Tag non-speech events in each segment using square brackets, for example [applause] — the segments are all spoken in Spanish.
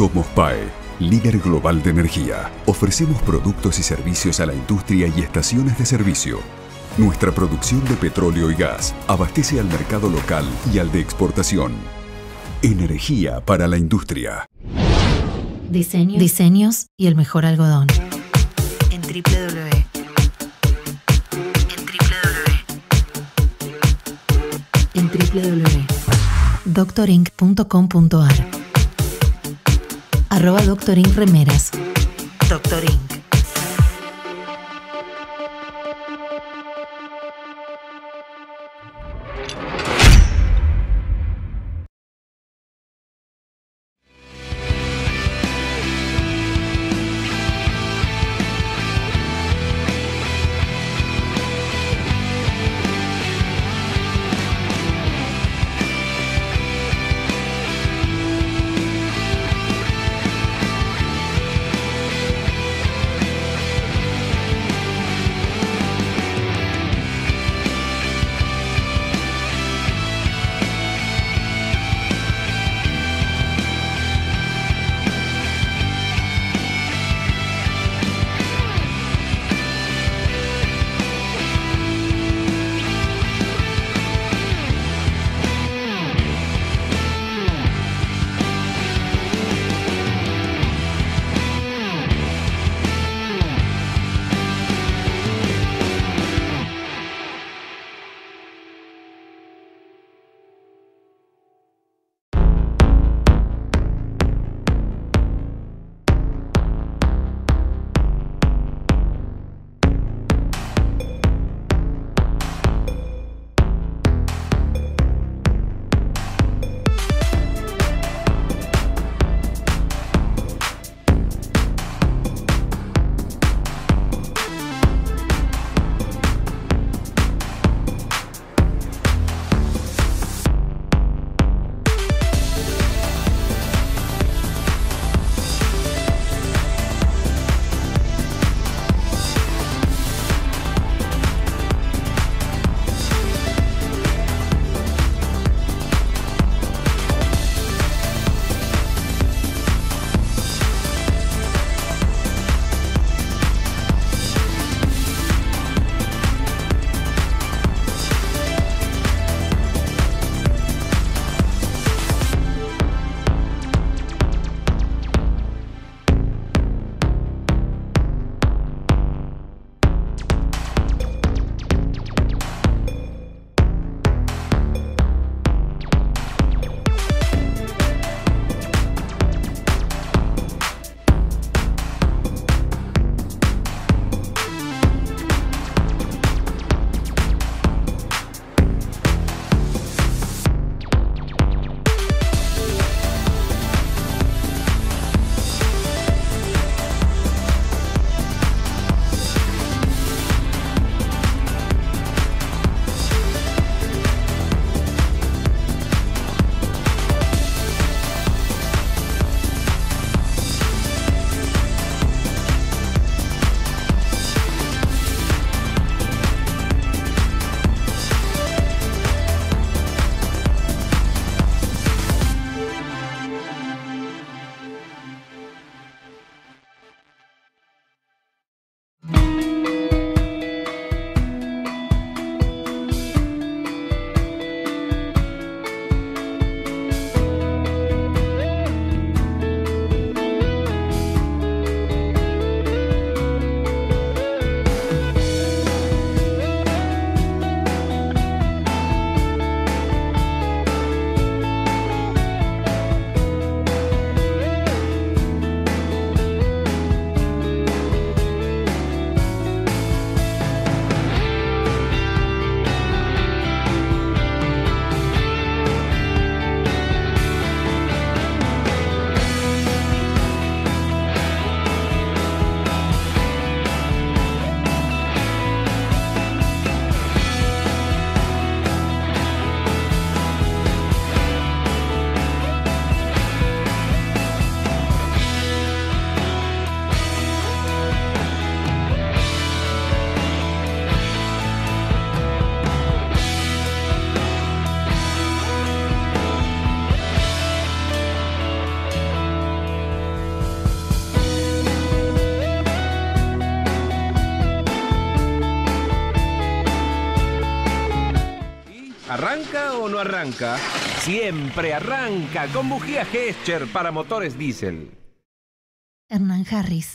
Somos PAE, líder global de energía. Ofrecemos productos y servicios a la industria y estaciones de servicio. Nuestra producción de petróleo y gas abastece al mercado local y al de exportación. Energía para la industria. Diseños, y el mejor algodón. En www. En arroba remeras Doctorin. o no arranca? Siempre arranca con bujía Hescher para motores diésel. Hernán Harris.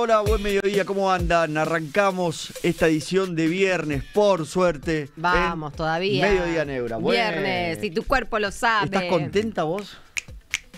Hola, buen mediodía, ¿cómo andan? Arrancamos esta edición de viernes, por suerte. ¿eh? Vamos, todavía. Mediodía negra. Viernes, y tu cuerpo lo sabe. ¿Estás contenta vos?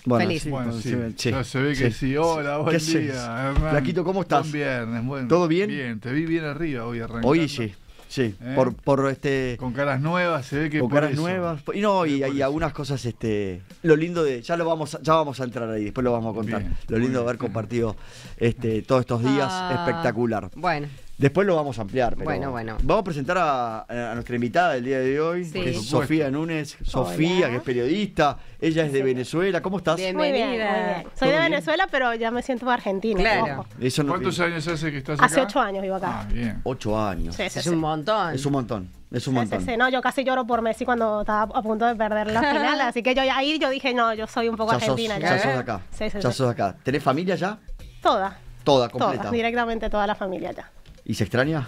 Bueno, Feliz. bueno, sí. se ve que sí. Hola, buen día. Hermano. Laquito, ¿cómo estás? Buen viernes, bueno. ¿Todo bien? Bien, te vi bien arriba hoy arrancando. Oye, sí. Sí, ¿Eh? por, por este. Con caras nuevas, se ve que. caras nuevas. Y no, y, algunas cosas, este. Lo lindo de. Ya lo vamos, ya vamos a entrar ahí, después lo vamos a contar. lo lindo de haber compartido este, todos estos días, ah, espectacular. Bueno. Después lo vamos a ampliar. bueno, bueno. Vamos a presentar a, nuestra invitada del día de hoy, que es Sofía Núñez. Sofía, que es periodista. Ella es de Venezuela. ¿Cómo estás? Bienvenida. Muy bien, muy bien. Soy de Venezuela, pero ya me siento argentina. Claro. ¿Cuántos años hace que estás acá? Hace ocho años vivo acá. Ah, bien. Ocho años. Sí, sí, es un montón. Es un montón. Es un montón. Sí, sí, sí. No, yo casi lloro por Messi cuando estaba a punto de perder la [laughs] final, así que yo ahí yo dije, no, yo soy un poco argentina. ya, ya sos acá. ya sos acá. ¿Tenés familia ya? Toda. Toda, completa. Toda, directamente toda la familia ya. ¿Y se extraña?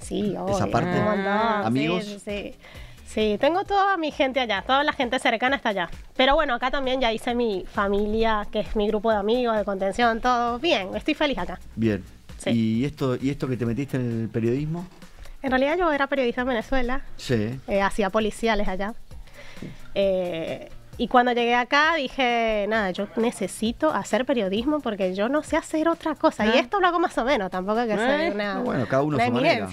Sí, obvio. Esa parte. Amigos. Sí, tengo toda mi gente allá, toda la gente cercana está allá. Pero bueno, acá también ya hice mi familia, que es mi grupo de amigos, de contención, todo bien. Estoy feliz acá. Bien. ¿Y, esto, ¿Y esto que te metiste en el periodismo? En realidad yo era periodista en Venezuela. Sí. Eh, hacía policiales allá. Eh, y cuando llegué acá dije, nada, yo necesito hacer periodismo porque yo no sé hacer otra cosa. Y ah. esto lo hago más o menos, tampoco hay que hacer eh. nada ah, bueno, cada uno su manera.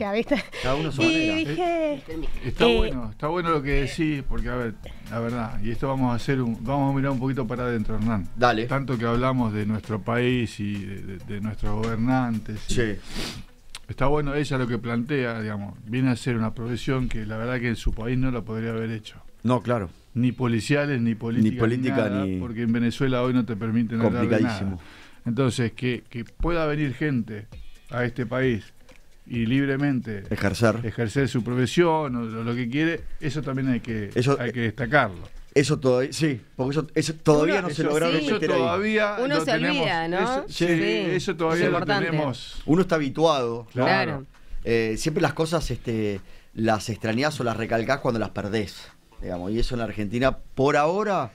Cada uno su y dije... Está eh, bueno, está bueno lo que decís, porque a ver, la verdad, y esto vamos a hacer un, vamos a mirar un poquito para adentro, Hernán. Dale. Tanto que hablamos de nuestro país y de, nuestros gobernantes. Sí. Está bueno ella lo que plantea, digamos, viene a ser una profesión que la verdad que en su país no la podría haber hecho. No, claro. Ni policiales, ni política. Ni política, Porque en Venezuela hoy no te permiten Complicadísimo. Entonces, que, pueda venir gente a este país y libremente ejercer, ejercer su profesión o lo que quiere, eso también hay que, hay que destacarlo. Eso todavía, sí, porque eso, todavía no se lograron eso todavía Uno se tenemos, ¿no? sí, eso todavía lo tenemos. Uno está habituado. Claro. Eh, siempre las cosas este, las extrañas o las recalcas cuando las perdés y eso en la Argentina, por ahora,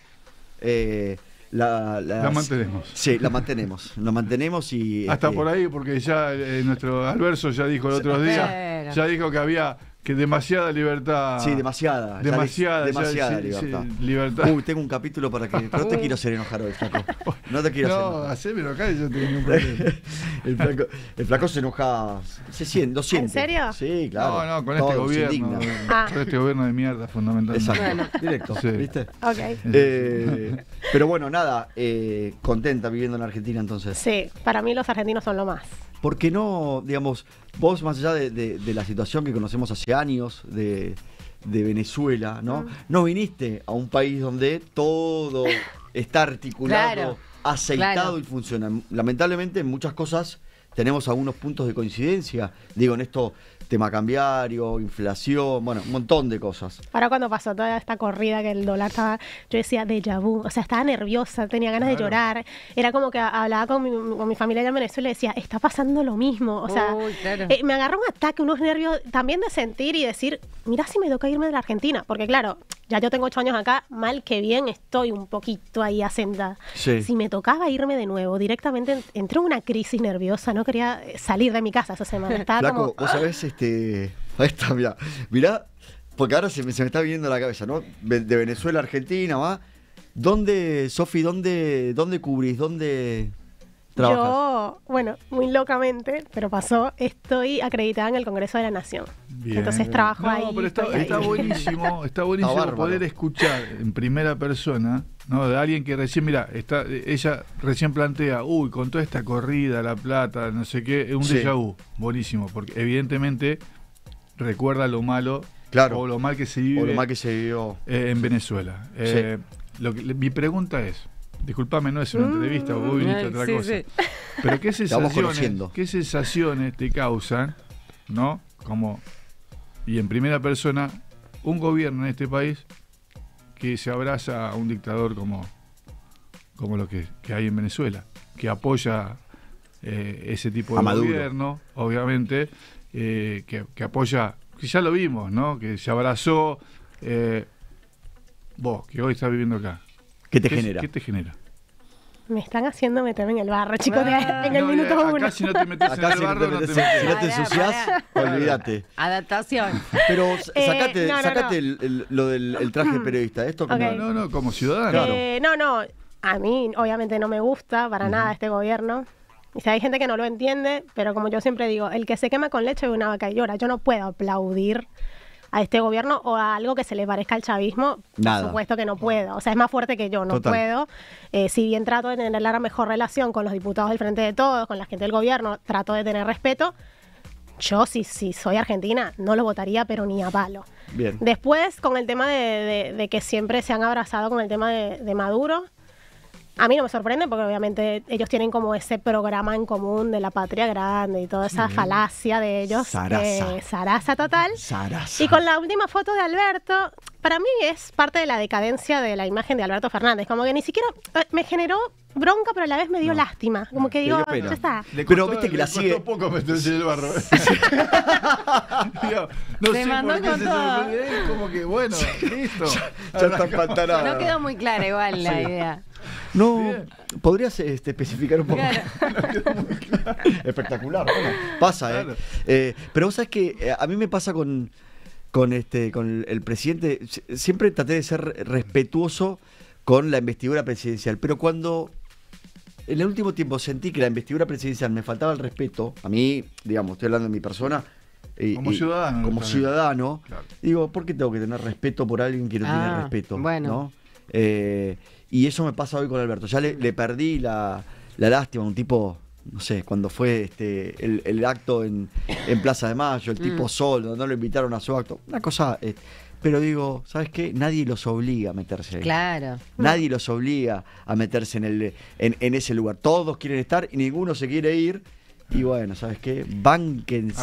eh, la, mantenemos. Sí, la mantenemos. mantenemos y. Hasta este, por ahí, porque ya eh, nuestro Alverso ya dijo el otro día, ya dijo que había que demasiada libertad. Sí, demasiada. Demasiada. demasiada libertad. Uy, tengo un capítulo para que. No te quiero hacer enojar hoy, Flaco. No te quiero hacer. hacémelo acá yo tengo problema. [laughs] el, flaco, el, flaco, se enoja. Se siente, lo siente. ¿En serio? Sí, claro. No, no, con este gobierno. Con ah. este gobierno de mierda, fundamentalmente. Exacto. Directo. ¿Viste? Ok. Eh, pero bueno, nada. Eh, contenta viviendo en Argentina entonces. Sí, para mí los argentinos son lo más porque no, digamos, vos más allá de, la situación que conocemos hace años de, Venezuela, ¿no? No viniste a un país donde todo está articulado, aceitado y funciona. Lamentablemente en muchas cosas tenemos algunos puntos de coincidencia. Digo, en esto tema cambiario, inflación, bueno, un montón de cosas. Ahora cuando pasó toda esta corrida que el dólar estaba, yo decía de vu, o sea, estaba nerviosa, tenía ganas de llorar, era como que hablaba con mi, familia allá en Venezuela y decía, está pasando lo mismo, o sea, eh, me agarró un ataque, unos nervios también de sentir y decir, mira si me toca irme de la Argentina, porque claro, ya yo tengo ocho años acá, mal que bien estoy un poquito ahí a senda. Si me tocaba irme de nuevo, directamente entró en una crisis nerviosa, no quería eh, salir de mi casa esa semana. [laughs] Flaco, como... vos sabés, ¡ah! este... Ahí está, mirá, mirá, porque ahora se me, se me está viniendo la cabeza, ¿no? De Venezuela a Argentina, ¿va? ¿Dónde, Sofi, dónde, dónde cubrís? ¿Dónde, yo, bueno, muy locamente, pero pasó, estoy acreditada en el Congreso de la Nación. Entonces trabajo ahí. está, buenísimo, [laughs] está buenísimo poder escuchar en primera persona, ¿no? De alguien que recién, mira, está, ella recién plantea, uy, con toda esta corrida, la plata, no sé qué, es un déjà vu. Buenísimo, porque evidentemente recuerda lo malo o lo mal que se vivió. en Venezuela. Eh, mi pregunta es disculpame, no es una entrevista, vos viniste otra cosa. Pero ¿qué [laughs] sensaciones, ¿qué sensaciones te causan, ¿no? Como, y en primera persona, un gobierno en este país que se abraza a un dictador como, como lo que, hay en Venezuela, que apoya eh, ese tipo de gobierno, obviamente, eh, que, apoya, que ya lo vimos, ¿no? Que se abrazó. Eh, vos, que hoy estás viviendo acá, ¿Qué te genera? ¿Qué te genera? Me están haciendo meterme en el barro, chicos, ah, [laughs] en el minuto minuto acá Si no te metes en el barro, Si no te ensucias, olvídate. Adaptación. Pero eh, sacate, lo del traje de [clears throat] periodista. Esto como, No, no, como ciudadano. Eh, no, no. A mí, obviamente, no me gusta para nada este gobierno. Y si hay gente que no lo entiende, pero como yo siempre digo, el que se quema con leche de una vaca y llora. Yo no puedo aplaudir a este gobierno o a algo que se le parezca al chavismo, por supuesto que no puedo. O sea, es más fuerte que yo, no puedo. Eh, si bien trato de tener la mejor relación con los diputados del Frente de Todos, con la gente del gobierno, trato de tener respeto. Yo, si, si soy argentina, no lo votaría, pero ni a palo. Bien. Después, con el tema de, que siempre se han abrazado con el tema de, de Maduro, a mí no me sorprende porque obviamente ellos tienen como ese programa en común de la patria grande y toda esa falacia de ellos. Sarasa. Sarasa total. Sarasa. Y con la última foto de Alberto, para mí es parte de la decadencia de la imagen de Alberto Fernández. Como que ni siquiera eh, me generó bronca, pero a la vez me dio lástima. Como que digo, ya está. pero viste que la sigue. poco el barro. no Como que bueno, listo. [laughs] ya, está No quedó muy clara igual la idea. No, ¿podrías este, especificar un poco? [laughs] Espectacular, pasa, ¿eh? ¿eh? Pero vos sabés que eh, a mí me pasa con, con, este, con el presidente, siempre traté de ser respetuoso con la investidura presidencial, pero cuando en el último tiempo sentí que la investidura presidencial me faltaba el respeto, a mí, digamos, estoy hablando de mi persona, como ciudadano. Como ciudadano. Digo, ¿por qué tengo que tener respeto por alguien que no tiene ah, respeto? Bueno. ¿no? Eh, y eso me pasa hoy con Alberto. Ya le, perdí la, la lástima, un tipo no sé, cuando fue este, el, acto en, Plaza de Mayo, el mm. tipo solo, Sol, no lo invitaron a su acto, una cosa... Eh, pero digo, ¿sabes qué? Nadie los obliga a meterse ahí. Claro. Nadie los obliga a meterse en, el, en, en ese lugar. Todos quieren estar y ninguno se quiere ir. Y bueno, ¿sabes qué? Bánquense.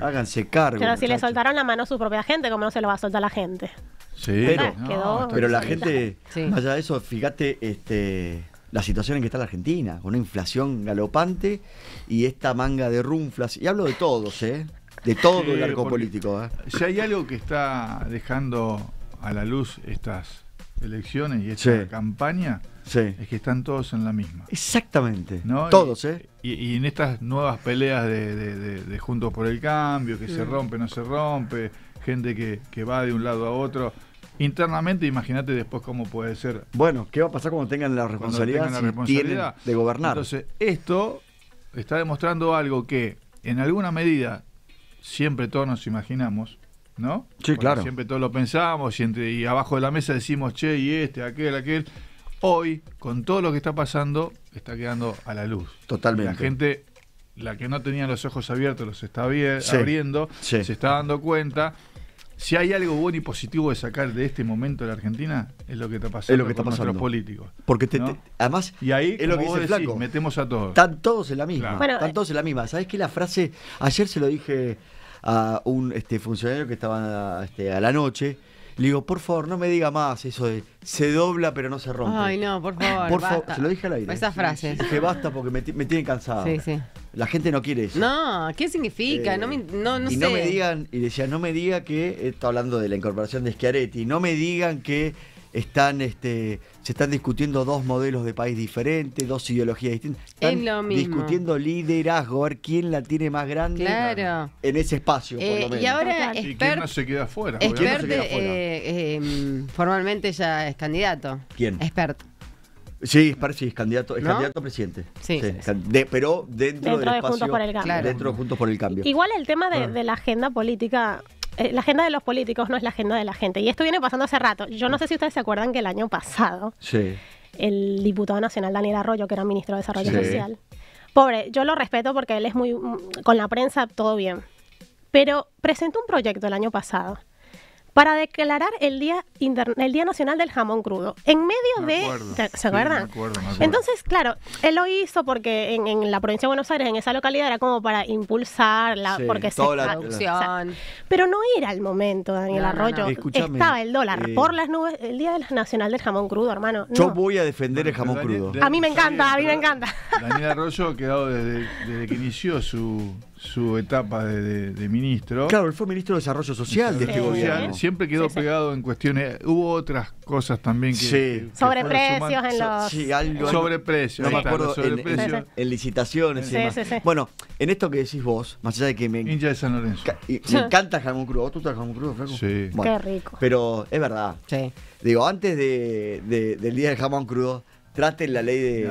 Háganse cargo. pero si le soltaron la mano a su propia gente, ¿cómo no se lo va a soltar la gente? Sí, pero, la gente, más allá de eso, fíjate este, la situación en que está la Argentina, con una inflación galopante y esta manga de rumflas. Y hablo de todos, ¿eh? De todo el arco político. ¿eh? Si hay algo que está dejando a la luz estas elecciones y esta campaña, es que están todos en la misma. Exactamente. Todos, ¿eh? Y, en estas nuevas peleas de, Juntos por el Cambio, que se mm. rompe, no se rompe, gente que, va de un lado a otro internamente, imagínate después cómo puede ser. Bueno, ¿qué va a pasar cuando tengan la responsabilidad, de gobernar? Entonces, esto está demostrando algo que, en alguna medida, siempre todos nos imaginamos, ¿no? Sí, claro. Siempre todos lo pensamos y, y abajo de la mesa decimos, che, y este, aquel, aquel hoy, con todo lo que está pasando, está quedando a la luz. Totalmente. La gente, la que no tenía los ojos abiertos, los está abriendo, se está dando cuenta. Si hay algo bueno y positivo de sacar de este momento de la Argentina, es lo que está pasando es lo que está pasando. nuestros políticos. Porque además, y ahí, es lo que dice metemos a todos. Están todos en la misma. todos en la misma. ¿Sabés qué? La frase, ayer se lo dije a un este, funcionario que estaba este, a la noche, le digo, por favor, no me diga más eso de se dobla pero no se rompe. Ay, no, por favor. Por basta. se lo dije a la aire. Esas frases. Dije, basta porque me, me tienen cansado Sí, sí. La gente no quiere eso. No, ¿qué significa? Eh, no, me, no, no, y no me digan, y decía, no me diga que, está hablando de la incorporación de Schiaretti, no me digan que están, este, se están discutiendo dos modelos de país diferentes, dos ideologías distintas. es lo mismo. discutiendo liderazgo, a ver quién la tiene más grande en ese espacio, lo eh, menos. Y ahora, ¿Y quién no se queda eh, em, formalmente ya es candidato. ¿Quién? Expert. Sí, es, candidato, candidato a presidente. Sí. pero dentro, de Juntos por el Cambio. Dentro de Juntos por el Cambio. Igual el tema de ah. la agenda política eh, la agenda de los políticos no es la agenda de la gente. Y esto viene pasando hace rato. Yo no sé si ustedes se acuerdan que el año pasado el diputado nacional Daniel Arroyo, que era ministro de Desarrollo Social, pobre, yo lo respeto porque él es muy... Mm, con la prensa todo bien. Pero presentó un proyecto el año pasado para declarar el Día, el día Nacional del Jamón Crudo. En medio de... ¿Se acuerdan? Entonces, claro, él lo hizo porque en, la provincia de Buenos Aires, en esa localidad, era como para impulsar la... porque la, pero no era el momento, Daniel Arroyo. Estaba el dólar eh, por las nubes, el Día Nacional del Jamón Crudo, hermano. Yo voy a defender el jamón crudo. a mí me encanta, a mí me encanta. Daniel Arroyo ha quedado desde que inició su su etapa de, ministro. Claro, él fue ministro de Desarrollo Social de este gobierno. Siempre quedó pegado en cuestiones. Hubo otras cosas también que. Sí. sobre sobreprecios en los. Sí, algo. Sobreprecios. No me acuerdo. Sobreprecios. En, licitaciones. Y bueno, en esto que decís vos, más allá de que me. de San Lorenzo. me encanta el jamón crudo. ¿Vos tú estás jamón crudo, Franco? Sí. Qué rico. Pero es verdad. Sí. Digo, antes del día del jamón crudo traten la ley de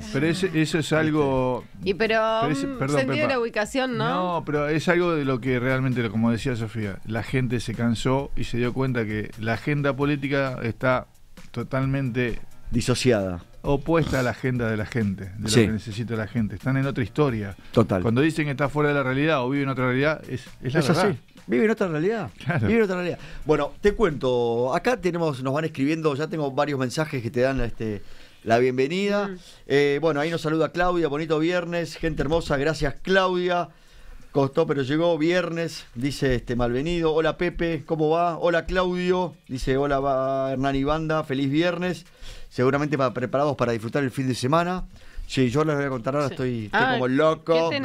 los Pero eso es algo. Y pero, mm, sentido de la ubicación, ¿no? No, pero es algo de lo que realmente, como decía Sofía, la gente se cansó y se dio cuenta que la agenda política está totalmente disociada. Opuesta a la agenda de la gente, de lo que necesita la gente. Están en otra historia. Total. Cuando dicen que está fuera de la realidad o vive en otra realidad, es, es la verdad. Vive en otra realidad. otra realidad. Bueno, te cuento, acá tenemos, nos van escribiendo, ya tengo varios mensajes que te dan este, la bienvenida. Mm. Eh, bueno, ahí nos saluda Claudia, bonito viernes, gente hermosa, gracias Claudia. Costó, pero llegó viernes, dice este malvenido. Hola Pepe, ¿cómo va? Hola Claudio, dice hola va, Hernán y Banda, feliz viernes. Seguramente preparados para disfrutar el fin de semana. Sí, yo les voy a contar ahora, estoy, como loco. ¿Qué,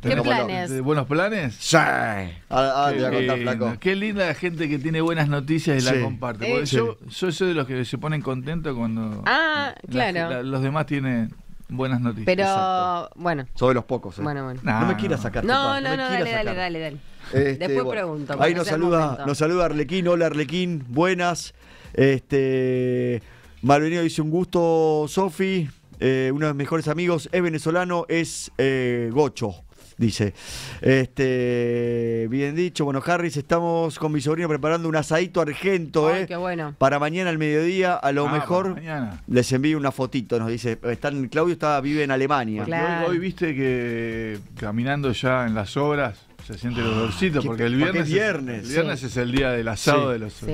¿Qué planes? ¿Buenos planes? Sí. Ah, ah te voy a contar, Qué linda la gente que tiene buenas noticias y la comparte. yo, soy de los que se ponen contentos cuando ah, los demás tienen buenas noticias. Pero, bueno. Soy los pocos. ¿eh? Bueno, bueno. No, me quieras sacar. No, no, no, dale, dale, dale, dale, este, Después pregunto. Ahí nos saluda, nos saluda Arlequín. Hola, Arlequín. Buenas. Este, Malvenido dice un gusto, Sofi. Eh, uno de mis mejores amigos es venezolano, es eh, Gocho dice. Este, bien dicho, bueno, Harris, estamos con mi sobrino preparando un asadito argento, Ay, eh, qué bueno. Para mañana al mediodía, a lo ah, mejor les envío una fotito, nos dice. Están, Claudio está, vive en Alemania. hoy, viste que caminando ya en las obras, se siente los olorcito, ah, porque el viernes, es, el viernes es el día del asado de los, sí.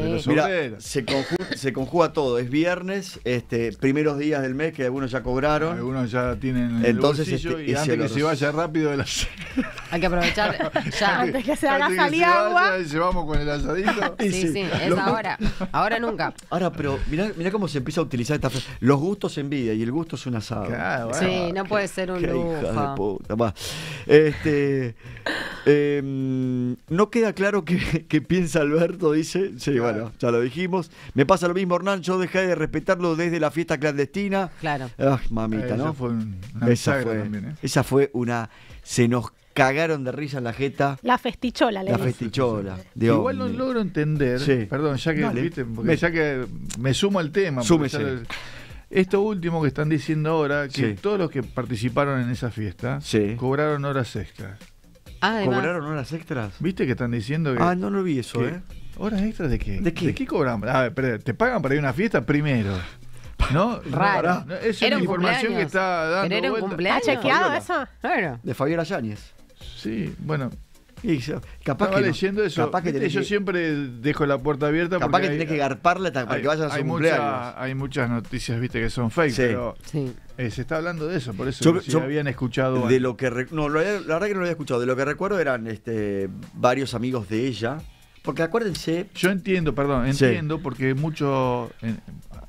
Se conjuga, todo, es viernes, este, primeros días del mes que algunos ya cobraron. Algunos ya tienen Entonces, el bolsillo este, y antes que se vaya rápido el asado. [laughs] Hay que aprovechar antes que se haga salir agua. Llevamos con el asadito. [laughs] sí, sí, es ahora. Ahora nunca. Ahora, pero mirá, cómo se empieza a utilizar esta frase. Los gustos en vida y el gusto es un asado. Claro, sí, no puede ser un lujo. Este, eh, eh, mm, no queda claro [laughs] qué, piensa Alberto, dice. Sí, ah. bueno, ya lo dijimos. Me pasa lo mismo, Hernán. Yo dejé de respetarlo desde la fiesta clandestina. Claro. mamita, eh, ¿no? Fue una esa, fue, ¿eh? esa fue una. Se nos cagaron de risa en la jeta. La festichola, le La festichola. Igual no logro entender. Perdón, ya que, me, ya que me sumo al tema. Esto último que están diciendo ahora, que todos los que participaron en esa fiesta cobraron horas extras. Ah, ¿Cobraron horas extras? ¿Viste que están diciendo que. Ah, no lo vi eso, ¿eh? ¿Horas extras de qué? ¿De qué? cobramos? A ver, perdón, te pagan para ir a una fiesta primero. ¿No? [laughs] Raro. Esa es la información que está dando. ¿Era un cumpleaños? ¿Ha ah, ah, chequeado eso? Bueno. De Fabiola Yáñez. Sí, bueno, y capaz Estaba leyendo eso. Capaz que yo siempre dejo la puerta abierta. Capaz que tenés que garparla para que vayas a su hay muchas hay muchas noticias, viste, que son fake, pero eh, se está hablando de eso, por eso yo, si habían escuchado. De lo que no, la verdad que no lo había escuchado. De lo que recuerdo eran este, varios amigos de ella. Porque acuérdense. Yo entiendo, perdón, entiendo porque mucho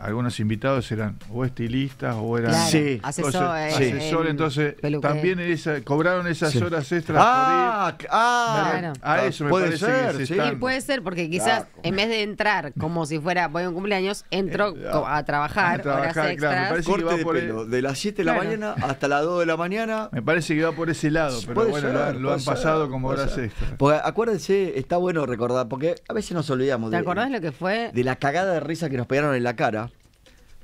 algunos invitados eran o estilistas o eran sí. asesores. Eh, entonces también cobraron esas horas extras ah, Ah, A ah, eso me puede ser, puede ser, porque quizás en vez de entrar como si fuera voy un cumpleaños, entro eh, a trabajar, a trabajar horas extras. de, por de las 7 de la mañana hasta las 2 de la mañana. Me parece que va por ese lado, pero bueno, lo, han pasado como horas extras. Porque acuérdense, está bueno recordar, porque a veces nos olvidamos. ¿Te acordás lo que fue? De la cagada de risa que nos pegaron en la cara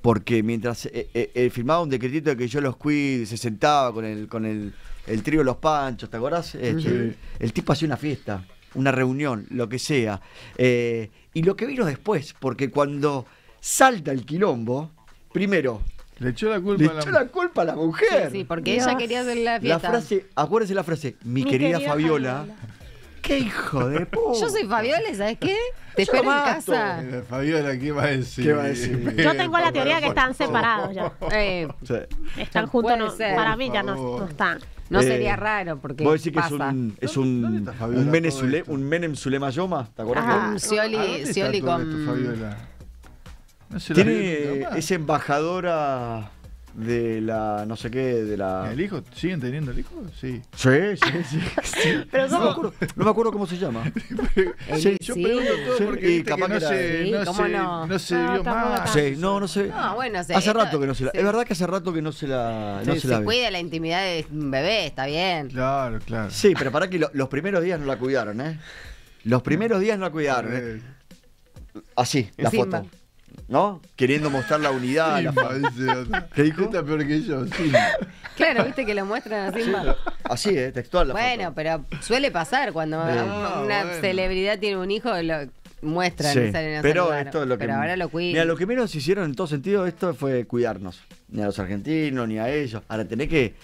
porque mientras él eh, eh, eh, firmaba un decretito de que yo los cuide, se sentaba con el, con el, trío Los Panchos, ¿te acordás? Este, el tipo hacía una fiesta, una reunión, lo que sea. y lo que vino después, porque cuando salta el quilombo, primero, le echó la culpa, a, la... culpa a la mujer. Sí, porque ella quería hacer la fiesta. frase, acuérdense la frase, mi, querida, Fabiola. ¡Qué hijo de [laughs] puta! Yo soy Fabiola, ¿sabes qué? Te espero en casa. Eh, Fabiola, ¿qué va a decir? ¿Qué va a decir? Yo tengo la teoría que están separados ya. Eh, están juntos. No, para mí ya no, no están. No eh, sería raro porque. a decir que es un. un, un Menem Zulema Yoma, ¿te acordás? Ah, de? Sioli con. Fabiola? Tiene. Es embajadora de la no sé qué, de la. ¿El hijo? ¿Siguen teniendo el hijo? Sí. Sí, sí, sí. [laughs] Pero no, me acuerdo, no, me acuerdo, cómo se llama. [laughs] yo pregunto porque capaz no, sé. no, se, no, vio más. Sí, no, no sé. No, bueno, hace rato que no se la. Es verdad que hace rato que no se la. No se, se la cuida la intimidad de un bebé, está bien. Claro, claro. Sí, pero para que los primeros días no la cuidaron, ¿eh? Los primeros días no la cuidaron, ¿eh? Eh. Así, la foto. ¿no? Queriendo mostrar la unidad. la... peor que yo, Claro, viste que lo muestran así. Así, ¿eh? textual. bueno, pero suele pasar cuando ah, una celebridad tiene un hijo, lo muestran pero lo que, ahora lo cuidan. lo que menos hicieron en todo sentido esto fue cuidarnos. Ni a los argentinos, ni a ellos. Ahora tenés que,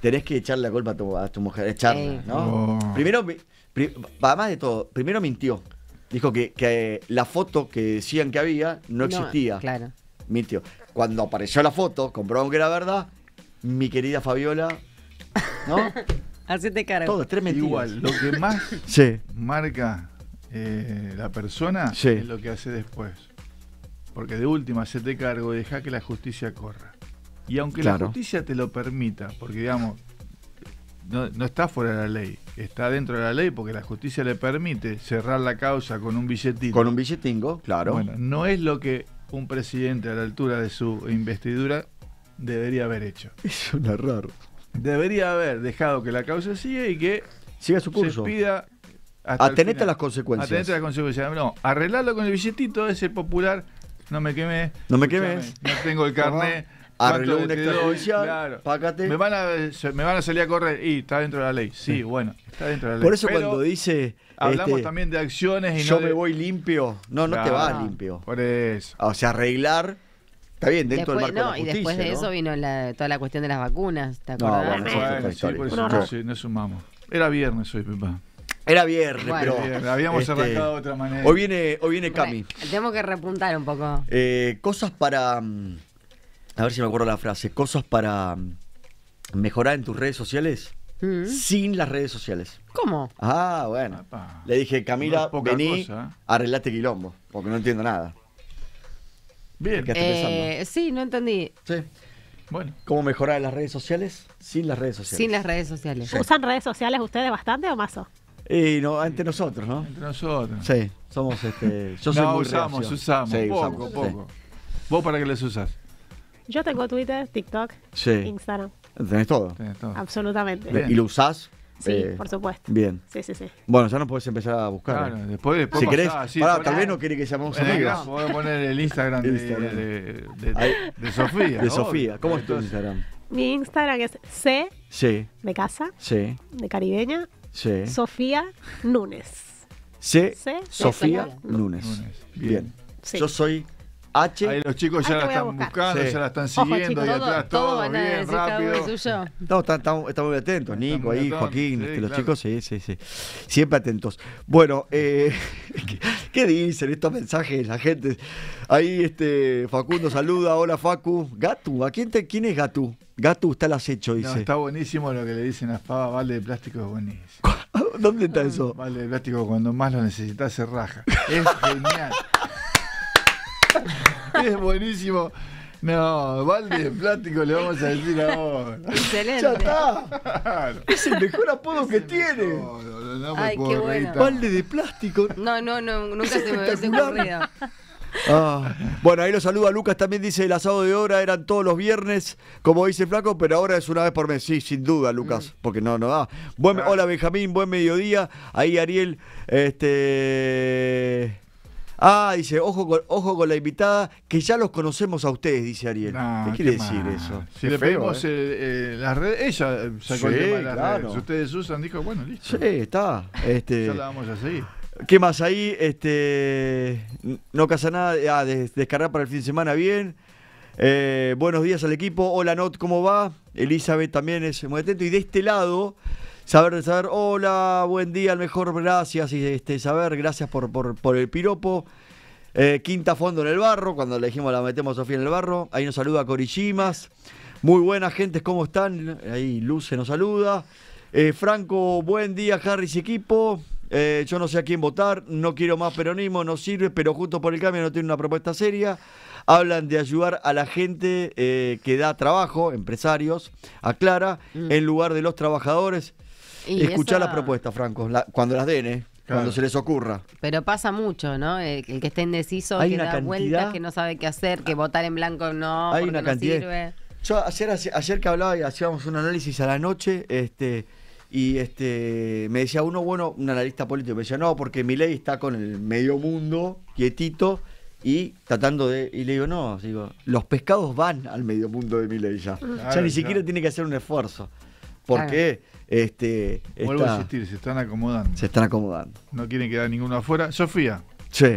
tenés que echarle la culpa a tu, mujer, echarla, oh. Primero, va además de todo, primero mintió. Dijo que, la foto que decían que había no existía. No, claro. Cuando apareció la foto, comprobamos que era verdad, mi querida Fabiola, ¿no? [laughs] Hacete cargo. Todo, tres Igual, lo que más [laughs] marca eh, la persona es lo que hace después. Porque de última, hacete cargo y deja que la justicia corra. Y aunque la justicia te lo permita, porque digamos, no está fuera de la ley, está dentro de la ley porque la justicia le permite cerrar la causa con un billetín. Con un billetingo, claro. no es lo que un presidente a la altura de su investidura debería haber hecho. [laughs] Es un error. Debería haber dejado que la causa siga y que siga su curso. Se pida Atenete a las consecuencias. Atenete a las consecuencias. No, arreglarlo con el billetito ese popular. No me quemé. No me quemes. No tengo el carnet arregló un extrajudicial, claro. págate. Me van, a, me van a salir a correr y está dentro de la ley. Sí, bueno, está dentro de la ley. Por eso cuando dice... Hablamos este, también de acciones y yo no... me voy limpio. No, no te vas ah, limpio. Por eso. O sea, arreglar... Está bien, dentro del marco de la justicia, Y después de eso vino toda la cuestión de las vacunas, está No, bueno, sí, por eso no, sumamos. Era viernes hoy, papá. Era viernes, pero. Habíamos este, de otra manera. Hoy viene, Cami. tenemos que repuntar un poco. Eh, cosas para. Mm, a ver si me acuerdo la frase, cosas para mm, mejorar en tus redes sociales mm. sin las redes sociales. ¿Cómo? Ah, bueno. Le dije, Camila, vení, cosa. ¿eh? arreglate quilombo, porque no entiendo nada. Bien. Eh, sí, no entendí. Sí. Bueno. ¿Cómo mejorar en las redes sociales? Sin las redes sociales. Sin las redes sociales. ¿Usan redes sociales ustedes bastante o más? Y no, entre nosotros, ¿no? Entre nosotros. Sí, somos este. Yo [laughs] soy muy usamos, usamos, poco, poco. ¿Vos para qué les usas? Yo tengo Twitter, TikTok, Instagram. Tenés todo. Tenés todo. Absolutamente. ¿Y lo usás? Sí, eh, por supuesto. Bien. Sí, sí, sí. Bueno, ya nos podés empezar a buscar. Claro, después, Si querés, sí, tal vez no quiere que llamemos amigos. a poner el Instagram, de, Sofía. De Sofía. ¿Cómo es tu Instagram? Mi Instagram es C. Sí. De casa. Sí. De caribeña. Sí. Sofía Núñez. C. Sofía Núñez. Bien. Yo soy Ahí los chicos ya la están buscando, ya la están siguiendo, y atrás todo, bien, rápido. Suyo. estamos, muy atentos, Nico, ahí, Joaquín, este, los chicos, sí, sí, sí. Siempre atentos. Bueno, eh, [laughs] ¿qué, dicen estos mensajes? La gente. Ahí este Facundo saluda, hola Facu. Gatu, ¿a quién te, quién es Gatu? Gatu está el acecho, dice. No, está buenísimo lo que le dicen a Fava, vale de plástico es buenísimo. [laughs] ¿Dónde está ah, eso? Vale de plástico, cuando más lo necesitas se raja. Es [laughs] genial. [laughs] es buenísimo. No, balde de plástico le vamos a decir ahora. Excelente. Es el mejor apodo que tiene. No, Ay, qué Balde de plástico. No, no, no, nunca se me hubiese ah. bueno, ahí lo saluda Lucas, también dice el asado de hora eran todos los viernes, como dice Flaco, pero ahora es una vez por mes, sí, sin duda, Lucas, mm. porque no, no da. hola Benjamín, buen mediodía. Ahí Ariel, este Ah, dice, ojo con, ojo con la invitada, que ya los conocemos a ustedes, dice Ariel. ¿Qué quiere decir eso? Si le pedimos ¿eh? Eh, eh, las redes, ella sacó el tema de las Si ustedes usan, dijo, bueno, listo. Sí, está. Este, ya la vamos a seguir. ¿Qué más ahí? Este, no casa nada. Ah, descargar para el fin de semana bien. buenos días al equipo. Hola, Not, ¿cómo va? Elizabeth también es muy atento. Y de este lado, saber, saber, hola, buen día, al mejor, gracias, y este, saber, gracias por, por, el piropo. Eh, quinta fondo en el barro, cuando le dijimos la metemos a Sofía en el barro. Ahí nos saluda Corishimas. Muy buenas gente, ¿cómo están? Ahí Luce nos saluda. Eh, Franco, buen día, Harris equipo. Eh, yo no sé a quién votar, no quiero más peronismo, no sirve, pero justo por el cambio no tiene una propuesta seria. Hablan de ayudar a la gente que da trabajo, empresarios, aclara, mm. en lugar de los trabajadores. Y Escuchá la propuesta, Franco, cuando las den, cuando se les ocurra. Pero pasa mucho, ¿no? El, que esté indeciso, hay que da vueltas, que no sabe qué hacer, que votar en blanco no, hay una cantidad. sirve. Yo ayer, ayer que hablaba y hacíamos un análisis a la noche, este, y este, me decía uno, bueno, un analista político, me decía, no, porque mi ley está con el medio mundo, quietito, y tratando de. Y le digo, no, digo, los pescados van al medio mundo de mi ley ya. ya ni siquiera tiene que hacer un esfuerzo. Porque. Claro este, Vuelvo a insistir, se están acomodando. Se están acomodando. No quieren quedar ninguno afuera. Sofía.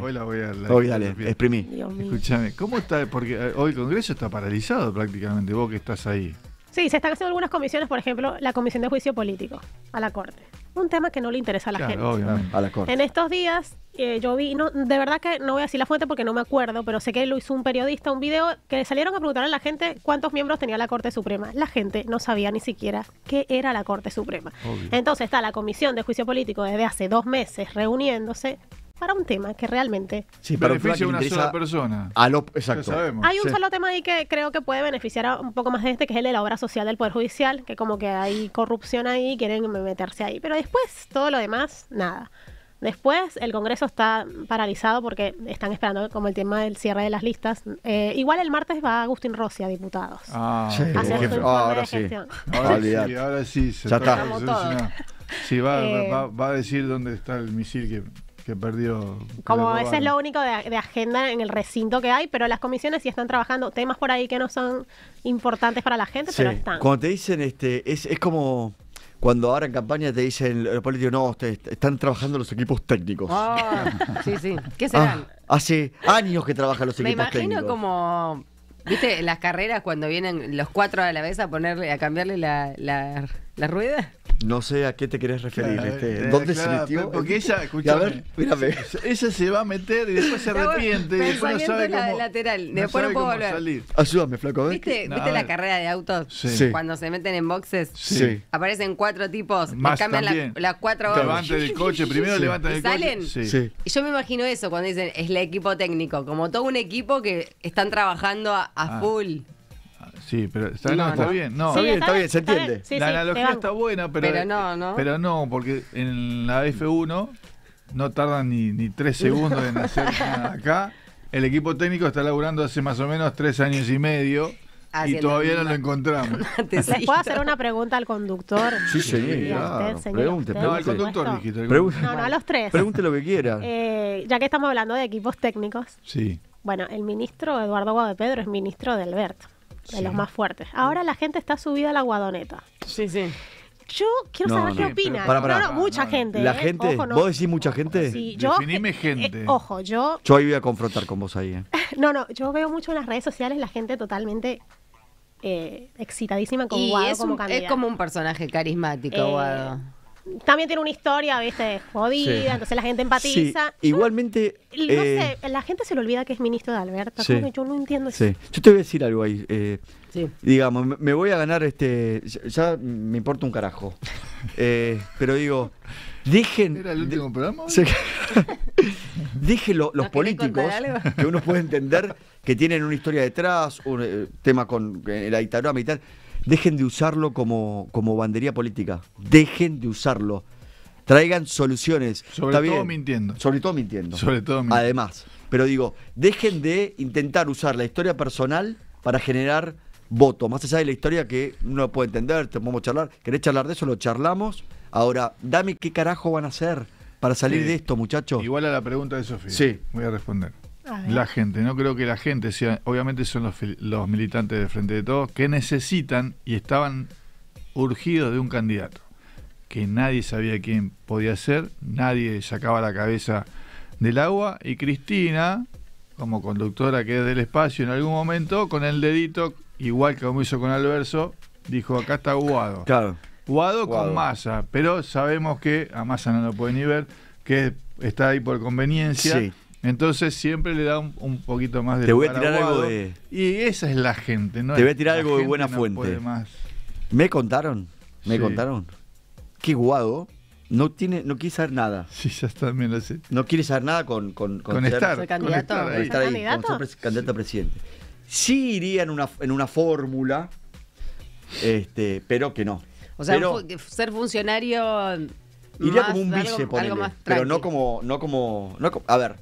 Hoy la voy a la, Hoy exprimí. Escúchame, ¿cómo está? Porque eh, hoy el Congreso está paralizado prácticamente, vos que estás ahí. Sí, se están haciendo algunas comisiones, por ejemplo, la Comisión de Juicio Político a la Corte. Un tema que no le interesa a la gente. A la corte. En estos días eh, yo vi, no, de verdad que no voy a decir la fuente porque no me acuerdo, pero sé que lo hizo un periodista, un video que salieron a preguntar a la gente cuántos miembros tenía la Corte Suprema. La gente no sabía ni siquiera qué era la Corte Suprema. Entonces está la Comisión de Juicio Político desde hace dos meses reuniéndose para un tema que realmente beneficia a una sola persona. exacto. hay un solo tema ahí que creo que puede beneficiar un poco más de este, que es el de la obra social del Poder Judicial, que como que hay corrupción ahí, quieren meterse ahí. Pero después, todo lo demás, nada. Después, el Congreso está paralizado porque están esperando como el tema del cierre de las listas. Eh, igual el martes va Agustín Rossi a diputados. Ah, sí. ahora, sí. ahora, sí. ahora sí. ya está. sí, eh, va, a decir dónde está el misil que se perdió. Como ese es lo único de, agenda en el recinto que hay, pero las comisiones sí están trabajando temas por ahí que no son importantes para la gente, pero están. Cuando te dicen, este, es, como cuando ahora en campaña te dicen los políticos, no, están trabajando los equipos técnicos. Ah, sí, sí. ¿Qué ah, serán? hace años que trabajan los equipos técnicos. Me imagino como, viste, las carreras cuando vienen los cuatro a la vez a ponerle, a cambiarle la ¿La rueda? No sé a qué te querés referir. este, eh, ¿Dónde se metió? Porque ella, escuchá, a ver, mírame. Ella se va a meter y después se arrepiente. y después no sabe la, cómo, después no Salir. Ayúdame, flaco. ¿Viste, ¿viste la carrera de autos? Sí. Cuando se meten en boxes, sí. aparecen cuatro tipos. Más cambian las cuatro horas. Levantan el coche, primero levantan el coche. ¿Salen? Y yo me imagino eso cuando dicen, es el equipo técnico. Como todo un equipo que están trabajando a, ah. full. Sí, pero está, bien. No, está, bien, está bien, se entiende. la analogía está buena, pero, eh, no, ¿no? pero no, porque en la F1 no tardan ni, tres segundos en hacer [laughs] nada acá. El equipo técnico está laburando hace más o menos tres años y medio. Ah, y todavía no lo encontramos. [laughs] ¿Les puedo hacer una pregunta al conductor? Sí, señor. Sí, pregunte, No, al conductor dijiste. No, no, a los tres. Pregunte lo que quiera. [laughs] Eh, ya que estamos hablando de equipos técnicos. Sí. Bueno, el ministro Eduardo Guado Pedro es ministro de Alberto de los más fuertes. Ahora la gente está subida a la guadoneta. Sí, sí. Yo quiero saber qué opina. mucha gente. ¿La eh. gente? ¿Vos decís mucha gente? Sí, yo. Eh, gente. Eh, ojo, yo. Yo ahí voy a confrontar con vos ahí. [laughs] no, no, yo veo mucho en las redes sociales la gente totalmente excitadísima con Guado como Es como un personaje carismático, Guado también tiene una historia, viste, jodida, entonces la gente empatiza. Igualmente. no eh, sé, la gente se le olvida que es ministro de Alberto. Yo no entiendo eso. Yo te voy a decir algo ahí. Eh, digamos, me, voy a ganar este. Ya, me importa un carajo. [laughs] Eh, pero digo, dejen. ¿Era el último [laughs] los políticos, que uno puede entender que tienen una historia detrás, un tema con la dictadura militar. Dejen de usarlo como, como bandería política. Dejen de usarlo. Traigan soluciones. Sobre todo mintiendo. Sobre todo mintiendo. Sobre todo Además. Pero digo, dejen de intentar usar la historia personal para generar voto. Más allá de la historia que uno puede entender, te podemos charlar. ¿Querés charlar de eso? Lo charlamos. Ahora, dame qué carajo van a hacer para salir de esto, muchachos. Igual a la pregunta de Sofía. Sí. Voy a responder la gente. No creo que la gente, sea, obviamente son los, militantes de Frente de Todos, que necesitan y estaban urgidos de un candidato, que nadie sabía quién podía ser, nadie sacaba la cabeza del agua y Cristina, como conductora que es del espacio en algún momento, con el dedito, igual que como hizo con Alverso, dijo, acá está Guado. Claro. Guado, con masa, pero sabemos que a masa no lo pueden ni ver, que está ahí por conveniencia. Entonces siempre le da un, poquito más de... Te voy a tirar algo de... Y esa es la gente, ¿no? Te voy a tirar algo de buena fuente. Más. Me contaron, me contaron Qué Guado no tiene no quiere saber nada. Sí, ya también lo No quiere saber nada con... Con, estar. Con candidato? candidato a presidente. Sí iría en una, en una fórmula, este, pero que no. O sea, ser funcionario... Iría como un vice, por pero no como, no como... A ver,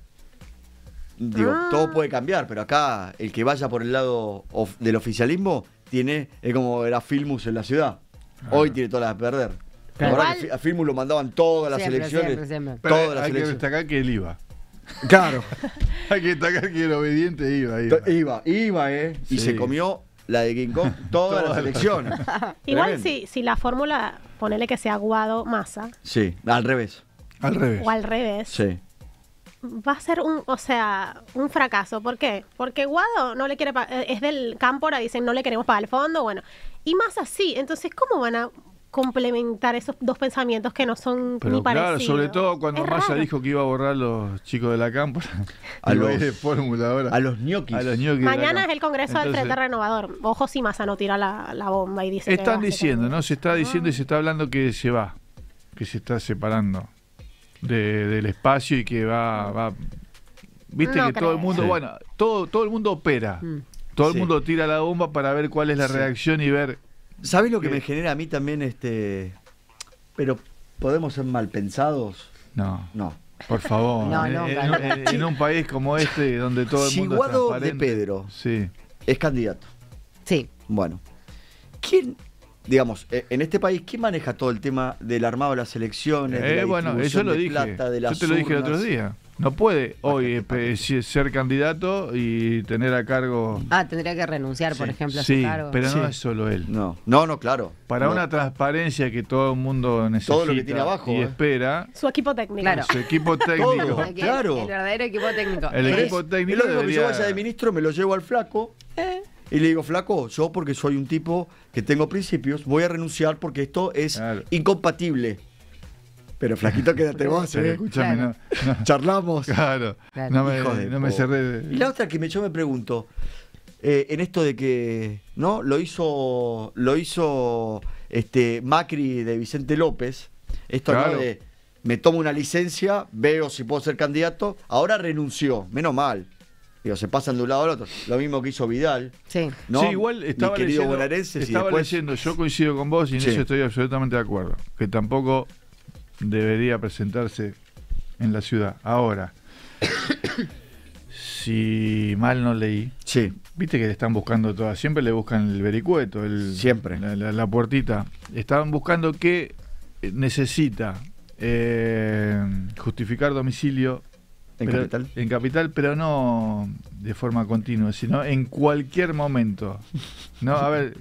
digo, ah. todo puede cambiar, pero acá el que vaya por el lado del oficialismo tiene, es como era Filmus en la ciudad. Ah. Hoy tiene todas las de perder. La a Filmus lo mandaban todas las elecciones. Todas hay que destacar que él iba. [laughs] Claro. [laughs] hay que destacar que el obediente iba. Iba, iba, ¿eh? Y se comió la de King Kong [laughs] todas, las elecciones. Igual si, si la fórmula, ponele que sea aguado masa. Sí, al revés. Al revés. O al revés. Sí va a ser un, o sea, un fracaso. ¿Por qué? Porque Guado no le quiere eh, es del Cámpora, dicen no le queremos pagar el fondo, bueno. Y más así, entonces, ¿cómo van a complementar esos dos pensamientos que no son ni claro, parecidos? sobre todo cuando Massa dijo que iba a borrar los chicos de la Cámpora. [laughs] A los ñoquis. Mañana es el Congreso del Frente Renovador. Ojo si Massa no tira la, bomba y dice Están diciendo, ¿no? Se está diciendo y ah. se está hablando que se va, que se está separando del espacio y que va, viste que todo el mundo, bueno, todo, todo el mundo opera, mm. todo el mundo tira la bomba para ver cuál es la reacción y ver. ¿Sabes lo que, me genera a mí también este? Pero podemos ser mal pensados. No. No. Por favor. [laughs] en, un país como este, donde todo el mundo. de Pedro. Sí. Es candidato. Sí. Bueno. ¿Quién digamos, eh, en este país, ¿quién maneja todo el tema del armado de las elecciones? Eh, bueno, eso lo dije. Plata, de yo te lo dije el otro día. No puede hoy eh, eh, ser candidato y tener a cargo. Ah, tendría que renunciar, por ejemplo, a sí, su cargo. Pero no es solo él. No, no, no claro. Para una transparencia que todo el mundo necesita. Todo lo que tiene abajo. Y espera. Su equipo técnico. Claro. Su equipo técnico. [laughs] claro. El verdadero equipo técnico. El equipo técnico. lo debería... que yo vaya de ministro me lo llevo al flaco. Y le digo, flaco, yo porque soy un tipo que tengo principios, voy a renunciar porque esto es incompatible. Pero flaquito, quédate vos, ¿eh? Escúchame, no, Charlamos. Claro. No, me, de Y la otra que yo me pregunto, eh, en esto de que, ¿no? Lo hizo, lo hizo este, Macri de Vicente López, esto de me tomo una licencia, veo si puedo ser candidato, ahora renunció, menos mal. Digo, se pasan de un lado al otro. Lo mismo que hizo Vidal. Sí. igual estaba, estaba yo coincido con vos y en eso estoy absolutamente de acuerdo. Que tampoco debería presentarse en la ciudad. Ahora, [coughs] si mal no leí, sí. viste que le están buscando todas, siempre le buscan el vericueto, el, siempre. La, puertita. Estaban buscando que necesita eh, justificar domicilio en Capital. En Capital, pero no de forma continua, sino en cualquier momento. No, a ver,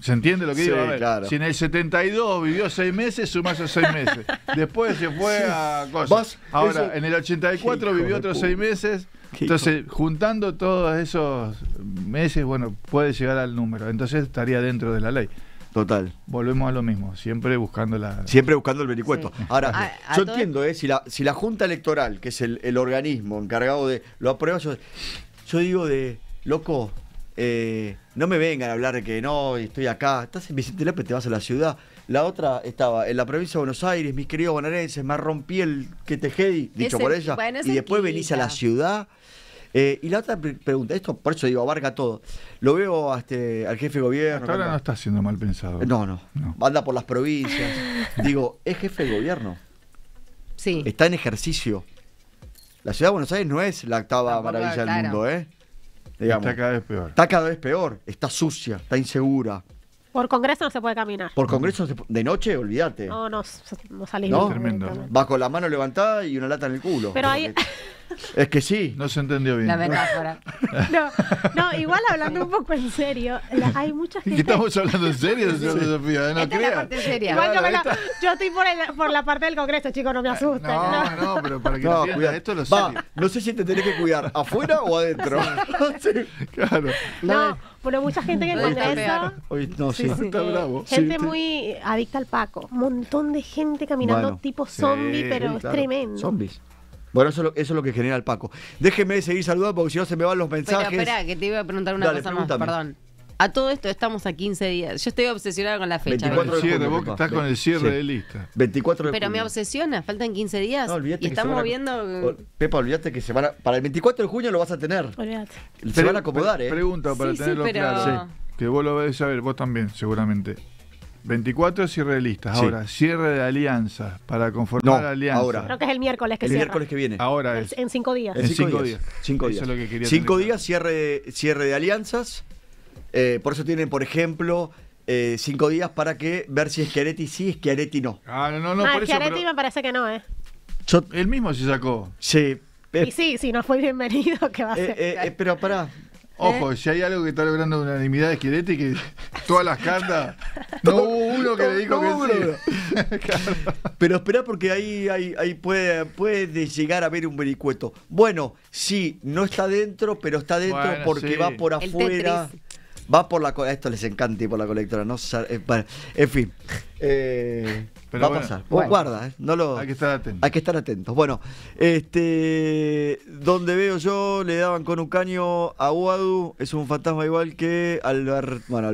¿Se entiende lo que digo? A Si en el 72 vivió seis meses, sumas esos seis meses. Después se fue a cosas. Ahora, en el 84 vivió otros seis meses. Entonces, juntando todos esos meses, bueno, puede llegar al número. Entonces estaría dentro de la ley. Total. Volvemos a lo mismo, siempre buscando la... Siempre buscando el vericueto. Ahora, yo entiendo, eh, si, la, Junta Electoral, que es el, organismo encargado de... Lo aprueba, yo, digo de, loco, eh, no me vengan a hablar de que no, estoy acá. Estás en Vicente López, te vas a la ciudad. La otra estaba en la provincia de Buenos Aires, mis queridos bonaerenses, más rompí el que te dicho por ella. y después venís a la ciudad. Eh, y la otra pregunta, esto por eso digo, abarca todo. Lo veo este, al jefe de gobierno. ahora no está siendo mal pensado. No, no, Anda por las provincias. [laughs] Digo, es jefe de gobierno. Sí. Está en ejercicio. La ciudad de Buenos Aires no es la octava maravilla del mundo, ¿eh? está cada vez peor. Está cada vez peor. Está sucia, está insegura. Por Congreso no se puede caminar. Por Congreso se de noche, olvídate. No, no, no ¿No? Tremendo. Va con la mano levantada y una lata en el culo. Pero ahí... Es que sí, no se entendió bien. La metáfora. [laughs] No, no, igual hablando un poco en serio, hay mucha gente. Estamos hablando en serio de [laughs] no yo, estoy por, la parte del Congreso, chicos, no me asusten. No, no, pero para que no esto es lo Va, no sé si te tenés que cuidar, afuera o adentro. [laughs] Claro. No, pero mucha gente en el Congreso. no, Está bravo. Gente muy adicta al Paco. Un montón de gente caminando tipo zombie, pero es tremendo. Zombies. Bueno, eso, eso es lo que genera el Paco. Déjeme seguir saludando porque si no se me van los mensajes. Espera, espera, que te iba a preguntar una cosa más, perdón. A todo esto estamos a 15 días. Yo estoy obsesionada con la fecha. de vos estás con el cierre de lista. 24 de Pero me obsesiona, faltan 15 días. No, y estamos viendo. Pepa, olvídate que se van para el 24 de junio lo vas a tener. Olvídate. Se van a acomodar, ¿eh? Pregunta para tenerlo sí, claro. Que vos lo vais a ver, vos también, seguramente. 24 es irrealista Ahora, cierre de alianzas para conformar no, alianzas. Ahora. Creo que es el miércoles que el miércoles que viene. Ahora es. En cinco días. En cinco, días. Cinco días. Eso es lo que quería Cinco días, cierre, cierre de alianzas. Eh, por eso tienen, por ejemplo, eh, cinco días para que ver si Schiaretti sí, Schiaretti no. Ah, no, no, no. Ah, Schiaretti me parece que no, ¿eh? Yo... Él mismo se sacó. Sí. Eh, y sí, si no fue bienvenido, [laughs] ¿qué va a ser? pero pará, Ojo, ¿Eh? si hay algo que está logrando unanimidad es que todas las cartas. no hubo uno que le dijo que sí. [laughs] Pero espera porque ahí, ahí, ahí puede, puede, llegar a ver un vericueto. Bueno, sí, no está dentro, pero está dentro porque va por afuera. Va por la esto les encanta y por la colectora, no eh, en fin. Eh, va a pasar. Guarda, ¿eh? no lo. Hay que estar atentos. Hay que estar atentos. Bueno, este donde veo yo le daban con un caño a Guadu, es un fantasma igual que Albert, bueno,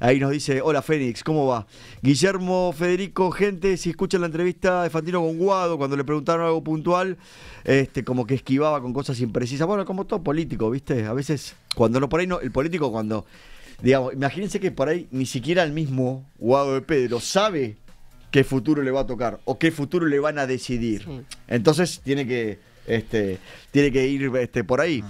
Ahí nos dice, "Hola Fénix, ¿cómo va?" Guillermo Federico, gente, si escuchan la entrevista de Fantino con Guado cuando le preguntaron algo puntual, este como que esquivaba con cosas imprecisas. Bueno, como todo político, ¿viste? A veces cuando no por ahí no, el político cuando, digamos, imagínense que por ahí ni siquiera el mismo Guado de Pedro sabe qué futuro le va a tocar o qué futuro le van a decidir. Entonces tiene que este tiene que ir este por ahí.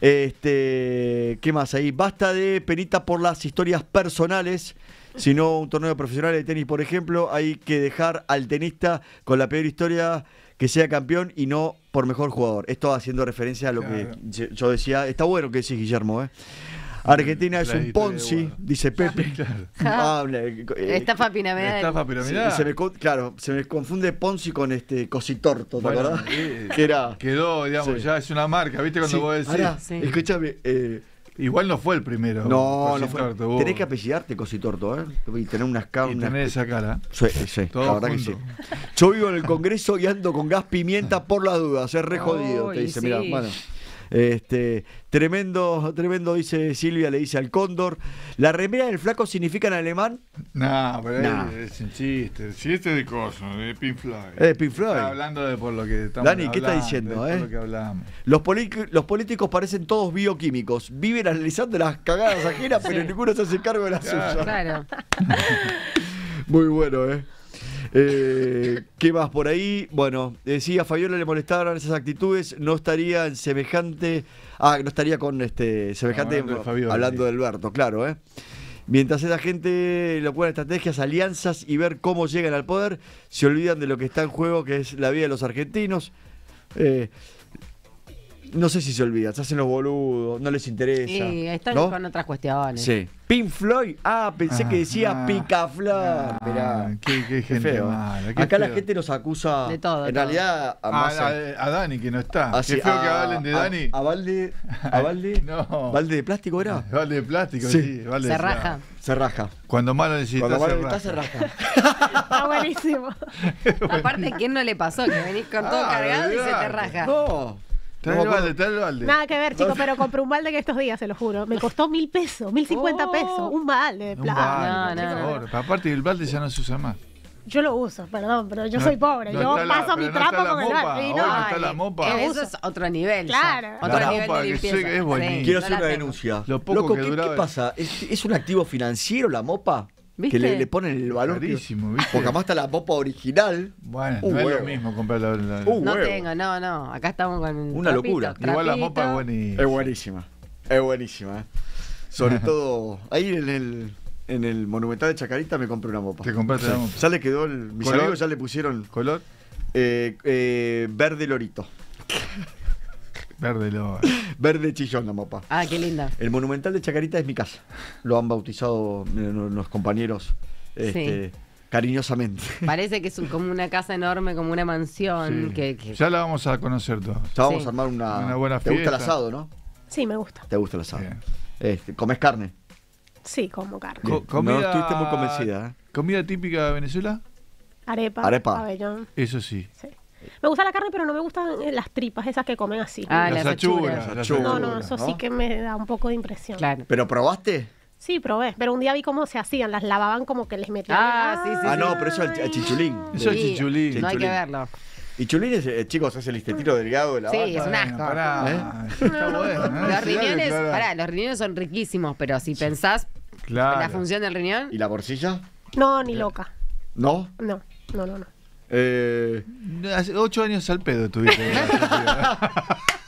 Este, ¿qué más ahí? Basta de perita por las historias personales. Si no, un torneo profesional de tenis, por ejemplo, hay que dejar al tenista con la peor historia que sea campeón y no por mejor jugador. Esto haciendo referencia a lo que yo decía. Está bueno que decís, Guillermo. ¿eh? Argentina es un Ponzi, dice Pepe. Habla. estafa piramidal. Estafa se claro, se me confunde Ponzi con este cositorto, ¿te bueno, eh, era, quedó, digamos, ya es una marca, ¿viste? Cuando vos decís. Ahora, escúchame, eh, Igual no fue el primero. No, no fue. tenés que apellidarte torto, ¿eh? Y tener unas caunas. Y tener esa cara. Sí, sí. la verdad que sí. Yo vivo en el Congreso y ando con gas pimienta por las dudas. Es re jodido, te dice. mira bueno. Este, tremendo, tremendo, dice Silvia, le dice al cóndor. ¿La remera del flaco significa en alemán? No, pero Es, un chiste. Si este de coso, de Pink Floyd. de Pink Floyd. Está hablando de por lo que estamos Dani, ¿qué está diciendo? Eh? Lo que los, los políticos parecen todos bioquímicos. Viven analizando las cagadas ajenas, pero ninguno se hace cargo de las suyas. Claro. [laughs] Muy bueno, ¿eh? Eh, ¿Qué más por ahí? Bueno, decía, a Fabiola le molestaban esas actitudes, no estaría en semejante. Ah, no estaría con este semejante. Hablando de, Alberto, claro, ¿eh? Mientras esa gente lo locura estrategias, alianzas y ver cómo llegan al poder, se olvidan de lo que está en juego, que es la vida de los argentinos. Eh, no sé si se olvida, se hacen los boludos, no les interesa. Sí, están con otras cuestiones. Sí. Pink Floyd, ah, pensé que decía ah, Picaflor. Espera, ah, qué, qué, gente Mala, Acá la gente nos acusa. De todo. En realidad, a, Dani, que no está. Ah, qué feo que hablen de Dani. A, Valde. ¿A Valde? [laughs] no. ¿Valde de plástico era? Valde [laughs] de plástico, sí. se raja. Se raja. Cuando malo necesitas Cuando se raja. [laughs] está buenísimo. Aparte, ¿quién no le pasó? Que venís con todo cargado y se te raja. No el balde, el balde. Nada que ver, chicos, pero compré un balde en estos días, se lo juro. Me costó mil pesos, mil cincuenta oh. pesos. Un balde de plata. No, Aparte, el balde ya no se usa más. Yo lo uso, perdón, pero yo soy pobre. yo paso mi trapo con el balde. No, no, está la mopa. Eh, eso es otro nivel. Claro. Otro nivel de limpieza. Que es Quiero hacer una denuncia. Lo poco que ¿qué, ¿qué pasa? ¿Es, ¿Es, un activo financiero la mopa? Que le, le, ponen el valor. Carísimo, ¿viste? Porque además está la popa original. Bueno, uh, es lo mismo comprar la. la, uh, no tengo, no, no. Acá estamos con. Una locura. Igual la mopa es buenísima. Es buenísima. Es buenísima. ¿eh? Sobre [laughs] todo. Ahí en el. En el Monumental de Chacarita me compré una mopa. Te compraste una la mopa. Ya le quedó el, Mis amigos ya le pusieron. ¿Color? Eh, eh, verde lorito. [laughs] Verde lo... [laughs] Verde chillón la mopa. Ah, qué linda. El monumental de Chacarita es mi casa. Lo han bautizado eh, los compañeros. Este, cariñosamente. Parece que es como una casa enorme, como una mansión. Que, Ya la vamos a conocer todos. Ya vamos a armar una, una buena ¿Te gusta el asado, no? Sí, me gusta. ¿Te gusta el asado? Este, ¿Comes carne? Sí, como carne. no estuviste muy convencida. ¿eh? ¿Comida típica de Venezuela? Arepa. Arepa. Pabellón. Eso sí. Sí. Me gusta la carne, pero no me gustan eh, las tripas esas que comen así. Ah, las, las achuras. No, no, eso sí que me da un poco de impresión. Claro. ¿Pero probaste? Sí, probé, pero un día vi cómo se hacían, las lavaban como que les metían. Ah, sí, sí. Ah, no, pero eso es chichulín. Eso es chichulín. no hay que verlo. Y Chulín eh, chicos, es el estetito delgado de la Sí, es un asco. Los riñones, pará, los riñones son riquísimos, pero si pensás la función del riñón. ¿Y la porcilla? No, ni loca. ¿No? No, no, no, no. Eh, Hace ocho años al pedo tuviste. [laughs]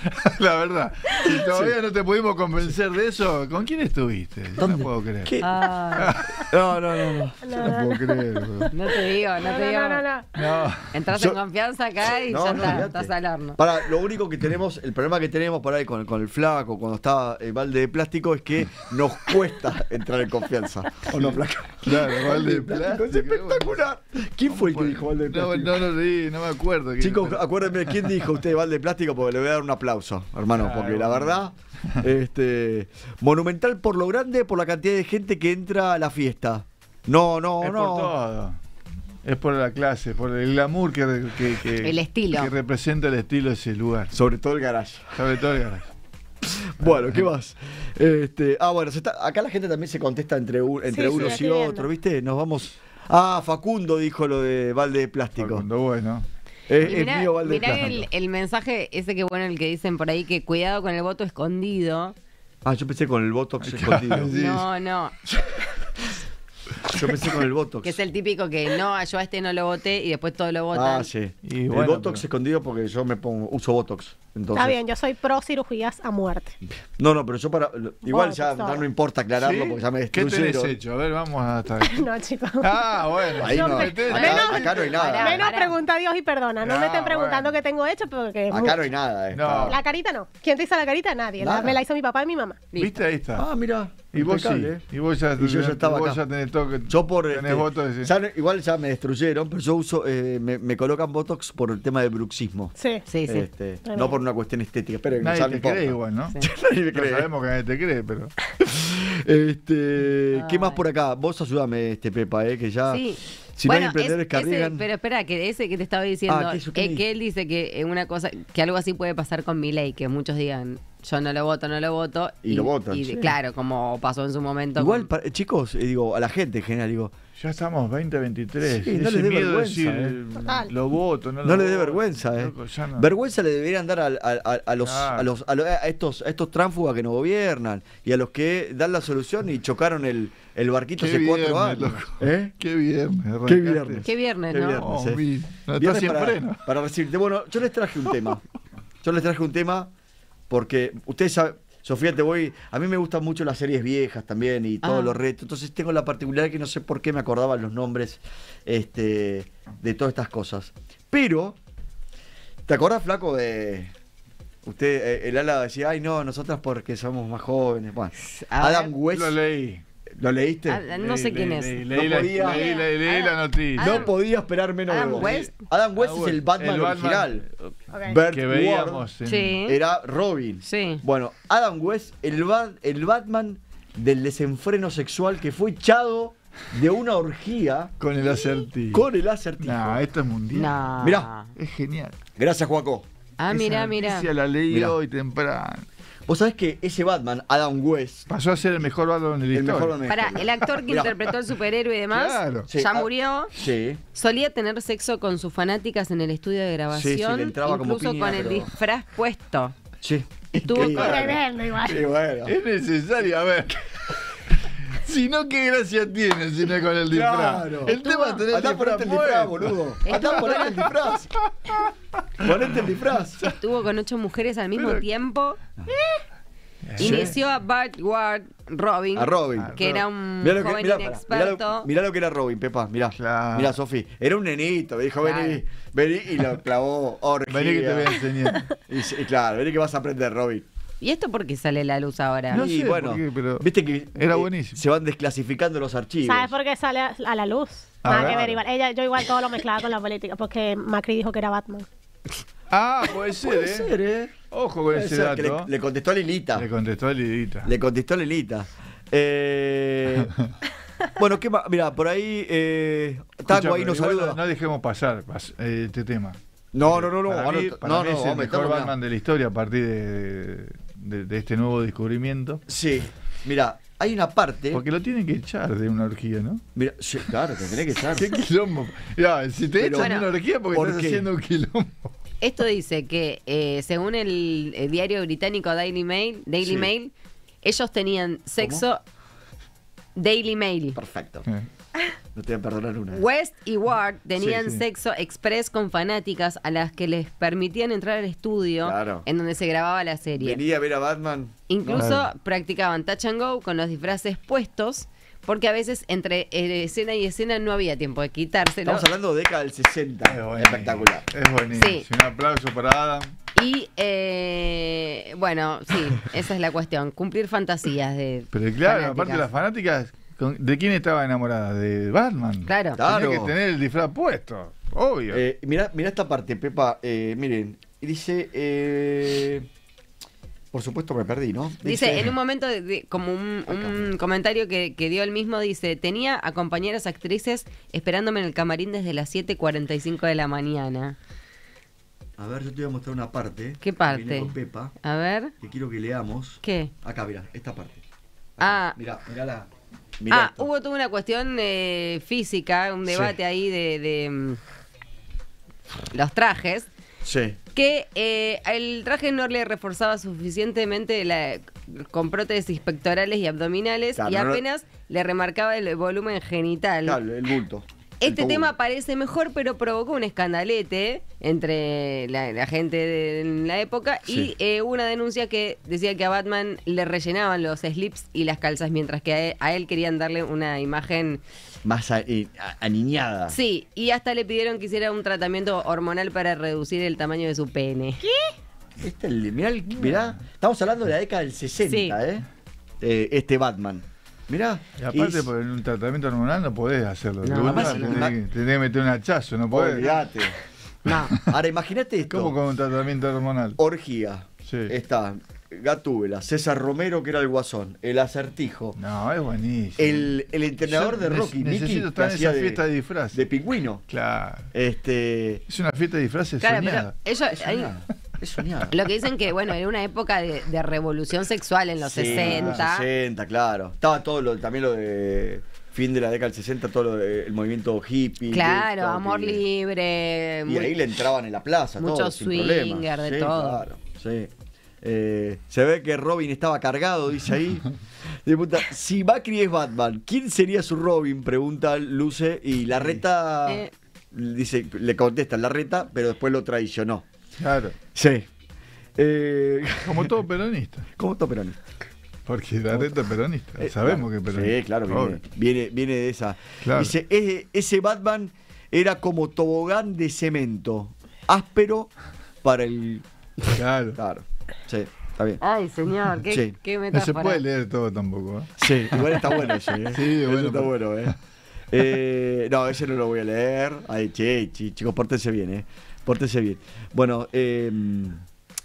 [laughs] la verdad. Si todavía no te pudimos convencer de eso, ¿con quién estuviste? no puedo creer. Ah. [laughs] No, no, no, no. no, no, puedo creer. No te digo, no, te digo. No, no. en confianza acá y ya está, estás al horno. Para, lo único que tenemos, el problema que tenemos por ahí con, con el flaco, cuando estaba el eh, balde de plástico, es que nos cuesta entrar en confianza. ¿O no, flaco? Claro, el balde de plástico. Es espectacular. ¿Quién fue el que dijo balde de plástico? No, no, no, no me acuerdo. Chicos, acuérdenme quién dijo usted balde de plástico porque le voy a dar una aplauso, hermano, porque la verdad, este, monumental por lo grande, por la cantidad de gente que entra a la fiesta. No, no, no. Es por la clase, por el glamour que, el estilo. que representa el estilo de ese lugar. Sobre todo el garage. Sobre todo el garage. Bueno, ¿qué más? Este, ah, bueno, está, acá la gente también se contesta entre, entre unos y otros, ¿viste? Nos vamos. Ah, Facundo dijo lo de balde de plástico. Facundo, bueno. Eh, eh, mirá, el, mensaje ese que bueno, el que dicen por ahí que cuidado con el voto escondido. Ah, yo pensé con el voto escondido. No, no. [laughs] Yo pensé con el Botox. Que es el típico que no, yo a este no lo voté y después todo lo votan. Ah, sí. el Botox escondido porque yo me pongo, uso Botox. Entonces... Está bien, yo soy pro cirugías a muerte. No, no, pero yo para. Igual ya pues, no, importa aclararlo porque ya me destruyeron. ¿Qué tenés hecho? A ver, vamos a estar. [laughs] no, chicos. Ah, bueno. Ahí no, Acá, menos, no hay nada. menos pregunta a Dios y perdona. No, me ah, estén preguntando qué tengo hecho porque. Acá no hay nada. Eh. La carita no. ¿Quién te hizo la carita? Nadie. me la hizo mi papá y mi mamá. ¿Viste? Ahí está. Ah, mira. Y vos sí, ¿eh? y vos ya, y yo ya estaba tenés todo yo por, este, igual ya me destruyeron, pero yo uso, eh, me, me, colocan Botox por el tema del bruxismo. Sí, sí, sí. Este, no por una cuestión estética. Pero que nadie no cree igual, ¿no? [laughs] nadie cree. sabemos que nadie te cree, pero. [laughs] este, ¿Qué más por acá? Vos ayúdame, este Pepa, eh, que ya. Sí. Si bueno, no hay emprendedores es, Pero espera, que ese que te estaba diciendo, ah, eh, que, es que él dice que una cosa, que algo así puede pasar con mi ley, que muchos digan, yo no lo voto, no lo voto. Y, lo votan. Y, Claro, como pasó en su momento. Igual, chicos, eh, digo, a la gente en general, digo. Ya estamos 2023. Sí, no les dé vergüenza. Eh. Lo voto, no, no les dé vergüenza. Eh. Vergüenza le deberían dar a, a, los, a, los, a, estos, estos tránsfugas que no gobiernan y a los que dan la solución y chocaron el, barquito hace cuatro años. ¿Eh? Qué viernes. Qué viernes. Qué viernes, oh, ¿no? para, para recibirte. Bueno, yo les traje un tema. Yo les traje un tema porque ustedes saben, Sofía, te voy. A mí me gustan mucho las series viejas también y ah. todos los retos. Entonces tengo la particularidad que no sé por qué me acordaban los nombres este, de todas estas cosas. Pero, ¿te acordás, Flaco, de. Usted, eh, el ala decía, ay no, nosotras porque somos más jóvenes. Bueno, Adam West. ¿Lo leíste? Ah, no sé quién es. Leí, leí, no podía, la noticia. no podía esperar menos Adam de vos. West. Adam West es el Batman, original. que veíamos era Robin. Bueno, Adam West, el, el Batman del desenfreno sexual que fue echado de una orgía con el acertijo. Con el acertijo. Nah, esto es mundial. Nah. Mirá. Es genial. Gracias, Juaco. Ah, mira, mira. la leí hoy temprano. Vos sabés que ese Batman, Adam West. Pasó a ser el mejor Batman del historia. Para, el actor que interpretó al superhéroe y demás, ya ah, murió. Sí. Solía tener sexo con sus fanáticas en el estudio de grabación. Sí, incluso como con el disfraz puesto. Sí. Estuvo con... Bueno, es necesario, a ver. Si no, qué gracia tiene si no con el disfraz. El tema es tener el disfraz, boludo. Andá poniendo el disfraz. Ponete el disfraz. [laughs] Estuvo con ocho mujeres al mismo tiempo. Ah. Eh. Inició a Bart Ward Robin, a Robin. que ah, era un joven inexperto. Mirá lo, que era Robin, Pepa, mirá. Mirá, Sofi. Era un nenito, me dijo, vení, y lo clavó Vení que te voy a enseñar. [laughs] y claro, vení que vas a aprender, Robin. ¿Y esto por qué sale la luz ahora? No bueno, pero viste que era eh, buenísimo. se van desclasificando los archivos. ¿Sabes por qué sale a, la luz? Nada que ver, igual. Ella, yo igual todo lo mezclaba con la política, porque Macri dijo que era Batman. Ah, puede ser, ¿eh? ¿eh? Ojo con ese dato. Le, contestó a Lilita. Le contestó a Lilita. Le contestó a Lilita. Eh, [laughs] bueno, ¿qué más? Mira, por ahí. Eh, Taco ahí nos saluda. No, no, dejemos pasar este tema. No, no, no, no. no, no, para mí el mejor Batman de la historia a partir de, de, este nuevo descubrimiento. Sí, mira, hay una parte. Porque lo tienen que echar de una orgía, ¿no? Mira, claro, te tenés que echar. [laughs] ¿Qué quilombo? si te echan de una orgía porque ¿por haciendo un quilombo. Esto dice que, eh, según el, diario británico Daily Mail, Daily Mail ellos tenían sexo Daily Mail. Perfecto. Eh. No te voy a perdonar una. ¿eh? West y Ward tenían sexo express con fanáticas a las que les permitían entrar al estudio en donde se grababa la serie. Venía a ver a Batman. Incluso practicaban touch and go con los disfraces puestos. Porque a veces entre eh, escena y escena no había tiempo de quitárselo. Estamos hablando de década del 60. Es espectacular. Es bonito. Un aplauso para Adam. Y eh, bueno, sí, esa es la cuestión. Cumplir fantasías de. Pero claro, aparte las fanáticas ¿De quién estaba enamorada? De Batman. Claro. Claro. que tener el disfraz puesto, obvio. Eh, mirá, esta parte, Pepa. Eh, miren, dice... Eh, por supuesto me perdí, ¿no? Dice, en un momento, como un, comentario que, dio él mismo, dice, tenía a compañeras actrices esperándome en el camarín desde las 7.45 de la mañana. A ver, yo te voy a mostrar una parte. ¿Qué parte? con Pepa, a ver. Que quiero que leamos. ¿Qué? Acá, mira, esta parte. ah. Mirá, mirá la ah, hubo toda una cuestión eh, física, un debate ahí de, mm, los trajes. Sí. Que eh, el traje no le reforzaba suficientemente la, con prótesis pectorales y abdominales y apenas le remarcaba el volumen genital. Claro, el bulto. Este tema parece mejor, pero provocó un escandalete entre la, gente de la época y eh, una denuncia que decía que a Batman le rellenaban los slips y las calzas, mientras que a e, él, querían darle una imagen más eh, a, aniñada. Sí, y hasta le pidieron que hiciera un tratamiento hormonal para reducir el tamaño de su pene. ¿Qué? Este, estamos hablando de la década del 60, ¿eh? ¿eh? este Batman. Mirá. Y aparte, por en un tratamiento hormonal no podés hacerlo. No, tenés, que, meter un hachazo, no podés. Olvídate. ahora imagínate [laughs] esto. ¿Cómo con un tratamiento hormonal? Orgía. Sí. Está Gatúbela, César Romero, que era el guasón, el acertijo. No, es buenísimo. El, entrenador de Rocky, Necesito estar en esa fiesta de, de disfraz. De pingüino. Claro. Este... Es una fiesta de disfraces claro, soñada. eso, Ahí, lo que dicen que, bueno, era una época de, revolución sexual en los sí, 60. 60, claro. Estaba todo lo, también lo de fin de la década del 60, todo el movimiento hippie. Claro, amor libre. Y ahí le entraban en la plaza, muchos todo, de todo. Eh, se ve que Robin estaba cargado, dice ahí. [laughs] si Macri es Batman, ¿quién sería su Robin? Pregunta Luce y la reta. Eh. Dice, le contesta la reta, pero después lo traicionó. Claro. Sí. Eh, [laughs] como todo peronista. Como todo peronista. Porque neta es peronista, eh, sabemos que es peronista. Sí, claro, viene, viene, viene, de esa. Dice, ese, Batman era como tobogán de cemento, áspero para el... [laughs] Claro. claro. Sí, está bien. Ay, señor, qué, sí. qué metáfora. No se puede leer todo tampoco, ¿eh? Sí, igual está bueno ese, ¿eh? [laughs] Sí, bueno. está bueno, ¿eh? ¿eh? No, ese no lo voy a leer. Ay, che, chicos, pórtense bien, ¿eh? Pórtese bien. Bueno, em,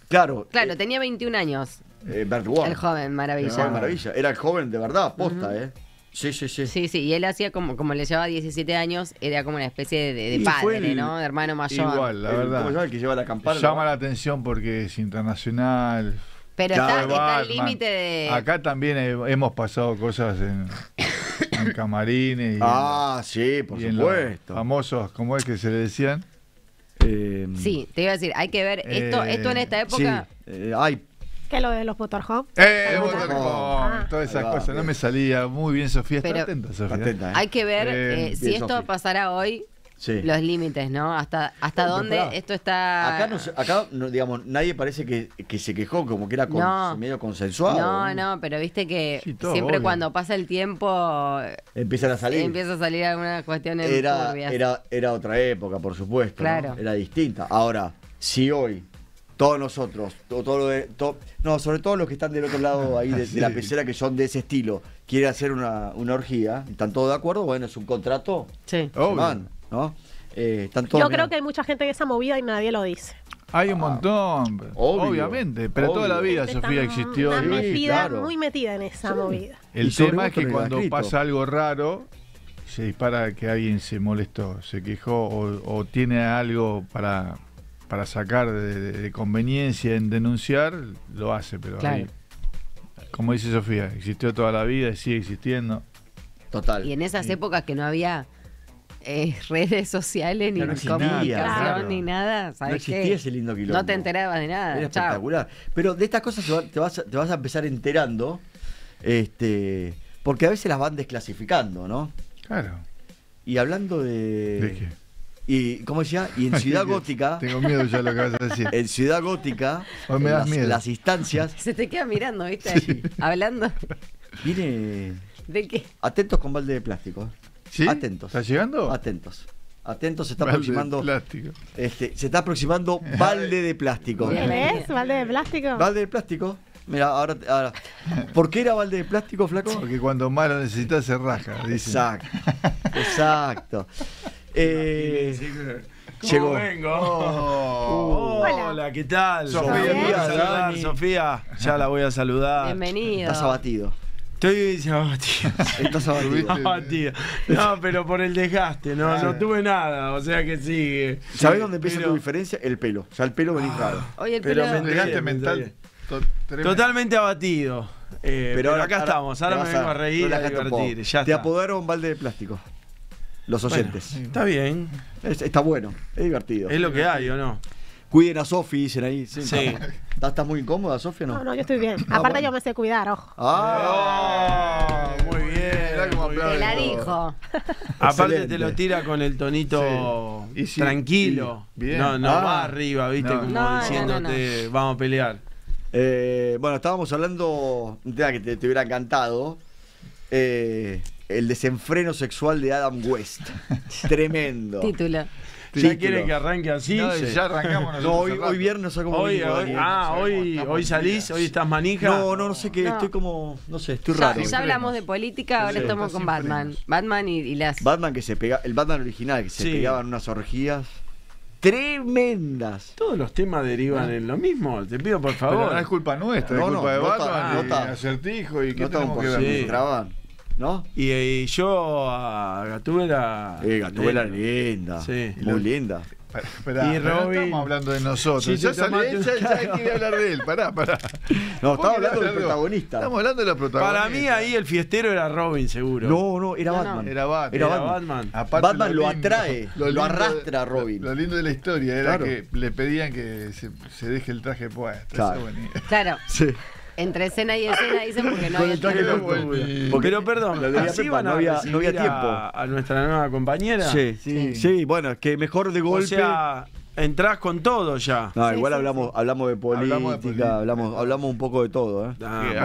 claro. Claro, eh, tenía 21 años. Eh, Bert El joven, maravilla. maravilla. Era el joven de verdad, posta, ¿eh? Sí, sí, sí. Sí, sí, y él hacía como, como le llevaba 17 años, era como una especie de, padre, ¿no? hermano mayor. Igual, la verdad. llama que lleva la campana? Llama la atención porque es internacional. Pero está, está, el límite de. Acá también hemos pasado cosas en, [coughs] camarines. Y ah, sí, por supuesto. famosos, como es que se le decían? Em, sí, te iba a decir, hay que ver esto, eh, esto en esta época. Sí, eh, hay lo de los Motorhome. Eh, Motorhome, ah. todas esas cosas. No me salía muy bien, Sofía. Está atenta, Sofía. ¿eh? Hay que ver si esto pasará hoy los límites, ¿no? Hasta, hasta dónde esto está. Acá, no, digamos, nadie parece que, se quejó, como que era medio consensuado. No, no, pero viste que siempre cuando pasa el tiempo. Empiezan a eh, salir. Empieza a salir algunas cuestiones. Era, era, otra época, por supuesto. Claro. Era distinta. Ahora, si hoy. Todos nosotros, no, sobre todo los que están del otro lado [laughs] ahí de, la pecera que son de ese estilo, quieren hacer una, una orgía, están todos de acuerdo, bueno, es un contrato. Sí. Eh, Yo creo que hay mucha gente que esa movida y nadie lo dice. Hay un montón, obviamente, pero toda la vida Sofía existió. Muy metida en esa movida. El tema es que cuando pasa algo raro, se dispara que alguien se molestó, se quejó o, tiene algo para, para sacar de, conveniencia en denunciar, lo hace, pero ahí, como dice Sofía, existió toda la vida y sigue existiendo. Total. Y en esas épocas que no había eh, [laughs] redes sociales, ni comunicación, ni nada. ¿sabes no existía qué? ese lindo quilombo. No te enterabas de nada. espectacular. Pero de estas cosas te vas, te vas a empezar enterando, este, porque a veces las van desclasificando, ¿no? Claro. Y hablando de. ¿De qué? Y, ¿Cómo decía? Y en [laughs] Ciudad Gótica. Tengo miedo ya lo que vas a decir. [laughs] En Ciudad Gótica. me das las, miedo. las, instancias. Se te queda mirando, ¿viste? Hablando. Viene. ¿De qué? Atentos con balde de plástico. Atentos. ¿Está llegando? Atentos. Atentos, se está aproximando. Plástico. Este, se está aproximando balde de plástico. ¿Qué es? Eh? ¿Balde de plástico? Balde de plástico. Mira, ahora, ahora, ¿Por qué era balde de plástico, flaco? Porque cuando más lo necesitas se raja. Exacto. Exacto. [laughs] Eh, ¿Cómo llegó. vengo? Oh. hola. ¿qué tal? Sofía, Sofía, ya la voy a saludar. Bienvenido. Estás abatido. Estoy diciendo, oh, ah, tío. Estás abatido. No, tío. No, pero por el desgaste, no, no tuve nada, o sea que sigue. ¿Sabés dónde empieza tu diferencia? El pelo. O sea, el pelo venís ah. Oye, el pero desgaste mental. Totalmente abatido. Eh, pero, acá estamos, ahora me vengo a, reír, a divertir. Ya te apoderó un balde de plástico. Los oyentes. está bien. está bueno, es divertido. Es lo que hay, ¿o no? cuiden a Sofi, dicen ahí. Sí. ¿Estás, muy incómoda, Sofi, o no? No, no, yo estoy bien. Ah, Aparte, yo me sé cuidar, ojo. ¡Ah! ah muy bien. Te la dijo. Aparte, te lo tira con el tonito tranquilo. No, no ah. va arriba, ¿viste? Como diciéndote, vamos a pelear. Eh, bueno, estábamos hablando de un tema que te, hubiera encantado. Eh, el desenfreno sexual de Adam West. [laughs] Tremendo. Título. Ya quieren que arranque así. ya arrancamos No, hoy, viernes hoy, Ah, hoy, hoy ah, salís, hoy estás manija. No, no, no sé qué, estoy como, no sé, estoy raro. Ya, hablamos de política, ahora estamos con Batman. Batman y, las. Batman que se pega, el Batman original, que se pegaban unas orgías tremendas. Todos los temas derivan ah. en lo mismo. Te pido por favor. no es culpa nuestra, no, es culpa de Batman, no, y acertijo y que no ver. ¿no? Y, yo a Gatubela. Eh, linda. Muy linda. y Robin, estamos hablando de nosotros. ya ya, hablar de él. Pará, pará. No, estamos hablando del protagonista. Estamos hablando de la Para mí ahí el fiestero era Robin, seguro. No, no, era Batman. Era Batman. Batman. lo, atrae, lo, arrastra a Robin. Lo, lindo de la historia era que le pedían que se, deje el traje puesto. Claro. Eso claro. Sí. Entre escena y escena dicen porque no había tiempo. Porque, no, perdón, lo así no había, había tiempo. A, nuestra nueva compañera. Sí, sí, sí. bueno, que mejor de golpe. O sea, Entrás con todo ya. igual hablamos, hablamos de política, hablamos, Hablamos, un poco de todo. ¿eh?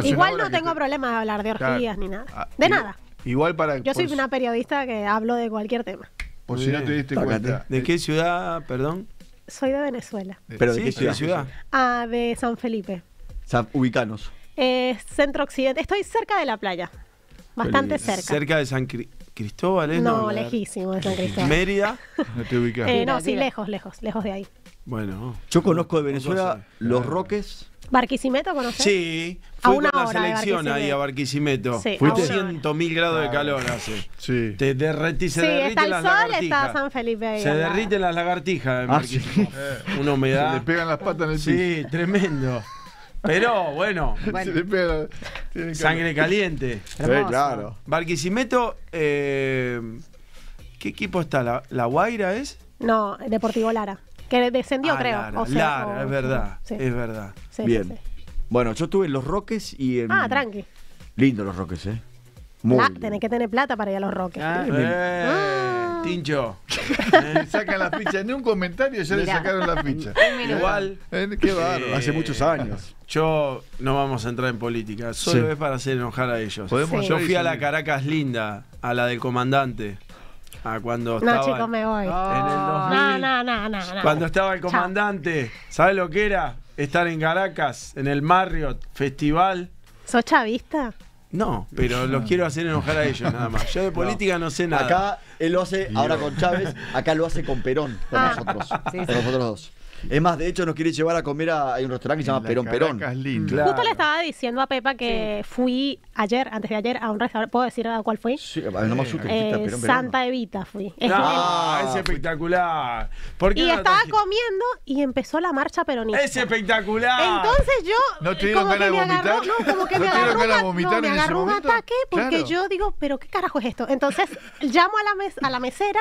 igual no tengo problema de hablar de orgías ni nada. Ah, de nada. Igual para. Yo soy pues- una periodista que hablo de cualquier tema. Por pues si no te diste cuenta. ¿De qué ciudad, perdón? Soy de Venezuela. ¿Pero de qué ciudad? Ah, de San Felipe ubicanos. Eh, centro occidente. Estoy cerca de la playa. Bastante cerca. Cerca de San Cristóbal, eh? No, lejísimo de San Cristóbal. Mérida. [laughs] No te ubicas. Eh, no, sí, lejos, lejos, lejos de ahí. Bueno. Yo conozco de Venezuela Los Roques. ¿Barquisimeto conoces? Sí, fui a una con la selección ahí a Barquisimeto. Sí, 100.000 grados de calor hace. Sí. Te derretí, se sí, derrite está el sol, está San Felipe ahí. Se la... derriten las lagartijas en ah, [laughs] Se le pegan las patas en el Sí, tremendo. Pero bueno, [laughs] sangre caliente. Sí, claro. Barquisimeto, eh, ¿qué equipo está? ¿La, Guaira es? No, Deportivo Lara. Que descendió, ah, creo. Lara, es verdad. Es verdad. Bien. Bueno, yo estuve en Los Roques y en. Ah, tranqui. Lindo Los Roques, ¿eh? Muy. tenés que tener plata para ir a Los Roques. Ah, ah. Eh. Tincho. sacan la ficha. En un comentario ya le sacaron la ficha. [laughs] Igual. Eh, qué eh, barro. Hace muchos años. Yo no vamos a entrar en política. Solo es para hacer enojar a ellos. Yo fui a la Caracas linda, a la del comandante. A cuando No, chicos, me voy. En el 2000. Cuando estaba el comandante, ¿sabes lo que era? Estar en Caracas, en el Marriott Festival. ¿Sos chavista? No, pero los quiero hacer enojar a ellos nada más. Yo de política no, sé nada. Acá él lo hace ahora con Chávez, acá lo hace con Perón, con ah. nosotros. Con nosotros dos. Es más, de hecho, nos quiere llevar a comer a, un restaurante que se llama Perón Perón. Justo le estaba diciendo a Pepa que fui ayer, antes de ayer, a un restaurante. ¿Puedo decir a cuál fue? Sí, nomás eh, Perón, Santa Evita fui. [laughs] Ah, [laughs] es ah, espectacular. y estaba comiendo y empezó la marcha peronista. Es espectacular. Entonces yo. ¿No eh, te ganas de vomitar? como que me agarró, no, me agarró un ataque porque yo digo, ¿pero qué carajo es esto? Entonces llamo a la, mes, a la mesera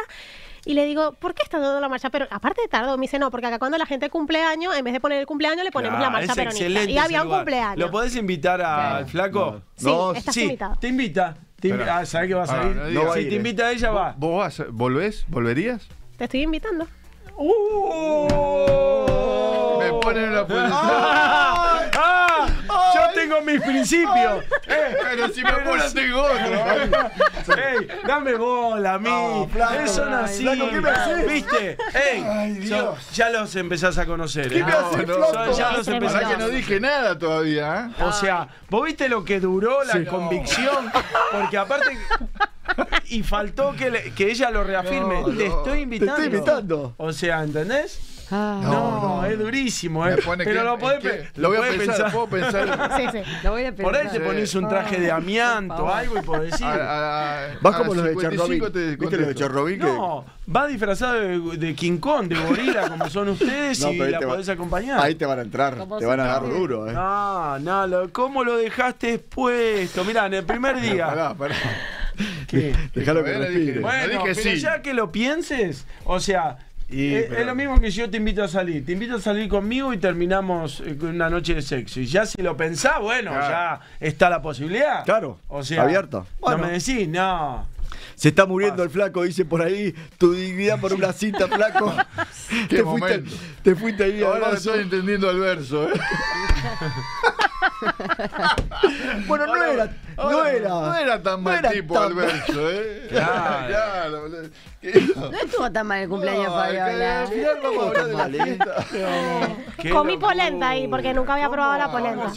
y le digo, ¿por qué está dando la marcha? Pero aparte de tardo, me dice, no, porque acá cuando la gente cumple en vez de poner el cumpleaños, le ponemos la marcha peronista. Y había un cumpleaños. ¿Lo puedes invitar al flaco? No. Sí, estás Te invita. Te ah, ¿sabes que va a salir? si te invita ella, va. ¿Vos vas, volvés? ¿Volverías? Te estoy invitando. ¡Uh! Me oh. ponen la [laughs] ¡Ah! ah. Yo tengo mis principios. Eh. pero si me pones tengo otro. [laughs] Ey, dame bola a mí. No, Eso nací. ¿Viste? Ey, ya los empezás a conocer. Eh. ya los empezás que no dije nada todavía. ¿eh? O sea, vos viste lo que duró la convicción. Porque aparte y faltó que, ella lo reafirme. Te estoy invitando. Te estoy invitando. O sea, ¿entendés? Ah, no, es durísimo, ¿eh? Pero lo podés lo, voy a pensar, Puedo pensar. [laughs] Sí, sí, lo voy a pensar. Por ahí te pones un traje de amianto, algo y podés ir. Vas como los de Chernobyl. ¿Viste los de No, vas disfrazado de, de, King Kong, de gorila, como son ustedes, y la podés acompañar. Ahí te van a entrar, te van a dar duro, ¿eh? No, no, ¿cómo lo dejaste expuesto? Mirá, en el primer día. pará, pará. Déjalo que respire. Bueno, dije pero sí. ya que lo pienses, o sea, eh, es, lo mismo que yo te invito a salir. Te invito a salir conmigo y terminamos eh, una noche de sexo. Y ya si lo pensás, bueno, ya está la posibilidad. Claro. O sea, abierta. No me decís, no. Se está muriendo el flaco, dice por ahí, tu dignidad por una cita, flaco. [laughs] [laughs] te, fuiste, ahí Ahora estoy entendiendo el verso. ¿eh? [laughs] bueno, no era no era. No era tan mal tipo Alberto, ¿eh? [laughs] Claro. No estuvo tan mal el cumpleaños, no, Fabiola. [laughs] Comí polenta ahí, porque nunca había probado la polenta.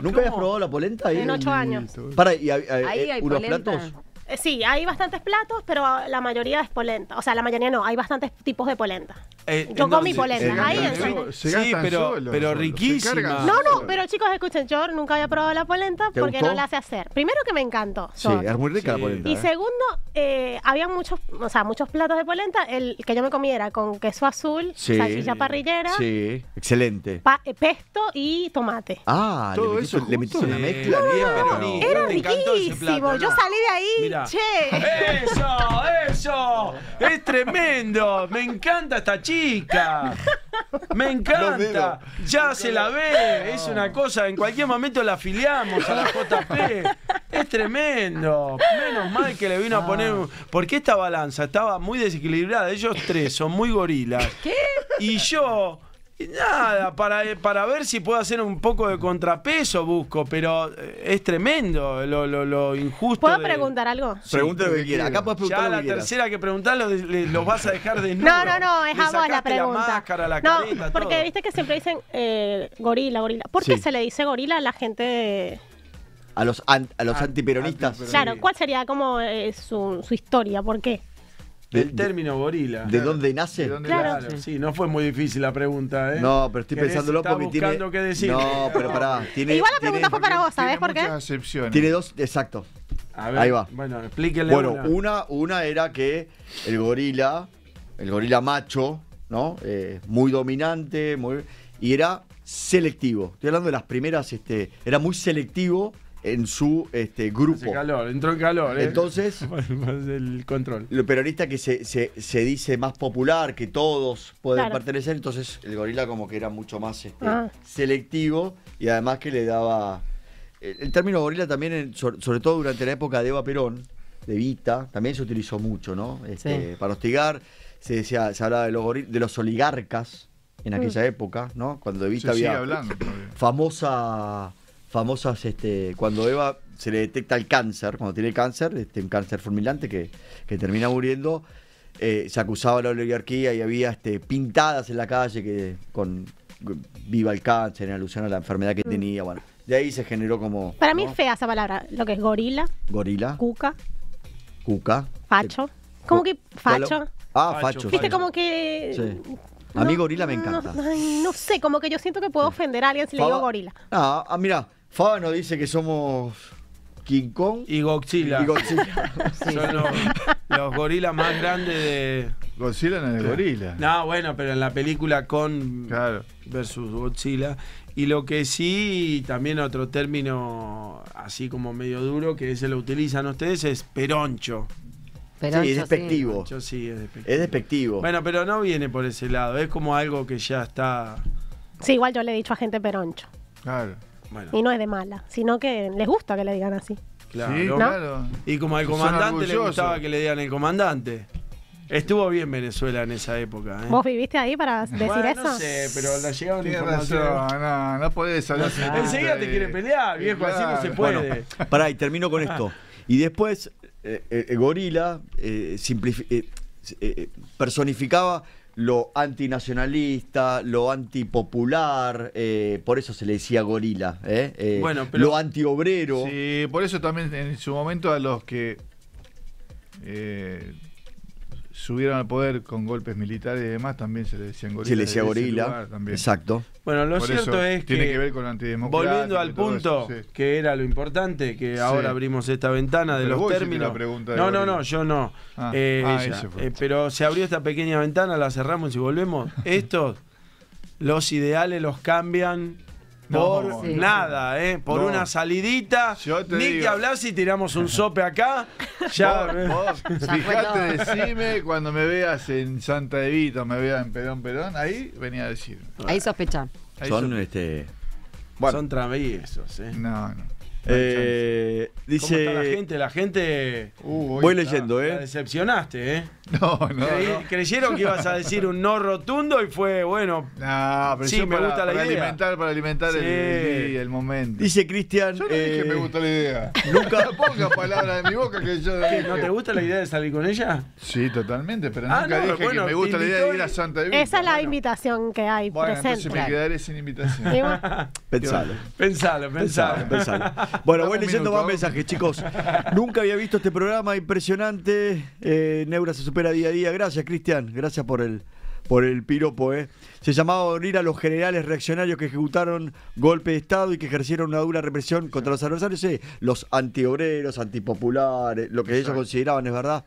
¿Nunca habías probado la polenta ahí? En ocho años. Para, ¿y hay, eh, unos platos? Eh, sí, hay bastantes platos, pero la mayoría es polenta. O sea, la mayoría no, hay bastantes tipos de polenta. Eh, yo comí polenta. Eh, ahí en Sí, pero, riquísima. No, no, pero chicos, escuchen, yo nunca había probado la polenta porque no la sé hacer. Primero que me encantó. Sí, es muy rica la polenta. Y segundo, había muchos, o sea, muchos platos de polenta. El que yo me comí era con queso azul, salchicha parrillera. Sí, excelente. pesto y tomate. Ah, todo le metiste, eso le una mezcla. No, no, no, era riquísimo. yo salí de ahí. ¡Che! ¡Eso! ¡Eso! ¡Es tremendo! ¡Me encanta esta chica! ¡Me encanta! ¡Ya se la ve! Es una cosa, en cualquier momento la afiliamos a la JP. Es tremendo. Menos mal que le vino a poner. Porque esta balanza estaba muy desequilibrada. Ellos tres son muy gorilas. ¿Qué? Y yo Nada, para, eh, para ver si puedo hacer un poco de contrapeso busco, pero eh, es tremendo lo, lo, lo injusto. ¿Puedo preguntar algo? Sí, lo que quiera. Acá puedes preguntar. Ya la tercera que preguntás lo, vas a dejar de No, no, no, es a vos la pregunta. no, porque viste que siempre dicen eh, gorila, gorila. ¿Por qué se le dice gorila a la gente de... A los, a los antiperonistas. Claro, ¿cuál sería como eh, su, su historia? ¿Por qué? Del término gorila. ¿De dónde nace? claro. Sí, no fue muy difícil la pregunta, ¿eh? No, pero estoy pensándolo porque tiene. Qué decir? No, pero pará. [laughs] Tiene, Igual la pregunta fue para vos, ¿sabes por qué? Excepciones. Tiene dos, exacto. Ahí va. Bueno, explíquenle. Bueno, una. una. era que el gorila, el gorila macho, ¿no? Eh, muy dominante, muy. Y era selectivo. Estoy hablando de las primeras, este. Era muy selectivo en su este, grupo. calor, entró en calor. ¿eh? Entonces, [laughs] el control. Lo peronista que se, dice más popular, que todos pueden pertenecer, entonces el gorila como que era mucho más este, ah. selectivo y además que le daba... El, término gorila también, sobre, todo durante la época de Eva Perón, de Vita, también se utilizó mucho, ¿no? Este, para hostigar, se decía, se hablaba de los, de los oligarcas en aquella mm. época, ¿no? Cuando de Vita había famosa famosas, este, cuando Eva se le detecta el cáncer, cuando tiene cáncer, este, un cáncer fulminante que, termina muriendo, eh, se acusaba la oligarquía y había este, pintadas en la calle que con viva el cáncer en alusión a la enfermedad que mm. tenía, bueno. De ahí se generó como... Para mí es fea esa palabra, lo que es gorila. Gorila. Cuca. Cuca. Facho. como que facho? Ah, facho. Viste como que... A mí gorila me encanta. No, sé, como que yo siento que puedo ofender a alguien si le digo gorila. Ah, ah mira, Fábano dice que somos King Kong y Godzilla. Godzilla. [laughs] Son los, gorilas más grandes de. Godzilla no es gorila. No, bueno, pero en la película con versus Godzilla. Y lo que sí, también otro término así como medio duro que se lo utilizan ustedes es peroncho. es despectivo. Peroncho, sí, es despectivo. Es despectivo. Bueno, pero no viene por ese lado, es como algo que ya está. Sí, igual yo le he dicho a gente peroncho. Claro. Y no es de mala, sino que les gusta que le digan así. Claro, claro. Y como al comandante le gustaba que le digan el comandante. Estuvo bien Venezuela en esa época. ¿eh? ¿Vos viviste ahí para decir bueno, eso? No sé, pero la llegaron Tienes razón, no, no podés hablar. enseguida te quieren pelear, viejo, así no se puede. pará, y termino con esto. Y después, eh, eh, Gorila personificaba lo antinacionalista, lo antipopular, eh, por eso se le decía gorila, ¿eh? Eh, lo antiobrero. Sí, por eso también en su momento a los que subieron al poder con golpes militares y demás también se le decían gorila. Se le decía gorila, exacto. Bueno, lo cierto es que, volviendo al punto que era lo importante, que ahora abrimos esta ventana de los términos. no, no, no, yo no. Ah, eh, ah, eh, pero se abrió esta pequeña ventana, la cerramos y volvemos. Estos, los ideales los cambian por nada, ¿eh? Por una salidita. Ni que hablar si tiramos un sope acá. [laughs] Ya. Vos, ¿eh? fijate, decime cuando me veas en Santa Evita, me veas en Perón Perón, ahí venía a decir. Ahí sospechan. son, este, son traviesos, ¿eh? No, no. Eh, dice. está la gente? La gente. Uh, voy leyendo, ¿eh? La decepcionaste, ¿eh? No, no, Creyeron que ibas a decir un no rotundo y fue, bueno. No, pero sí, me gusta la idea. Alimentar, para alimentar el, momento. Dice Cristian. Yo dije eh, me gusta la idea. Nunca [laughs] pongas palabra de mi boca que yo. ¿No te gusta la idea de salir con ella? Sí, totalmente, pero ah, nunca dije que me gusta la idea de ir a Santa Evita. Esa es la invitación que hay bueno, presente. Entonces me quedaré sin invitación. Pensalo, pensalo. pensalo, pensalo. Bueno, voy leyendo más mensajes, chicos. Nunca había visto este programa impresionante. Eh, Neura se supera día a día. Gracias, Cristian. Gracias por el, por el piropo. Eh. Se llamaba a a los generales reaccionarios que ejecutaron golpe de Estado y que ejercieron una dura represión contra los adversarios, eh, los antiobreros, antipopulares, lo que ellos consideraban, es verdad.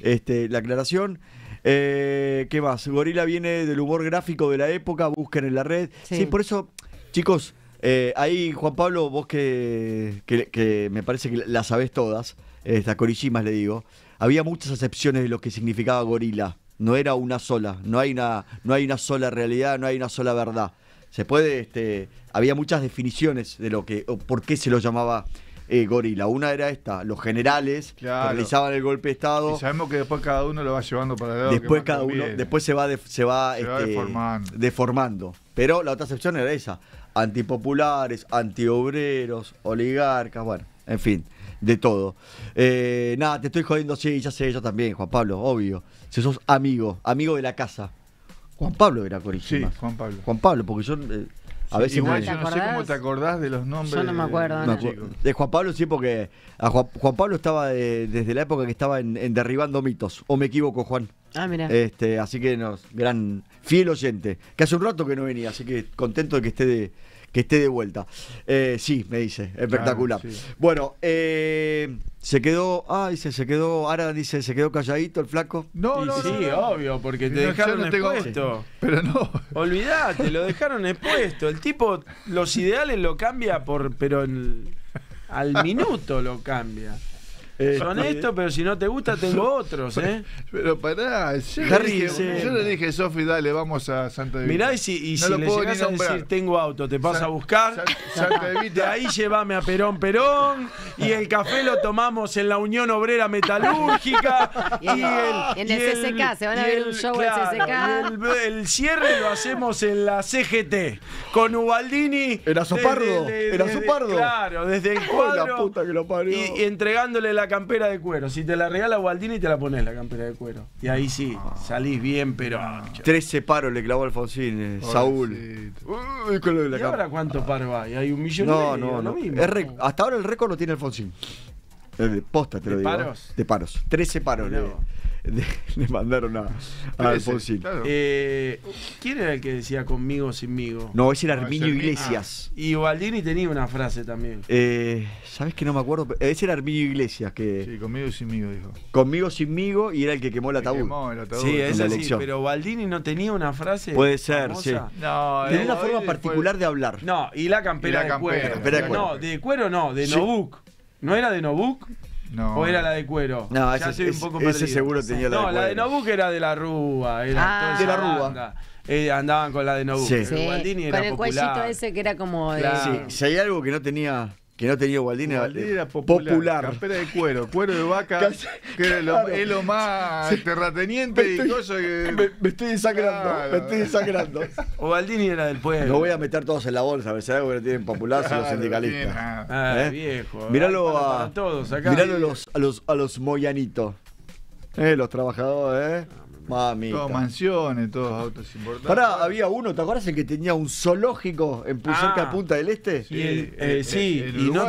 Este, la aclaración. Eh, ¿Qué más? Gorila viene del humor gráfico de la época, busquen en la red. sí por eso, chicos, eh, ahí, Juan Pablo, vos que, me parece que la sabés todas, esta eh, Corishimas le digo, había muchas acepciones de lo que significaba gorila. No era una sola, no hay una, no hay una sola realidad, no hay una sola verdad. Se puede, este, había muchas definiciones de lo que, por qué se lo llamaba eh, gorila. Una era esta, los generales realizaban el golpe de Estado. Y sabemos que después cada uno lo va llevando para el Después cada uno, después se va, se va, este, deformando. deformando. Pero la otra excepción era esa antipopulares, antiobreros, oligarcas, bueno, en fin, de todo. Eh, nada, te estoy jodiendo, sí, ya sé, yo también, Juan Pablo, obvio. Si sos amigo, amigo de la casa. Juan Pablo era corregido. Sí, Juan Pablo. Juan Pablo, porque yo... Eh, a veces Igual yo no sé cómo te acordás de los nombres. Yo no me acuerdo. De, Juan Pablo sí, porque Juan, Pablo estaba desde la época que estaba en Derribando Mitos. ¿O me equivoco, Juan? Ah, este, así que nos, gran fiel oyente, que hace un rato que no venía, así que contento de que esté de, que esté de vuelta. Eh, sí, me dice, espectacular. Bueno, eh, se quedó, ah, dice, se quedó, ahora dice, se quedó calladito el flaco. No, no, sí, obvio, porque te dejaron expuesto. [laughs] Pero no. Olvídate, lo dejaron expuesto. El tipo los ideales lo cambia por, pero al minuto lo cambia. Eh, Son estos, pero si no te gusta, tengo [laughs] otros, ¿eh? Pero pará, yo, le dije, Sofi, dale, vamos a Santa Evita. Mirá, y si, y si le llegas a decir, tengo auto, te vas a buscar. Santa [laughs] Evita. De ahí llévame a Perón Perón, y el café lo tomamos en la Unión Obrera Metalúrgica. [laughs] y, el, en el, se van a ver un show en CCK. El, el, cierre lo hacemos en la CGT, con Ubaldini. Era azopardo. era Azopardo. Claro, desde el cuadro. puta que lo parió. Y, y entregándole la campera de cuero. Si te la regala Gualdini, te la pones la campera de cuero. Y ahí sí, ah. salís bien, pero. 13 ah, paros le clavó Alfonsín, eh, Saúl. Uy, con lo de la ¿Y ahora cuántos paros hay? Hay un millón no, de no, no. hasta ahora el récord lo tiene Alfonsín. Eh, posta, te ¿De lo digo. ¿eh? Paros? De paros. 13 paros. [laughs] Le mandaron a, a Alfonsín. Eh, ¿Quién era el que decía conmigo o sinmigo? No, ese era Armiño Iglesias. Ah, y Baldini tenía una frase también. Eh, ¿Sabes que no me acuerdo? Ese era Arminio Iglesias que. Sí, conmigo o sinmigo, dijo. Conmigo, sinmigo, y era el que quemó el ataúd. Sí, es pero Baldini no tenía una frase. Puede ser, sí. tenía una eh, forma particular de hablar. No, y la campera, de cuero. No, de cuero no, de Nobuk. ¿No era de Nobuk? ¿O era la de cuero? No, ya ese, un poco seguro tenía la de cuero. No, la de Nobu que era de la Rúa. Era ah. de la Rúa. Eh, andaban con la de Nobu. con el cuellito ese que era como de... si hay algo que no tenía que no tenía Gualdini, era eh, popular, Campera de cuero, cuero de vaca, [laughs] que es lo más terrateniente me estoy, y cosas que. Me, estoy desangrando, me estoy desangrando. Gualdini [laughs] era del pueblo. Lo voy a meter todos en la bolsa, a si ver que lo tienen popular a los sindicalistas. viejo. Miralo a, todos acá, a los, a los, a los moyanitos. Eh, los trabajadores, eh. Mami. Todas mansiones, todos autos importantes. ahora había uno, ¿te acuerdas el que tenía un zoológico en ah. de Punta del Este? Sí, y, no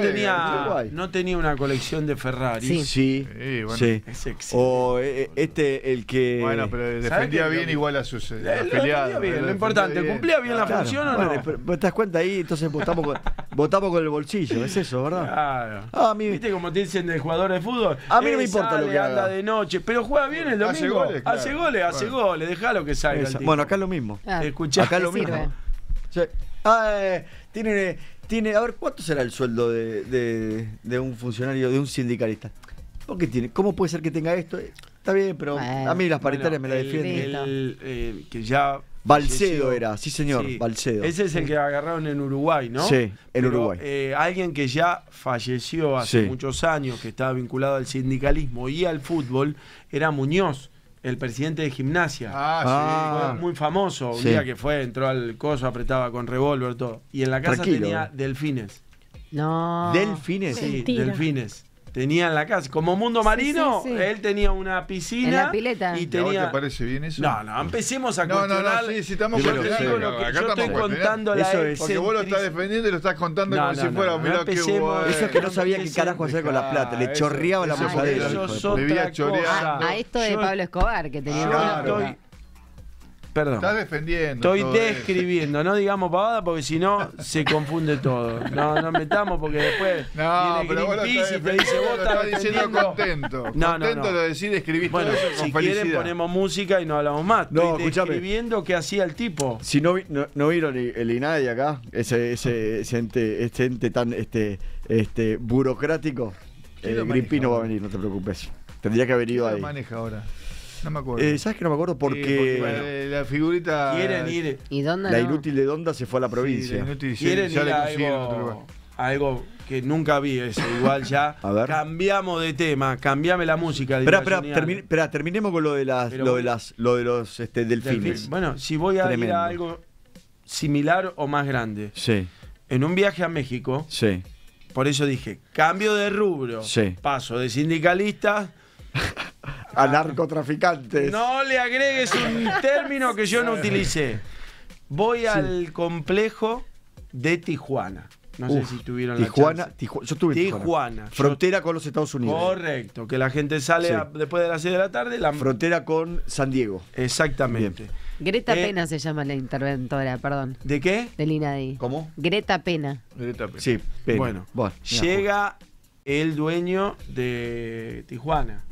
tenía una colección de Ferrari. Sí, sí. Es O eh, eh, este, el que. Bueno, pero defendía bien igual a sus eh, la, lo, bien, lo, importante, ¿cumplía bien la función o no? te das cuenta ahí, entonces [laughs] votamos con, el bolsillo, es eso, ¿verdad? Claro. Ah, ¿Viste como te dicen de jugador de fútbol? A mí no me importa lo que haga. anda de noche, pero juega bien el domingo, hace gol le hace bueno. goles, lo que salga. Bueno, acá es lo mismo. escucha acá lo mismo. Ah, eh, tiene, tiene, a ver, ¿cuánto será el sueldo de, un funcionario, de un sindicalista? ¿Por tiene? ¿Cómo puede ser que tenga esto? Eh, está bien, pero a mí las paritarias me la defienden. Eh, que ya Balcedo era, sí señor, Balcedo. Ese es el que agarraron en Uruguay, ¿no? Sí, en Uruguay. alguien que ya falleció hace muchos años, que estaba vinculado al sindicalismo y al fútbol, era Muñoz el presidente de gimnasia. Ah, ah. Muy famoso. Un día que fue, entró al coso, apretaba con revólver, todo. Y en la casa tenía eh. delfines. No. ¿Delfines? Sí, delfines. Tenía en la casa. Como mundo marino, él tenía una piscina. En la pileta. Y tenía... te parece bien eso? No, no, empecemos a no, cuestionar. No, no, sí, estamos yo, algo lo que, yo estoy contando la eso Porque vos lo estás defendiendo y lo estás contando como si fuera un milagro que Eso es que no sabía qué carajo hacer con la ah, plata. Le chorreaba la él, Debía chorear. Ah, a, esto de Pablo Escobar, que tenía una Perdón. Estás defendiendo. Estoy describiendo, no digamos pavada porque si no se confunde todo. No, no metamos porque después. [laughs] No, pero vos te dice vos diciendo contento. No, no, contento no. de decir escribiste bueno, con si felicidad. ponemos música y no hablamos más. Estoy no, describiendo qué hacía el tipo. Si no, no, no vieron el, el acá, ese, ese, ese, ente, tan este, este burocrático, el eh, no va a venir, no te preocupes. Tendría que haber ido ahí ahí. maneja ahora? No me acuerdo. Eh, ¿Sabes que no me acuerdo? Porque, la figurita. ¿Y La inútil de onda se fue a la provincia. ya ir algo, que nunca vi eso, igual ya. [laughs] A Cambiamos de tema, cambiame la música. Espera, terminemos con lo de las, lo de los este, delfines. Bueno, si voy a ir a algo similar o más grande. Sí. En un viaje a México. Sí. Por eso dije, cambio de rubro. Sí. Paso de sindicalista [laughs] a narcotraficantes. No le agregues un término que yo no utilicé. Voy al complejo de Tijuana. No sé si tuvieron Tijuana, la Tijuana, yo Tijuana. Frontera con los Estados Unidos. Correcto, que la gente sale después de las 6 de la tarde. La... Frontera con San Diego. Exactamente. Greta eh, Pena se llama la interventora, perdón. ¿De qué? De INADI. ¿Cómo? Greta Pena. Greta Pena. Sí, bueno, llega el dueño de Tijuana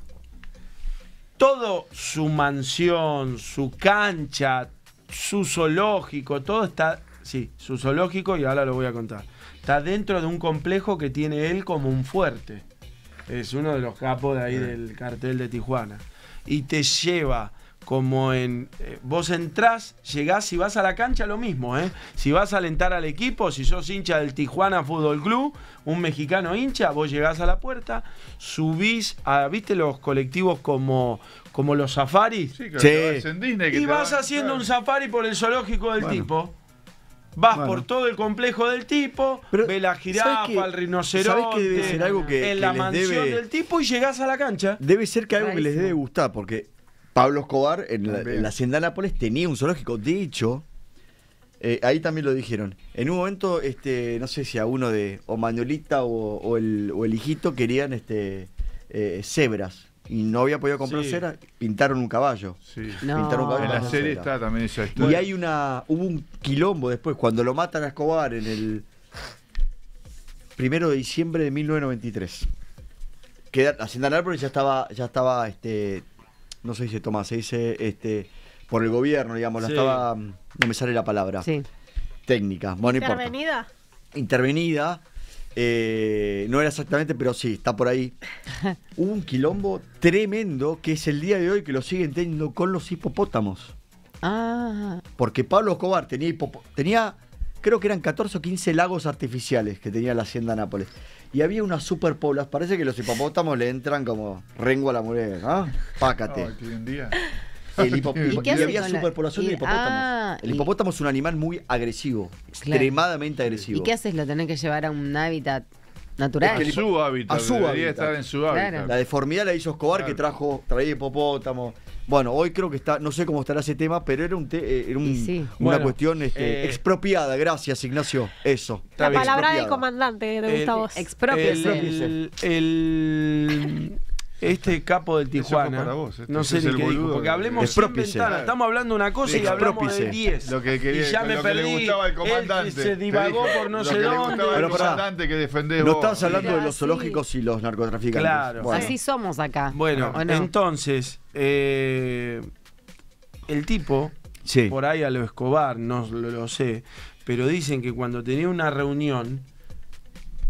todo su mansión, su cancha, su zoológico, todo está, sí, su zoológico y ahora lo voy a contar. Está dentro de un complejo que tiene él como un fuerte. Es uno de los capos de ahí del cartel de Tijuana. Y te lleva como en. Eh, vos entrás, llegás, y vas a la cancha, lo mismo, ¿eh? Si vas a alentar al equipo, si sos hincha del Tijuana Fútbol Club, un mexicano hincha, vos llegás a la puerta, subís a, viste, los colectivos como, como los safaris. Sí, y vas, haciendo un safari por el zoológico del tipo. Vas por todo el complejo del tipo, Pero, ve la jirafa, el rinoceronte, algo que, en la mansión del tipo y llegás a la cancha. Debe ser que algo que les debe gustar, porque Pablo Escobar en la, hacienda Nápoles tenía un zoológico. De hecho, eh, ahí también lo dijeron. En un momento, este, no sé si a uno de, o Manuelita o, el, o hijito querían este, eh, cebras. Y no había podido comprar cera pintaron un caballo. Sí. Pintaron un caballo en la serie está también esa historia. Y hay una, hubo un quilombo después, cuando lo matan a Escobar en el primero de diciembre de 1993. Queda, Hacienda y ya estaba, ya estaba, este, no se dice se dice este por el gobierno, digamos, la estaba, mm, no me sale la palabra, sí. técnica, bueno, Intervenida. Intervenida, eh, no era exactamente, pero sí, está por ahí. [laughs] Un quilombo tremendo que es el día de hoy que lo siguen teniendo con los hipopótamos. Ah. Porque Pablo Escobar tenía, tenía, creo que eran 14 o 15 lagos artificiales que tenía la hacienda Nápoles. Y había unas superpoblas, parece que los hipopótamos le entran como rengo a la mujer, ¿no? Pácate. El ¿Y, había superpoblación de el hipopótamo es un animal muy agresivo, extremadamente agresivo. ¿Y qué haces? ¿Lo tenés que llevar a un hábitat natural? a su hábitat. estar en su hábitat. La deformidad la hizo Escobar que trajo, traía hipopótamo. Bueno, hoy creo que está, no sé cómo estará ese tema, pero era, eh, una cuestión este, eh, expropiada. Gracias, Ignacio. Eso. La palabra del comandante de Gustavo. Expropiese. el, el este capo del Tijuana. Este no sé ni qué dijo, porque hablemos de sin Estamos hablando una cosa y hablamos propice. del 10. Lo que quería, y ya me perdí. el comandante. se divagó por no sé dónde. Pero comandante que defendés no estabas hablando de los zoológicos y los narcotraficantes. Claro. Así somos acá. Bueno, entonces, eh, el tipo, por ahí a lo Escobar, no lo sé, pero dicen que cuando tenía una reunión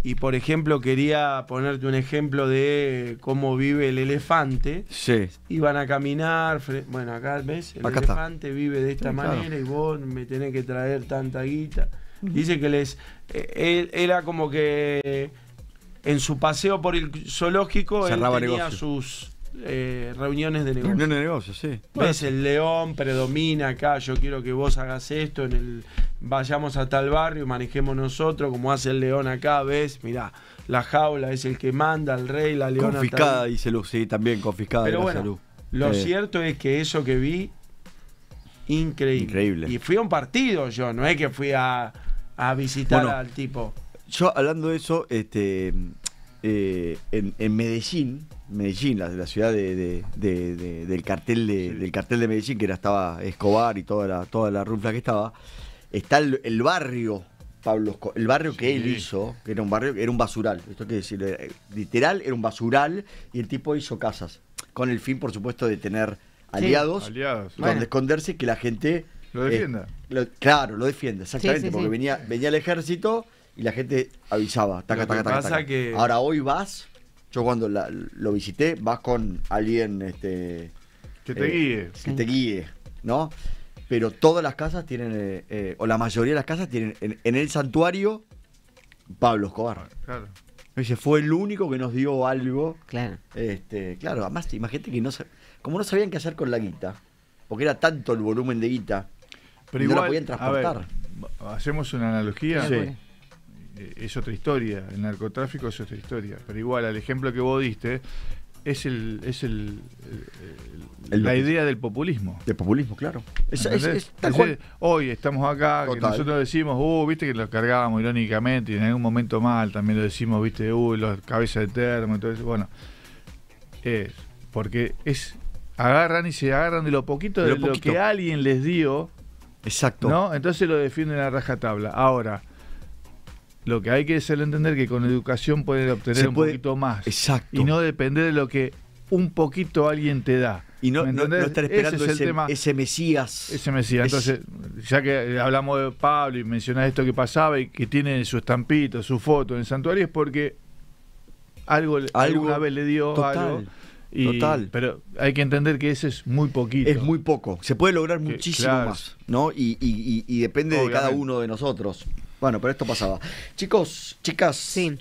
y por ejemplo quería ponerte un ejemplo de cómo vive el elefante. Sí. Iban a caminar, bueno, acá ves, el elefante vive de esta manera y vos me tenés que traer tanta guita. Dice que les eh, era como que en su paseo por el zoológico él tenía sus eh, reuniones de negocios. Reuniones de sí. Ves, el león predomina acá, yo quiero que vos hagas esto, en vayamos a tal barrio, manejemos nosotros, como hace el león acá, ves, mirá, la jaula es el que manda, el rey, la leona. Confiscada, dice Luz, sí, también confiscada salud. Lo cierto es que eso que vi, increíble. Increíble. Y fui a un partido yo, no es que fui a, visitar al tipo. Yo hablando de eso, este, eh, en Medellín, Medellín, la, la ciudad de, del, cartel de, del cartel de Medellín, que era, estaba Escobar y toda la, toda la rufla que estaba, está el, barrio Pablo el barrio que él hizo, que era un barrio, era un basural, esto que decir, eh, literal era un basural y el tipo hizo casas, con el fin, por supuesto, de tener aliados, donde esconderse esconderse que la gente... Lo defienda. Eh, claro, lo defienda, exactamente, porque venía, venía el ejército y la gente avisaba. Ahora hoy vas yo cuando lo visité, vas con alguien este, que te guíe. Eh, ¿no? Pero todas las casas tienen, eh, eh, o la mayoría de las casas tienen en, el santuario Pablo Escobar. Ah, claro. Dice, fue el único que nos dio algo. Claro. Este, claro, además, imagínate que no como no sabían qué hacer con la guita, porque era tanto el volumen de guita, Pero no la podían transportar. Hacemos una analogía. Eh, es otra historia. El narcotráfico es otra historia. Pero igual, al ejemplo que vos diste, es el, es el, la idea del populismo. Del populismo, claro. Es, hoy estamos acá, nosotros decimos, uh, viste que lo cargábamos irónicamente y en algún momento mal también lo decimos, viste, uh, los cabezas de termo, entonces, bueno. es porque es agarran y se agarran de lo poquito de, lo, que alguien les dio. Exacto. ¿no? Entonces lo defienden a rajatabla. Ahora, lo que hay que es el entender que con educación puedes obtener un poquito más. Exacto. Y no depender de lo que un poquito alguien te da. Y no, no, estar esperando ese, Mesías. Ese Mesías. Entonces, ya que hablamos de Pablo y mencionas esto que pasaba y que tiene su estampito, su foto en el santuario, es porque algo, algo alguna vez le dio algo. total. Pero hay que entender que ese es muy poquito. Es muy poco. Se puede lograr muchísimo más, ¿no? Y, depende de cada uno de nosotros. Bueno, pero esto pasaba. Chicos, chicas. Sí.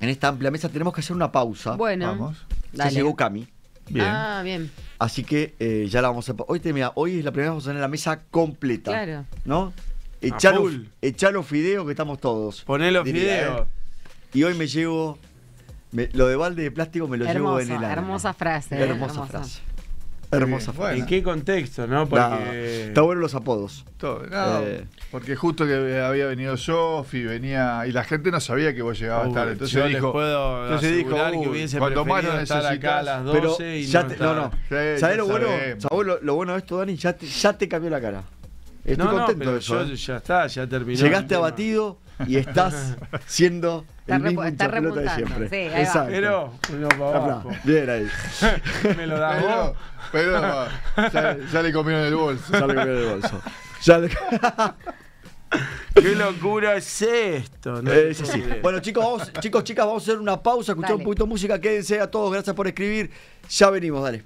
En esta amplia mesa tenemos que hacer una pausa. Bueno. Vamos. Se llegó Cami. Bien. Ah, bien. Así que eh, ya la vamos a. Hoy, hoy es la primera vez que vamos a tener la mesa completa. Claro. ¿No? Echar los, fideos que estamos todos. Poné los fideos. ¿eh? Y hoy me llevo. lo de balde de plástico me lo llevo en el Hermosa frase. hermosa. frase. Hermosa fue ¿En qué contexto, no? Porque... Está bueno los apodos. Todo, eh, Porque justo que había venido Sofi, venía. Y la gente no sabía que vos llegabas a tarde. Entonces dijo. Les puedo entonces dijo, que cuando más estar acá las 12 y no, no, no. ¿Sabés lo bueno? lo, bueno de esto, Dani? Ya te, ya te cambió la cara. Estoy no, contento no, de Yo, ¿eh? Ya está, ya terminó. Llegaste abatido, y estás siendo el está mismo de siempre. Sí, Exacto. Pero, uno para Bien ahí. [laughs] Me lo da pero, vos. Pero ya, ya, le comieron el bolso. Ya le comieron el bolso. [laughs] ¡Qué locura es esto! No es eh, así. Bueno, chicos, vamos, chicos, chicas, vamos a hacer una pausa, escuchar un poquito de música. Quédense a todos, gracias por escribir. Ya venimos, dale.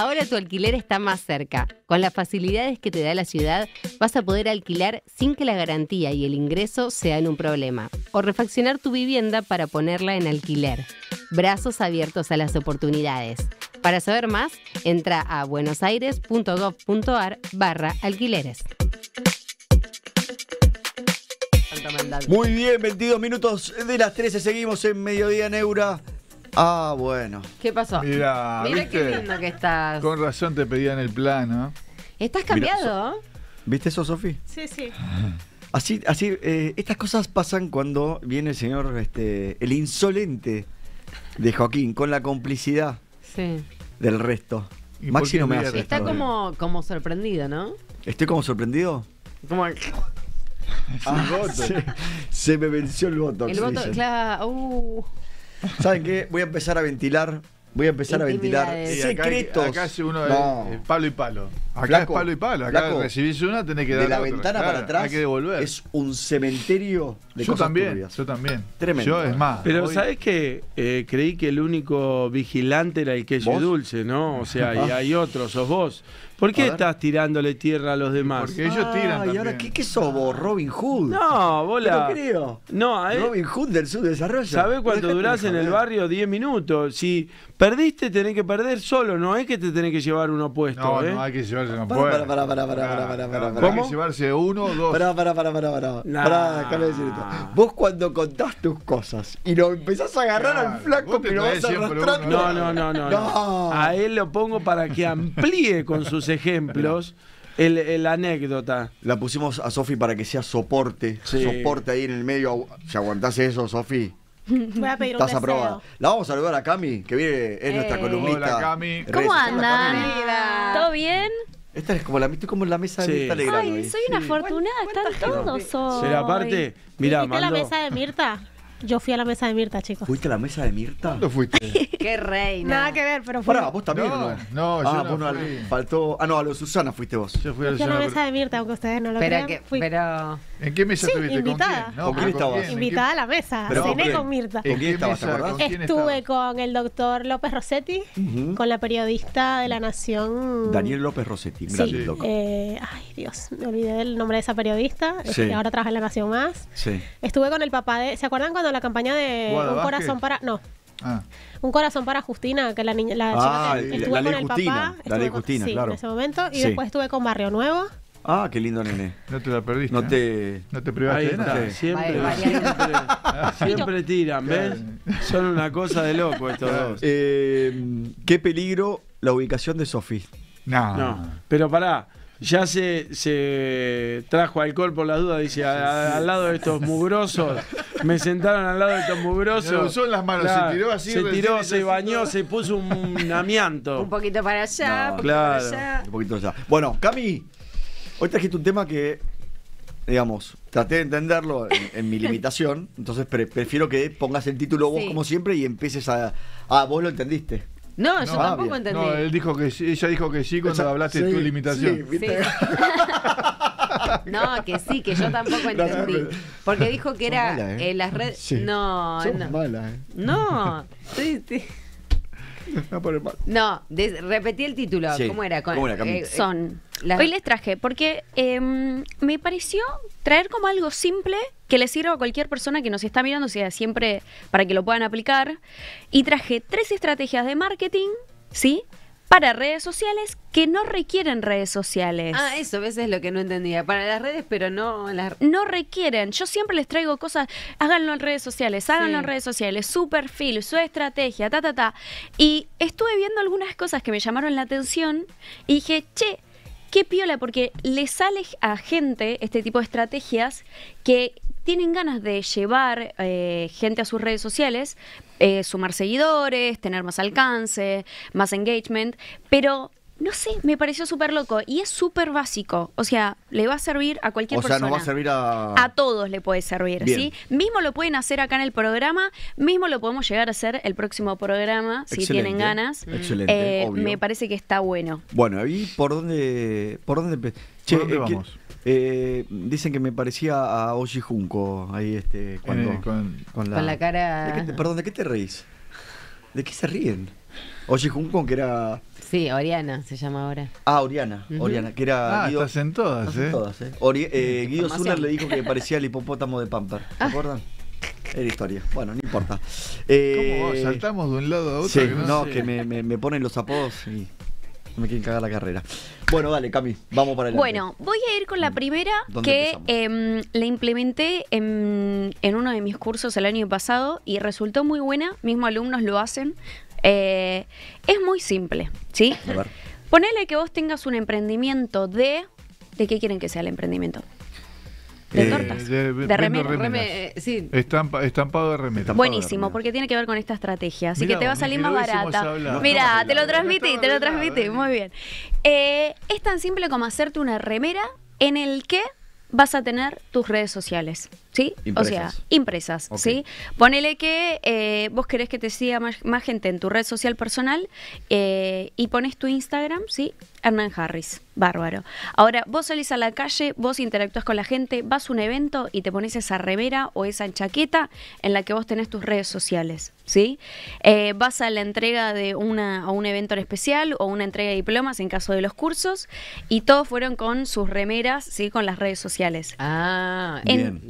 Ahora tu alquiler está más cerca. Con las facilidades que te da la ciudad, vas a poder alquilar sin que la garantía y el ingreso sean un problema. O refaccionar tu vivienda para ponerla en alquiler. Brazos abiertos a las oportunidades. Para saber más, entra a buenosaires.gov.ar barra alquileres. Muy bien, 22 minutos de las 13, seguimos en Mediodía Neura. Ah, bueno. ¿Qué pasó? Mira, Mira qué lindo que estás. Con razón te pedían el plano. Estás cambiado. ¿Viste eso, Sofi? Sí, sí. Así, así, eh, estas cosas pasan cuando viene el señor, este, el insolente de Joaquín, con la complicidad del resto. Maxi me hace. Está como, como sorprendido, ¿no? ¿Estoy como sorprendido? Como. Ah, [laughs] se, se, me venció el voto. El voto, claro. Uh. ¿Saben qué? Voy a empezar a ventilar. Voy a empezar a ventilar Sí, secretos. Acá hace uno de eh, palo y palo. Acá es palo y palo. Acá recibís una, tenés que dar de la ventana para atrás Hay que devolver. es un cementerio yo también, Yo también. Tremendo. Yo es más. Pero sabés sabes que eh, creí que el único vigilante era el queso dulce, ¿no? O sea, y ah. hay otros, sos vos. ¿Por qué estás tirándole tierra a los demás? Porque ellos tiran. ¿Y ahora qué, qué sos vos, Robin Hood? No, bola. No creo. Robin Hood del subdesarrollo. ¿Sabés cuánto durás en el barrio? 10 minutos. Si perdiste, tenés que perder solo. No es que te tenés que llevar uno puesto. No, ¿eh? no hay que llevarse uno puesto. Para, para, para, para, para, para, para, ¿Cómo? llevarse uno dos. Para, para, para, para, para. Para, Ah. Vos cuando contás tus cosas y lo empezás a agarrar al flaco, pero vas arrastrando. No, no, no, no, A él lo pongo para que amplíe con sus ejemplos. El, anécdota. La pusimos a Sofi para que sea soporte. Soporte ahí en el medio. Si aguantás eso, Sofi. Voy a La vamos a saludar a Cami, que viene, es nuestra eh. columnista. Hola, Cami. ¿Cómo andan? ¿Todo bien? Esta es como la, estoy como en la mesa de Mirta Ay, soy una afortunada, están todos hoy. Pero aparte, mira, ¿Fuiste a la mesa de Mirta? Yo fui a la mesa de Mirta, chicos. ¿Fuiste a la mesa de Mirta? no fuiste? [laughs] Qué reina. Nada que ver, pero fue. Pará, vos también, No, ¿no? no, yo ah, no fui. faltó. Ah, no, a lo Susana fuiste vos. Yo fui a la mesa de Mirta, aunque ustedes no lo vean crean. que, pero ¿En qué mesa estuviste? Invitada. ¿Con quién, estabas? Invitada a la mesa. Cené con Mirta. ¿Con quién estabas? Estuve con el doctor López Rossetti, con la periodista de La Nación. Daniel López Rossetti, Gracias, eh, ay, Dios, me olvidé del nombre de esa periodista. que ahora trabaja en La Nación Más. Estuve con el papá de. ¿Se acuerdan cuando la campaña de Un Corazón para.? No. Ah. Un corazón para Justina, que la niña, la ah, estuve con el papá. de ley Justina, Sí, claro. En ese momento. Y después estuve con Barrio Nuevo. Ah, qué lindo nene. No te la perdiste. No ¿eh? te, no te privaste de nada. Siempre, siempre, [laughs] siempre, tiran, ¿ves? Son una cosa de loco estos dos. Eh, qué peligro la ubicación de Sofi. No. Pero pará, ya se, se, trajo alcohol por la duda, dice, al lado de estos mugrosos, me sentaron al lado de estos mugrosos. No en las manos, se tiró así. Se tiró, se bañó, se puso un, amianto. Un poquito para allá, un poquito para allá. Un poquito allá. Bueno, Cami, Hoy trajiste un tema que, digamos, traté de entenderlo en, mi limitación, entonces prefiero que pongas el título vos como siempre y empieces a... Ah, vos lo entendiste. No, yo ah, tampoco entendí. No, él dijo que sí, ella dijo que sí cuando hablaste de tu limitación. Sí. [laughs] No, que sí, que yo tampoco entendí. Porque dijo que era ¿eh? en las redes. No, No, no. eh. No, sí, sí. [laughs] No, repetí el título. ¿Cómo era? Eh, son. Hoy les traje, porque em, me pareció traer como algo simple que le sirva a cualquier persona que nos está mirando, sea, siempre para que lo puedan aplicar. Y traje tres estrategias de marketing, ¿sí? para redes sociales que no requieren redes sociales. Ah, eso a veces es lo que no entendía. Para las redes, pero no las... No requieren. Yo siempre les traigo cosas, háganlo en redes sociales, háganlo en redes sociales, su perfil, su estrategia, ta, ta, ta. Y estuve viendo algunas cosas que me llamaron la atención y dije, che, qué piola, porque le sale a gente este tipo de estrategias que tienen ganas de llevar eh, gente a sus redes sociales, eh, sumar seguidores, tener más alcance, más engagement, pero no sé, me pareció súper loco y es súper básico. O sea, le va a servir a cualquier persona. O sea, va a servir a. A todos le puede servir, ¿sí? Mismo lo pueden hacer acá en el programa, mismo lo podemos llegar a hacer el próximo programa, si tienen ganas. Excelente. Eh, me parece que está bueno. Bueno, ¿y por dónde, por dónde, ¿Por dónde vamos? Eh, dicen que me parecía a Oji Junco ahí este eh, con, la, cara. perdón, ¿de qué te reís? ¿De qué se ríen? Oji Junco que era. Sí, Oriana se llama ahora. Ah, Oriana, Oriana, que era. Ah, estás en todas, ¿eh? todas, eh. Ori eh, Guido Zuller le dijo que parecía el hipopótamo de Pamper. ¿Te ah. acuerdan? Era historia. Bueno, no importa. ¿Cómo eh, saltamos de un lado a otro? Sí, no, que me, me, ponen los apodos y me quieren cagar la carrera. Bueno, dale, Cami, vamos para el Bueno, voy a ir con la mm. primera que le em, la implementé en, en, uno de mis cursos el año pasado y resultó muy buena. Mismo alumnos lo hacen. Eh, es muy simple, ¿sí? A Ponele que vos tengas un emprendimiento de. ¿De qué quieren que sea el emprendimiento? De eh, tortas. De, eh, Sí. estampado de remeras. Buenísimo, porque tiene que ver con esta estrategia. Así que te va a salir más barata. Mira, te lo transmití, te lo transmití. Eh. Muy bien. es tan simple como hacerte una remera en el que vas a tener tus redes sociales. ¿sí? O sea, impresas, ¿sí? Ponele que eh, vos querés que te siga más, gente en tu red social personal eh, y pones tu Instagram, ¿sí? Hernán Harris, bárbaro. Ahora, vos salís a la calle, vos interactúas con la gente, vas a un evento y te pones esa remera o esa chaqueta en la que vos tenés tus redes sociales, ¿sí? Eh, vas a la entrega de una, a un evento en especial o una entrega de diplomas en caso de los cursos y todos fueron con sus remeras, ¿sí? Con las redes sociales. Ah, bien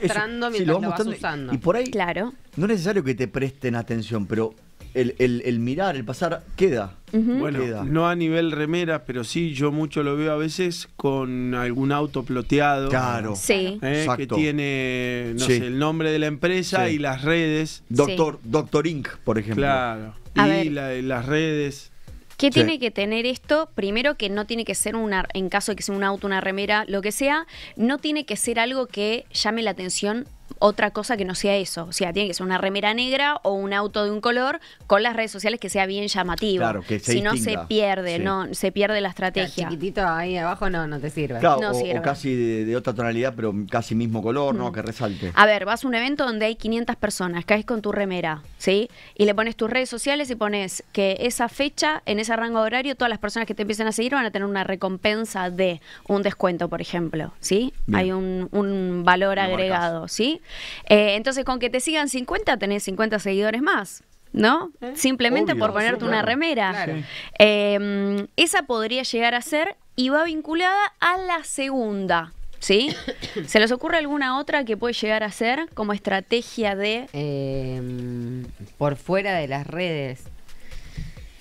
mientras vas, usando. Y por ahí claro. no es necesario que te presten atención, pero el, mirar, el pasar, queda. Bueno, no a nivel remera, pero sí, yo mucho lo veo a veces con algún auto ploteado. Claro. Sí. ¿eh? que tiene, no sé, el nombre de la empresa y las redes. Doctor, Doctor Inc., por ejemplo. Claro. y las redes. ¿Qué tiene que tener esto? Primero que no tiene que ser una, en caso de que sea un auto, una remera, lo que sea, no tiene que ser algo que llame la atención otra cosa que no sea eso. O sea, tiene que ser una remera negra o un auto de un color con las redes sociales que sea bien llamativo. Claro, que se Si no se pierde, no, se pierde la estrategia. chiquitito ahí abajo no, no te sirve. o, casi de, otra tonalidad, pero casi mismo color, ¿no? Mm. Que resalte. A ver, vas a un evento donde hay 500 personas, caes con tu remera, ¿sí? Y le pones tus redes sociales y pones que esa fecha, en ese rango horario, todas las personas que te empiecen a seguir van a tener una recompensa de un descuento, por ejemplo, ¿sí? Hay un, valor agregado, ¿sí? Eh, entonces, con que te sigan 50, tenés 50 seguidores más. ¿no? Eh, Simplemente por ponerte una remera. Em, esa podría llegar a ser y va vinculada a la segunda. ¿Sí? [coughs] ¿Se les ocurre alguna otra que puede llegar a ser como estrategia de... Em, por fuera de las redes.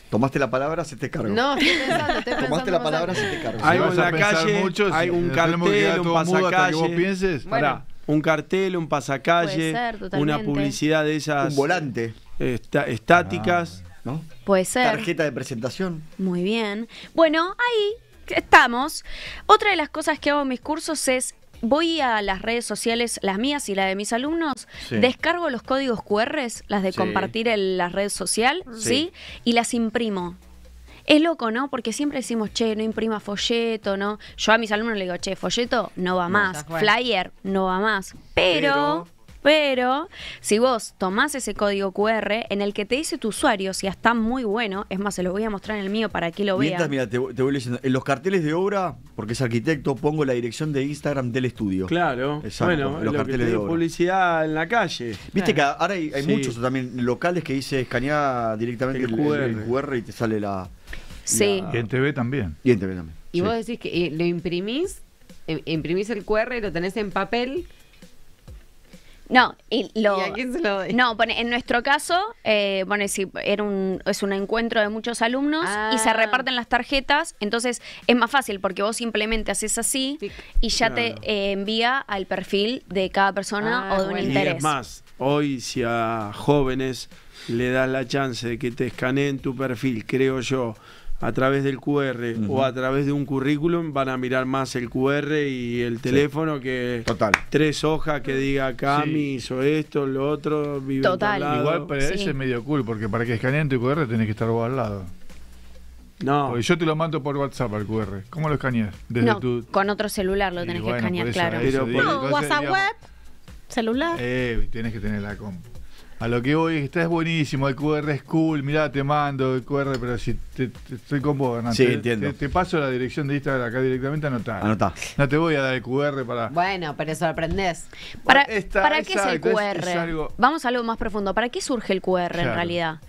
Tomaste la palabra, se te cargó. No, pensando, Tomaste la palabra, se te cargó. Hay en la calle, hay un cartel, un pasacalle. vos pienses, bueno un cartel, un pasacalle, una publicidad de esas. Un volante. estáticas. Ah, ¿no? Puede ser. Tarjeta de presentación. Muy bien. Bueno, ahí estamos. Otra de las cosas que hago en mis cursos es. Voy a las redes sociales, las mías y las de mis alumnos, descargo los códigos QR, las de compartir en la red social, ¿sí? Y las imprimo es loco, ¿no? Porque siempre decimos, che, no imprima folleto, ¿no? Yo a mis alumnos le digo, che, folleto no va más, flyer no va más. Pero, pero, si vos tomás ese código QR en el que te dice tu usuario, si está muy bueno, es más, se lo voy a mostrar en el mío para que lo Mientras, Mira, te, voy leyendo. En los carteles de obra, porque es arquitecto, pongo la dirección de Instagram del estudio. Claro. Exacto. Bueno, los carteles de obra. publicidad en la calle. Viste que ahora hay, muchos también locales que dice escanear directamente el QR y te sale la y en TV también. Y en TV también. Y vos decís que eh, lo imprimís, em, imprimís el QR y lo tenés en papel. No, y, quién se lo doy? No, pone, en nuestro caso, eh, bueno, si era un, es un encuentro de muchos alumnos y se ah. reparten las tarjetas, entonces es más fácil porque vos simplemente haces así y ya te eh, envía al perfil de cada persona ah, o de un interés. Y es más, hoy si a jóvenes le das la chance de que te escaneen tu perfil, creo yo, a través del QR o a través de un currículum van a mirar más el QR y el teléfono que Total. tres hojas que diga Cami o hizo esto, lo otro, Igual para es medio cool porque para que escaneen tu QR tenés que estar vos al lado. No. Porque yo te lo mando por WhatsApp el QR. ¿Cómo lo escaneas? con otro celular lo tenés que escanear, claro. no, WhatsApp web, celular. Eh, tienes que tener la compu. A lo que voy, es buenísimo, el QR es cool, mirá, te mando el QR, pero si te, estoy con vos, te, paso la dirección de Instagram acá directamente, anotá. Anotá. No te voy a dar el QR para... Bueno, pero sorprendés. ¿Para, ¿para qué es el QR? Vamos a algo más profundo. ¿Para qué surge el QR en realidad?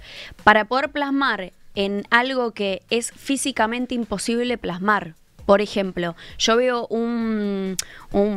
Para poder plasmar en algo que es físicamente imposible plasmar. Por ejemplo, yo veo un,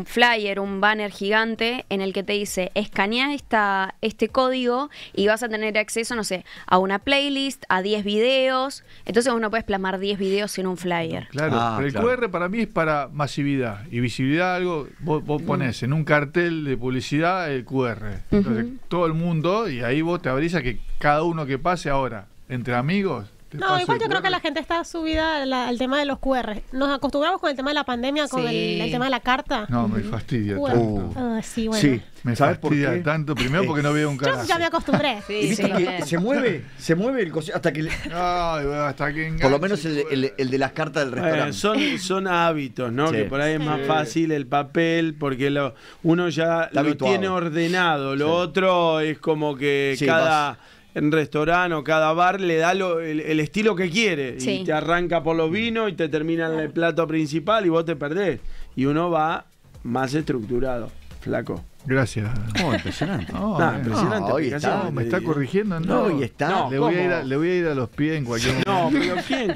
flyer, un banner gigante en el que te dice, escanea esta, este código y vas a tener acceso, no sé, a una playlist, a 10 videos. Entonces uno puede plasmar 10 videos en un flyer. Claro, ah, el QR para mí es para masividad y visibilidad, algo, vos, mm. pones en un cartel de publicidad el QR. Entonces todo el mundo y ahí vos te abrís a que cada uno que pase ahora, entre amigos, no, igual yo creo que la gente está subida al tema de los QR. Nos acostumbramos con el tema de la pandemia, con el, tema de la carta. No, me fastidia uh. tanto. Ah, sí, bueno. me ¿Sabes fastidia tanto. Primero porque no veo un canal. Yo ya me acostumbré. sí, se mueve, se mueve el hasta que... Ay, bueno, hasta que por lo menos el, de las cartas del restaurante. son, hábitos, ¿no? Que por ahí es más fácil el papel porque uno ya lo tiene ordenado. Lo otro es como que cada en restaurante o cada bar le da lo, el, el, estilo que quiere. Y te arranca por los vinos y te termina en el plato principal y vos te perdés. Y uno va más estructurado, flaco. Gracias. Oh, impresionante. no, impresionante. No, está, me está corrigiendo. No, no está. Le voy, a ir a, le voy, a ir a, los pies en cualquier momento. No, pero ¿quién En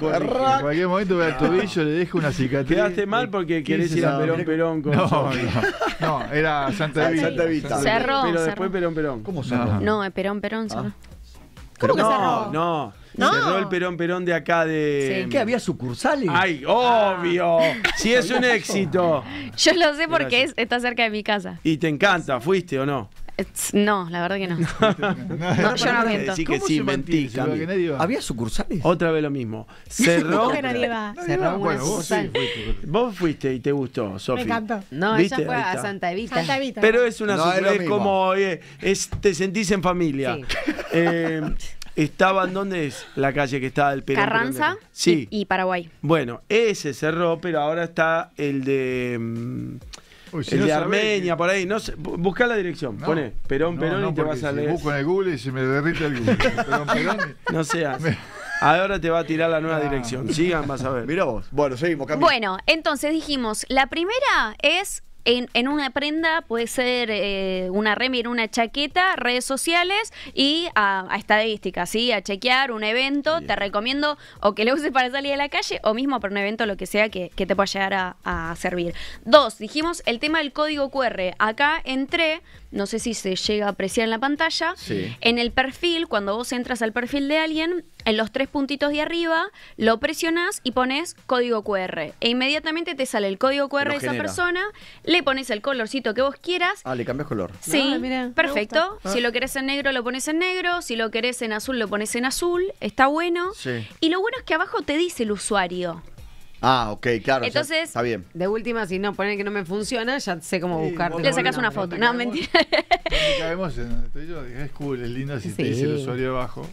cualquier momento voy al tobillo, le dejo una cicatriz. Quedaste mal porque querés ir a Perón Perón. Con no, no, era Santa Evita. Santa Evita. Cerró. Pero después Perón Perón. ¿Cómo cerró? No, eh, Perón Perón cerró. Ah no, No. No. Cerró el Perón Perón de acá de. Sí. Mm, ¿Qué había sucursales? ¡Ay, ah. obvio! Si es un éxito. Yo lo sé porque está cerca de mi casa. Y te encanta, ¿fuiste o no? No, la verdad que no. [laughs] yo no miento. Sí que sí, mentí. ¿Había sucursales? Otra vez lo mismo. Cerró. ¿Cómo que nadie va? Cerró una Bueno, vos fuiste. Vos fuiste y te gustó, Sofi. encantó. No, ella fue a Santa Evita. Santa Evita. Pero es una No, sucursal, es como oye, es- te sentís en familia. [laughs] Eh, estaban, ¿dónde es la calle que está el Perón? Carranza Sí. y, Paraguay. Bueno, ese cerró, pero ahora está el de mm, el de Armenia, por ahí. No busca la dirección, pone Perón, Perón y te vas a leer. Si busco en el Google y se me derrite el Google. [laughs] Perón, Perón. No seas. Ahora te va a tirar la nueva ah. dirección. Sigan, vas a ver. Mira vos. Bueno, seguimos, Camino. Bueno, entonces dijimos, la primera es en, una prenda, puede ser eh, una en una chaqueta, redes sociales y a, estadísticas, ¿sí? A chequear un evento, te recomiendo o que lo uses para salir a la calle o mismo para un evento, lo que sea, que, que te pueda llegar a, a servir. Dos, dijimos el tema del código QR. Acá entré no sé si se llega a apreciar en la pantalla, en el perfil, cuando vos entras al perfil de alguien, en los tres puntitos de arriba, lo presionás y pones código QR. E inmediatamente te sale el código QR de esa persona, le pones el colorcito que vos quieras. Ah, le cambias color. Sí, ah, perfecto. Ah. Si lo querés en negro, lo pones en negro. Si lo querés en azul, lo pones en azul. Está bueno. Y lo bueno es que abajo te dice el usuario. Ah, ok, claro. Entonces, está bien. De última, si no ponen que no me funciona, ya sé cómo buscarlo. buscarte. Le sacas una foto. No, mentira. [laughs] es cool, es lindo si te dice el usuario abajo.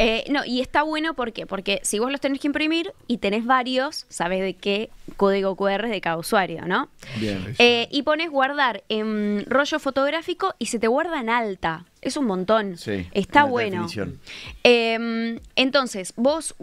Eh, no, y está bueno porque, porque si vos los tenés que imprimir y tenés varios, sabes de qué código QR es de cada usuario, ¿no? Bien. Eh, y pones guardar en rollo fotográfico y se te guarda en alta. Es un montón. Está bueno. Em, entonces, vos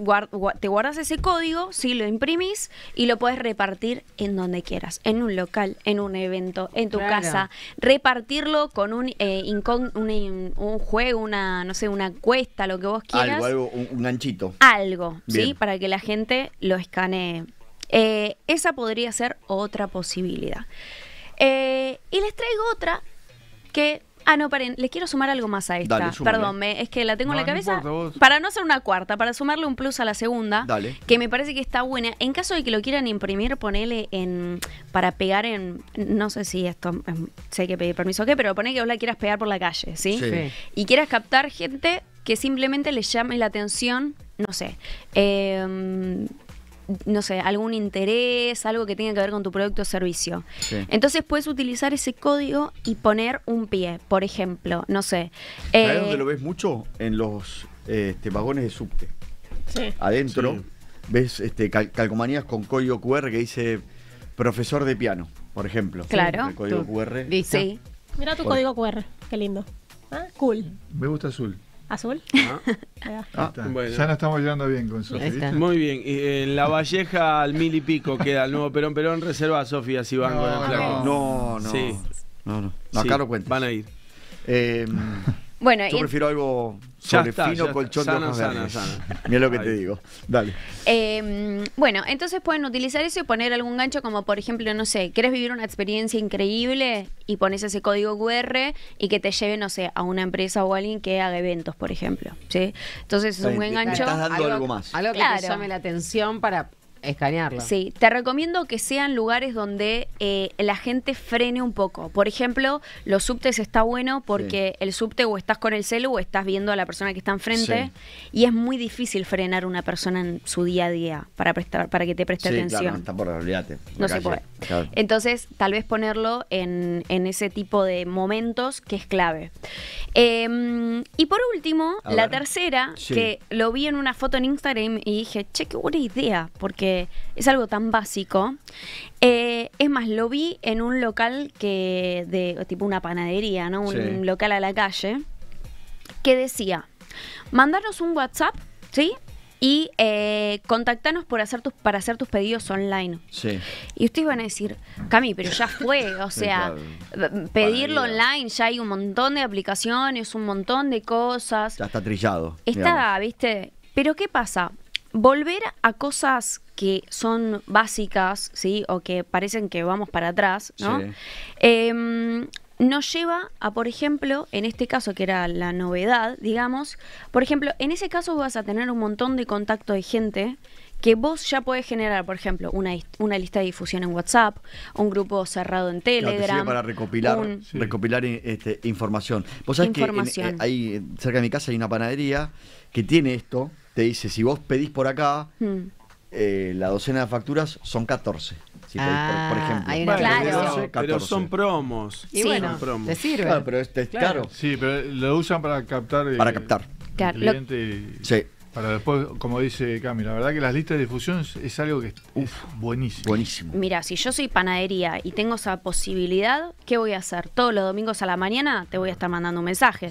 te guardas ese código, si lo imprimís y lo podés repartir en donde quieras, en un local, en un evento, en tu casa. Repartirlo con eh, un, juego, una, no sé, una cuesta lo que vos quieras. Algo, un, anchito Algo, ¿sí? Para que la gente lo escanee. Eh, esa podría ser otra posibilidad. Eh, y les traigo otra que Ah, no, paren, les quiero sumar algo más a esta. Perdón, es que la tengo en la cabeza. para no hacer una cuarta, para sumarle un plus a la segunda, que me parece que está buena. En caso de que lo quieran imprimir, ponele en. para pegar en. No sé si esto. Em, sé que pedir permiso o qué, pero pone que vos la quieras pegar por la calle, ¿sí? Y quieras captar gente que simplemente les llame la atención, no sé. Eh, no sé, algún interés, algo que tenga que ver con tu producto o servicio. Entonces puedes utilizar ese código y poner un pie, por ejemplo, no sé. Eh, dónde lo ves mucho? En los este, vagones de subte. Adentro ves este, calcomanías con código QR que dice profesor de piano, por ejemplo. Claro. código QR. Sí. Mira tu código QR, qué lindo. Ah, cool. Me gusta azul. Azul. Ah. Ah, ya nos estamos llevando bien con Sofía. Muy bien. Y en la Valleja al mil y pico queda el nuevo Perón Perón. Reserva a Sofía si van no, con el flaco. No, no. No, no. no acá lo Van a ir. Eh, bueno, Yo prefiero algo sobre fino colchón de sana, [laughs] Mira lo que te digo. Dale. Em, bueno, entonces pueden utilizar eso y poner algún gancho como, por ejemplo, no sé, quieres vivir una experiencia increíble y pones ese código QR y que te lleve, no sé, a una empresa o a alguien que haga eventos, por ejemplo. ¿sí? Entonces es un buen gancho. estás dando algo, más. Algo que llame la atención para Escanearlo. Sí, te recomiendo que sean lugares donde eh, la gente frene un poco. Por ejemplo, los subtes está bueno porque el subte o estás con el celu o estás viendo a la persona que está enfrente y es muy difícil frenar una persona en su día a día para prestar para que te preste atención. Claro, está por No se puede. Entonces, tal vez ponerlo en, en ese tipo de momentos que es clave. Em, y por último, la tercera, que lo vi en una foto en Instagram y dije, che, qué buena idea, porque es algo tan básico. Eh, es más, lo vi en un local que de tipo una panadería, ¿no? Un local a la calle, que decía, mandarnos un WhatsApp, ¿sí? y eh, contactanos hacer tus, para hacer tus pedidos online. Sí. Y ustedes van a decir, Cami, pero ya fue, o [laughs] sea, pedirlo online, ya hay un montón de aplicaciones, un montón de cosas. Ya está trillado. Está, viste. Pero ¿qué pasa? Volver a cosas que son básicas, ¿sí? O que parecen que vamos para atrás, ¿no? Em, nos lleva a, por ejemplo, en este caso que era la novedad, digamos, por ejemplo, en ese caso vas a tener un montón de contacto de gente que vos ya podés generar, por ejemplo, una, lista de difusión en WhatsApp, un grupo cerrado en Telegram. para recopilar, recopilar este, información. Vos sabés que eh, hay, cerca de mi casa hay una panadería que tiene esto, te dice, si vos pedís por acá, mm. eh, la docena de facturas son 14. Si ah, por, por, ah, ejemplo. Hay una claro. 12, pero son promos. Y sí, bueno, son promos. te sirve. Claro, pero este es claro. caro. Sí, pero lo usan para captar. Para eh, captar. Claro. Cliente lo, y... Sí. Para después, como dice Cami, la verdad que las listas de difusión es algo que es Uf, buenísimo. Buenísimo. Mira, si yo soy panadería y tengo esa posibilidad, ¿qué voy a hacer? Todos los domingos a la mañana te voy a estar mandando un mensaje.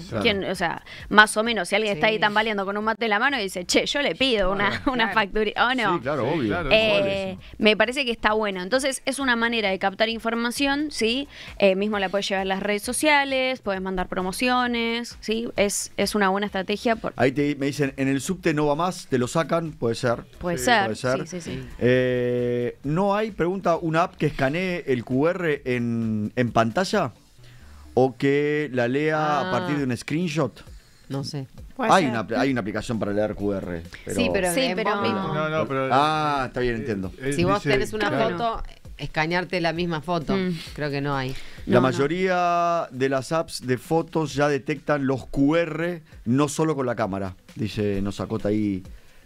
o sea, más o menos, si alguien está ahí tambaleando con un mate en la mano y dice, che, yo le pido una, factura. ¿O no? Sí, claro, obvio. Eh, me parece que está bueno. Entonces, es una manera de captar información, ¿sí? Eh, mismo la puedes llevar a las redes sociales, puedes mandar promociones, ¿sí? Es, es una buena estrategia. Ahí te, me dicen, en el subte no va más, te lo sacan, puede ser. Puede ser. Eh, ¿No hay, pregunta, una app que escanee el QR en, pantalla? ¿O que la lea a ah. partir de un screenshot? No sé. Hay una, hay una aplicación para leer QR. Pero... Sí, pero, sí, pero, Ah, está bien, eh, entiendo. Eh, si vos tenés una foto escanearte la misma foto. Mm. Creo que no hay. La mayoría de las apps de fotos ya detectan los QR, no solo con la cámara, dice, nos acota ahí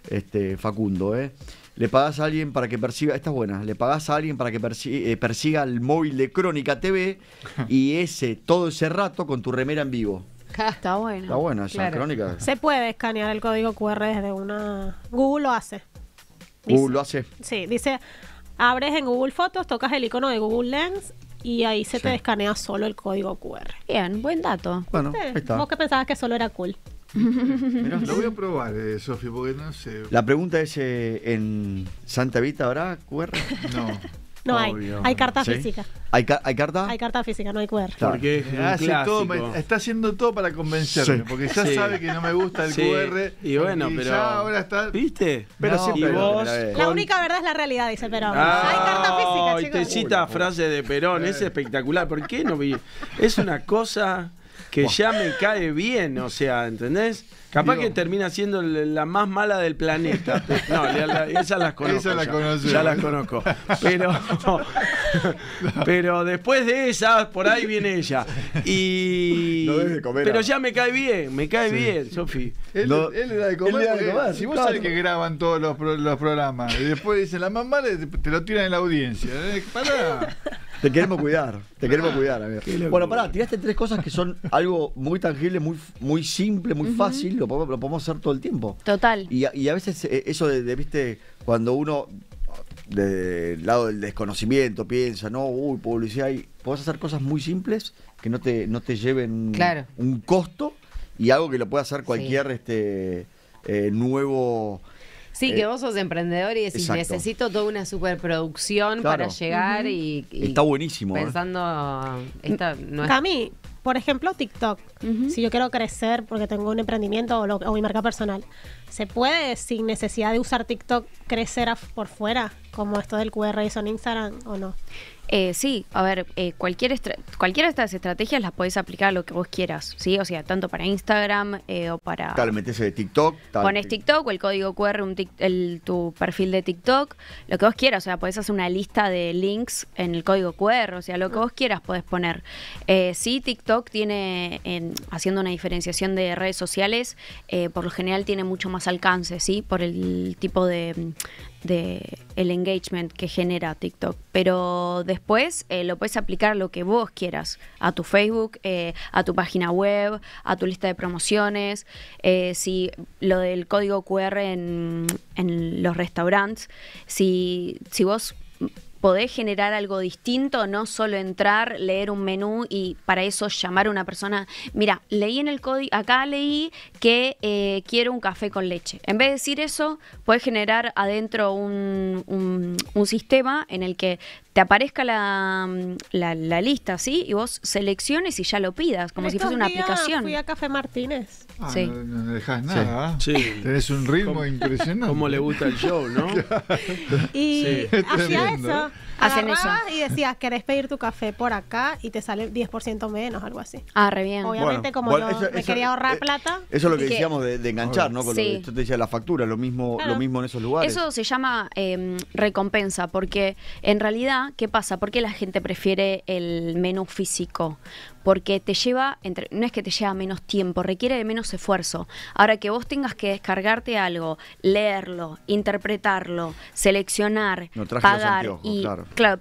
este, Facundo. ¿eh? Le pagás a alguien para que persiga, esta es buena, le pagás a alguien para que eh, persiga, el móvil de Crónica TV [laughs] y ese, todo ese rato con tu remera en vivo. [laughs] Está bueno. Está buena esa crónica. Se puede escanear el código QR desde una... Google lo hace. Google lo hace. Sí, dice Abres en Google Fotos, tocas el icono de Google Lens y ahí se te escanea solo el código QR. Bien, buen dato. Bueno, ahí Vos que pensabas que solo era cool. [laughs] lo voy a probar, eh, porque no sé. La pregunta es: eh, ¿en Santa Vita habrá QR? No. No hay, hay carta física. ¿Hay, carta? Hay carta física, no hay QR. Porque hace todo, está haciendo todo para convencerme, porque ya sabe que no me gusta el QR. Y bueno, pero. ¿Viste? Pero siempre. Vos, la, única verdad es la realidad, dice Perón. Ah, hay carta física, te cita frase de Perón, es eh. espectacular. ¿Por qué no vi? Es una cosa que ya me cae bien, o sea, ¿entendés? Capaz que termina siendo la más mala del planeta. [laughs] No, esas las conozco. Esa la conoce, ya, las conozco. Pero, [laughs] pero después de esas, por ahí viene ella. Y, no de comer. Pero ya me cae bien, me cae bien, Sofi. Él, él, era de comer. si vos sabés que graban todos los, los, programas y después dicen la más mala, te lo tiran en la audiencia. Eh, pará. Te queremos cuidar, te queremos cuidar, amigo. Bueno, pará, tiraste tres cosas que son algo muy tangible, muy, muy simple, muy fácil, lo, podemos hacer todo el tiempo. Total. Y a, veces eh, eso de, viste, cuando uno del lado del desconocimiento piensa, no, uy, publicidad, y hacer cosas muy simples que no te, no te lleven un costo y algo que lo pueda hacer cualquier este eh, nuevo... Sí, que eh, vos sos emprendedor y decís, necesito toda una superproducción para llegar y, Está buenísimo. Pensando, esta mm, no es por ejemplo, TikTok, si yo quiero crecer porque tengo un emprendimiento o, mi marca personal, ¿se puede sin necesidad de usar TikTok crecer por fuera? Como esto del QR y son Instagram o no? Eh, sí, a ver, eh, cualquier cualquiera de estas estrategias las podés aplicar a lo que vos quieras, ¿sí? O sea, tanto para Instagram eh, o para... Talmente ese de TikTok. Tal, pones TikTok o el código QR, un tu perfil de TikTok, lo que vos quieras, o sea, podés hacer una lista de links en el código QR, o sea, lo que vos quieras podés poner. sí, TikTok tiene, en, haciendo una diferenciación de redes sociales, por lo general tiene mucho más alcance, ¿sí? Por el tipo de, de el engagement que genera TikTok. Pero después eh, lo puedes aplicar lo que vos quieras, a tu Facebook, eh, a tu página web, a tu lista de promociones. Eh, si lo del código QR en, en los restaurantes, si, si vos podés generar algo distinto, no solo entrar, leer un menú y para eso llamar a una persona. Mira, leí en el código, acá leí que eh, quiero un café con leche. En vez de decir eso, podés generar adentro un sistema en el que te aparezca mm, la, la, lista sí, y vos selecciones y ya lo pidas, como si fuese una aplicación. Fui a Café Martínez. Ah, sí. no, dejas nada. Sí. Tenés un ritmo impresionante. Cómo le gusta el show, ¿no? [laughs] y sí. hacía eso. ¿eh? Hacen eso. Y decías, querés pedir tu café por acá y te sale 10% menos, algo así. Ah, re bien. Obviamente, como no, me quería ahorrar eh, plata. Eso es lo que, decíamos de, enganchar, ¿no? Con te decía, la factura, lo mismo, lo mismo en esos lugares. Eso se llama em, recompensa, porque en realidad ¿qué pasa? ¿Por qué la gente prefiere el menú físico? Porque te lleva, entre, no es que te lleva menos tiempo, requiere de menos esfuerzo. Ahora que vos tengas que descargarte algo, leerlo, interpretarlo, seleccionar, pagar y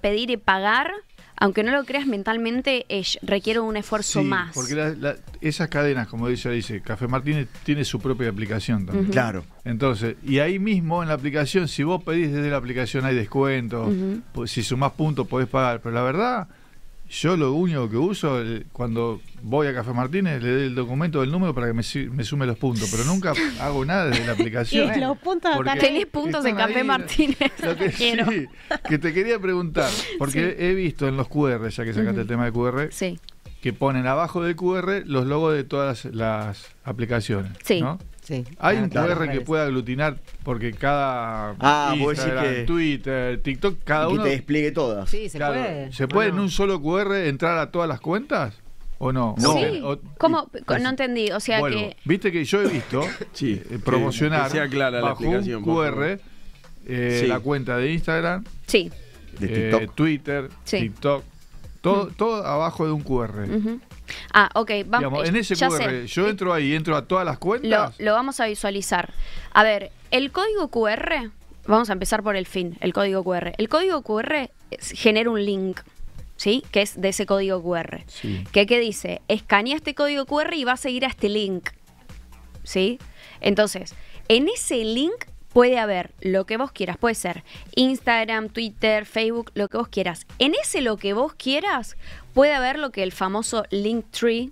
pedir y pagar, aunque no lo creas mentalmente, es, eh, requiere un esfuerzo más. Porque esas cadenas, como dice, dice, Café Martínez tiene su propia aplicación también. Claro. Entonces, y ahí mismo en la aplicación, si vos pedís desde la aplicación hay descuento pues, si sumás puntos podés pagar, pero la verdad yo lo único que uso eh, cuando voy a Café Martínez le doy el documento del número para que me, sume los puntos, pero nunca [laughs] hago nada desde la aplicación. y los puntos tenés puntos en Café Martínez. Lo que, [laughs] sí, que te quería preguntar, porque he visto en los QR, ya que sacaste el tema de QR, sí. que ponen abajo del QR los logos de todas las aplicaciones. Sí. ¿no? Hay un QR que pueda aglutinar, porque cada ah, Instagram, que Twitter, TikTok, cada uno. Que te despliegue todas. Sí, se puede. ¿Se puede en un solo QR entrar a todas las cuentas? ¿O no? No. ¿Cómo? No entendí. O sea que. Viste que yo he visto [coughs] sí, eh, promocionar sea clara la aplicación, un QR eh, la cuenta de Instagram, sí. de TikTok. Eh, Twitter, TikTok, todo, mm. todo abajo de un QR. Ah, ok, vamos. en eh, ese QR, yo eh, entro ahí, entro a todas las cuentas. Lo, vamos a visualizar. A ver, el código QR, vamos a empezar por el fin, el código QR. El código QR genera un link. ¿sí? Que es de ese código QR. ¿Qué qué dice, escanea este código QR y va a seguir a este link, ¿sí? Entonces, en ese link puede haber lo que vos quieras, puede ser Instagram, Twitter, Facebook, lo que vos quieras. En ese lo que vos quieras puede haber lo que el famoso Linktree,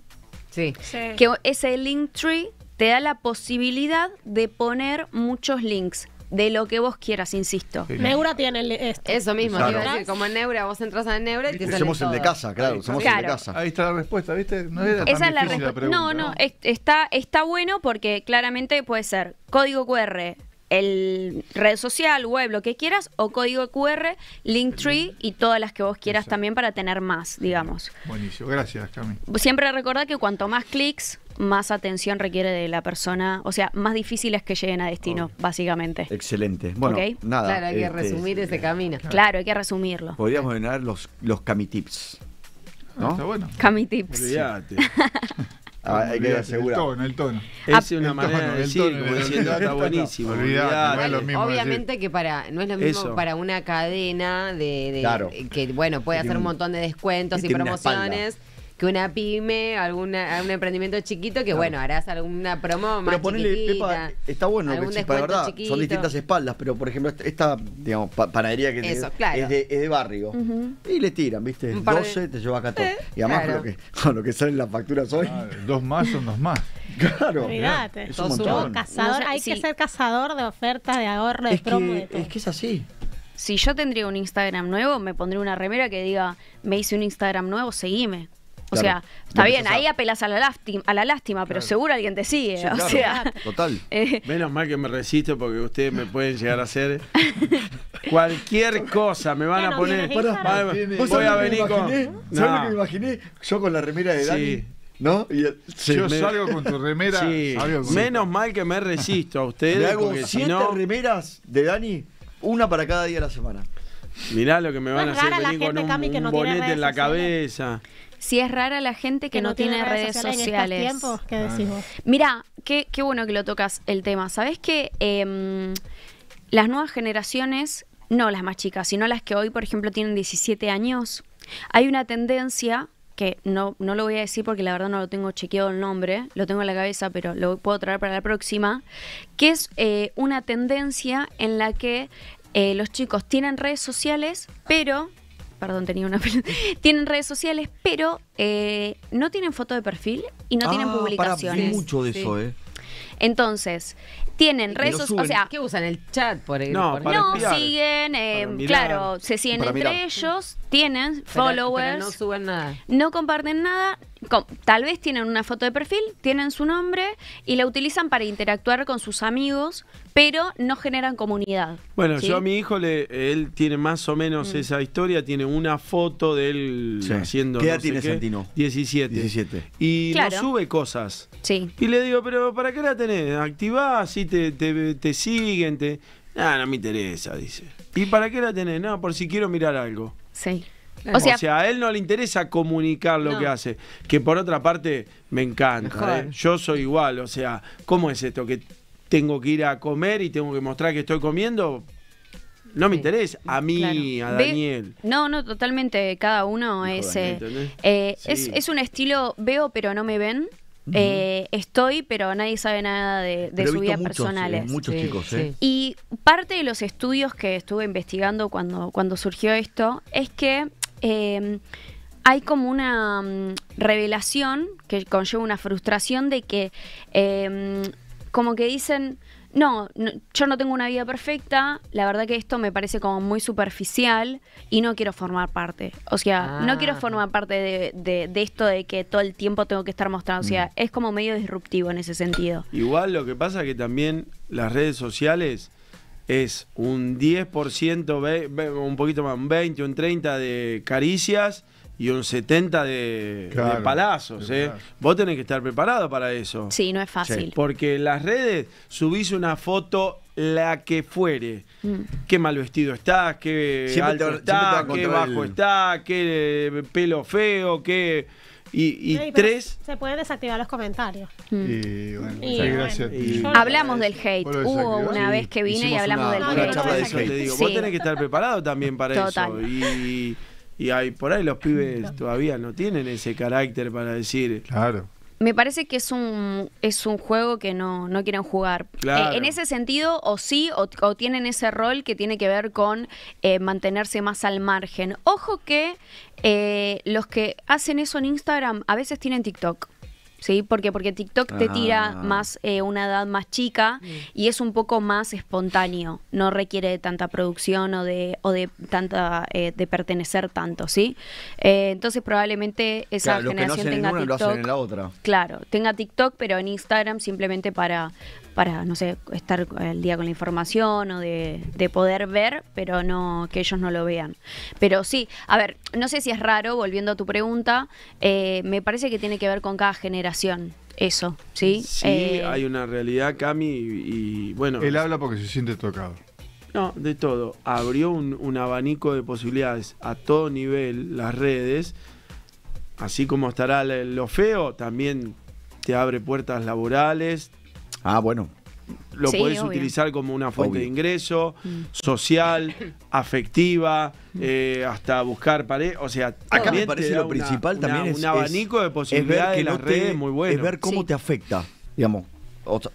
sí. sí. que ese Linktree te da la posibilidad de poner muchos links de lo que vos quieras, insisto. Neura tiene esto. Eso mismo, claro. como en Neura, vos entras a Neura y te el de casa, claro, el de casa. Ahí está la respuesta, ¿viste? No era Esa es la respuesta. No, no, está, está bueno porque claramente puede ser código QR, el red social, web, lo que quieras, o código QR, link tree y todas las que vos quieras también para tener más, digamos. Buenísimo, gracias Cami. Siempre recordá que cuanto más clics, más atención requiere de la persona, o sea, más difícil es que lleguen a destino, básicamente. Excelente. Bueno, okay. Claro, hay que este, resumir ese eh, camino. Claro. hay que resumirlo. Podríamos generar los, los Tips ah, ¿no? Ah, bueno. [laughs] Ah, hay que asegurar. El tono, el tono. Es una manera de decir, está buenísimo. Obviamente que para, no es lo mismo para una cadena de, que bueno, puede hacer un montón de descuentos y promociones que una pyme, alguna, algún emprendimiento chiquito, que bueno, harás alguna promo más Pero ponele, Pepa, está bueno, algún la verdad, son distintas espaldas, pero por ejemplo, esta, digamos, panadería que es, de, es, barrio. Y le tiran, ¿viste? 12 te llevas 14. y además con, lo que, salen las facturas hoy. Ah, dos más son dos más. [laughs] Claro. es un montón. Cazador, hay que ser cazador de ofertas, de ahorro, de promo. de Es que es así si yo tendría un Instagram nuevo, me pondría una remera que diga, me hice un Instagram nuevo, seguime. O sea, está bien, ahí apelas a la lástima, a la lástima pero seguro alguien te sigue. Ah, total. [laughs] Eh, Menos mal que me resisto porque ustedes me pueden llegar a hacer [laughs] cualquier cosa. Me van a poner. voy a venir con. ¿Sabes lo que me imaginé? Yo con la remera de Dani. ¿No? yo salgo con tu remera. Sí. Menos mal que me resisto a [laughs] ustedes. Le hago siete remeras de Dani, una para cada día de la semana. Mirá lo que me van a hacer venir con un, que no en la cabeza si es rara la gente que, no, tiene, redes, sociales. ¿Qué Mira, qué, bueno que lo tocas el tema. Sabes que em, las nuevas generaciones, no las más chicas, sino las que hoy, por ejemplo, tienen 17 años, hay una tendencia que no, no lo voy a decir porque la verdad no lo tengo chequeado el nombre, lo tengo en la cabeza, pero lo puedo traer para la próxima, que es eh, una tendencia en la que eh, los chicos tienen redes sociales, pero perdón, tenía una [laughs] tienen redes sociales, pero eh, no tienen foto de perfil y no tienen ah, publicaciones. Para, mucho de eso, ¿eh? Entonces, tienen redes sociales. O sea, ¿Qué usan? ¿El chat? Por no, siguen, eh, claro, se siguen entre ellos, tienen followers. no suben nada. No comparten nada. Tal vez tienen una foto de perfil, tienen su nombre y la utilizan para interactuar con sus amigos, pero no generan comunidad. Bueno, yo a mi hijo, le, él tiene más o menos mm. esa historia, tiene una foto de él haciendo... ¿Qué edad tiene 17. 17. Y no sube cosas. Sí. Y le digo, pero ¿para qué la tenés? Activá, así te, siguen, te... Ah, no me interesa, dice. ¿Y para qué la tenés? No, por si quiero mirar algo. Sí. O sea, a él no le interesa comunicar lo que hace. Que por otra parte, me encanta. ¿eh? Yo soy igual. O sea, ¿cómo es esto? Que tengo que ir a comer y tengo que mostrar que estoy comiendo, no me interesa, a mí, a Daniel. no, no, totalmente, cada uno es, eh, eh, es, un estilo, veo pero no me ven. Eh, estoy, pero nadie sabe nada de, su vida personal muchos, chicos, Y parte de los estudios que estuve investigando cuando, cuando surgió esto es que em, hay como una mm, revelación que conlleva una frustración de que em, como que dicen, no, yo no tengo una vida perfecta, la verdad que esto me parece como muy superficial y no quiero formar parte. O sea, no quiero ah. formar parte de, esto de que todo el tiempo tengo que estar mostrando. O sea, mm. es como medio disruptivo en ese sentido. Igual lo que pasa es que también las redes sociales es un 10%, un poquito más, un 20, un 30 de caricias y un 70 de, palazos. eh. Vos tenés que estar preparado para eso. Sí, no es fácil. Porque Porque las redes subís una foto la que fuere. Mm. Qué mal vestido estás? qué alto qué bajo está, qué eh, pelo feo, qué... Y, tres. Se pueden desactivar los comentarios. Mm. Y, bueno, gracias hablamos del hate. Hubo una vez que vine y hablamos del hate. de Te digo, Vos tenés que estar preparado también para eso. Y, y hay, por ahí los pibes todavía no tienen ese carácter para decir. Claro. Me parece que es un, es un juego que no, no quieren jugar. Eh, en ese sentido, o sí, o, tienen ese rol que tiene que ver con eh, mantenerse más al margen. Ojo que eh, los que hacen eso en Instagram a veces tienen TikTok. ¿sí? Porque, porque TikTok te tira ah. más eh, una edad más chica mm. y es un poco más espontáneo, no requiere de tanta producción o de, o de tanta eh, de pertenecer tanto, ¿sí? Eh, entonces probablemente esa generación tenga en TikTok. la otra. Claro, tenga TikTok, pero en Instagram simplemente para para, no sé, estar el día con la información o de, poder ver, pero no que ellos no lo vean. Pero sí, a ver, no sé si es raro, volviendo a tu pregunta, eh, me parece que tiene que ver con cada generación eso, ¿sí? Sí, eh, hay una realidad, Cami, y, bueno. Él habla porque se siente tocado. No, de todo. Abrió un, un, abanico de posibilidades a todo nivel, las redes. Así como estará lo feo, también te abre puertas laborales, Ah, bueno. Lo puedes podés utilizar como una fuente de ingreso, mm. social, afectiva, mm. eh, hasta buscar pareja. O sea, acá me parece lo principal también es. Un abanico de posibilidades muy Es ver cómo te afecta, digamos.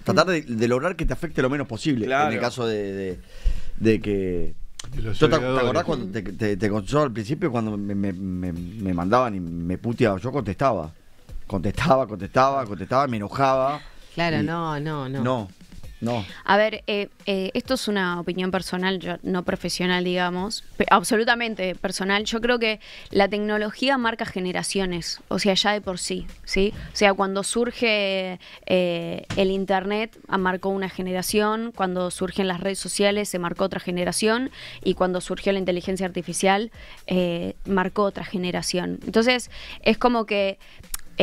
tratar de, lograr que te afecte lo menos posible. En el caso de, que te, acordás cuando te, te, al principio cuando me, me, mandaban y me puteaba? Yo contestaba. Contestaba, contestaba, contestaba, me enojaba. Claro, no, no, no. No, no. A ver, eh, eh, esto es una opinión personal, no profesional, digamos, absolutamente personal. Yo creo que la tecnología marca generaciones, o sea, ya de por sí, ¿sí? O sea, cuando surge eh, el Internet, ah, marcó una generación, cuando surgen las redes sociales, se marcó otra generación, y cuando surgió la inteligencia artificial, marcó otra generación. Entonces, es como que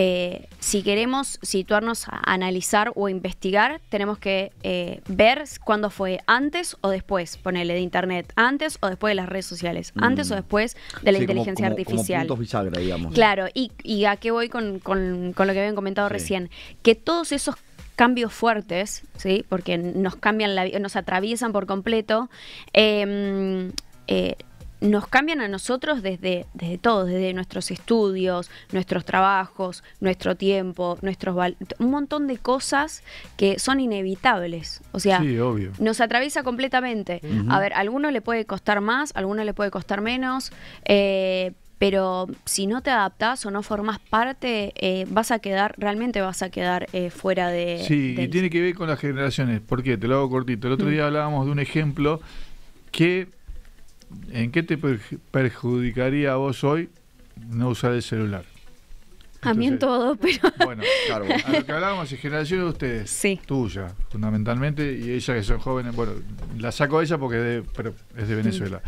eh, si queremos situarnos a analizar o investigar, tenemos que eh, ver cuándo fue antes o después, ponerle de internet, antes o después de las redes sociales, antes o mm. después de la inteligencia artificial. digamos. Claro, y, a qué voy con, lo que habían comentado recién, que todos esos cambios fuertes, ¿sí? porque nos cambian la nos atraviesan por completo, em, eh, nos cambian a nosotros desde, desde todo, desde nuestros estudios, nuestros trabajos, nuestro tiempo, nuestros un montón de cosas que son inevitables. O sea, obvio. nos atraviesa completamente. A ver, a alguno le puede costar más, a alguno le puede costar menos, eh, pero si no te adaptás o no formas parte, eh, vas a quedar, realmente vas a quedar eh, fuera de... Sí, y tiene que ver con las generaciones. ¿Por qué? Te lo hago cortito. El otro mm. día hablábamos de un ejemplo que ¿en qué te perjudicaría a vos hoy no usar el celular? a mí en todo, [laughs] pero. Bueno, claro. A lo que hablábamos es generación de ustedes. Tuya, fundamentalmente, y ella que son jóvenes. Bueno, la saco a ella porque es de mm. Venezuela.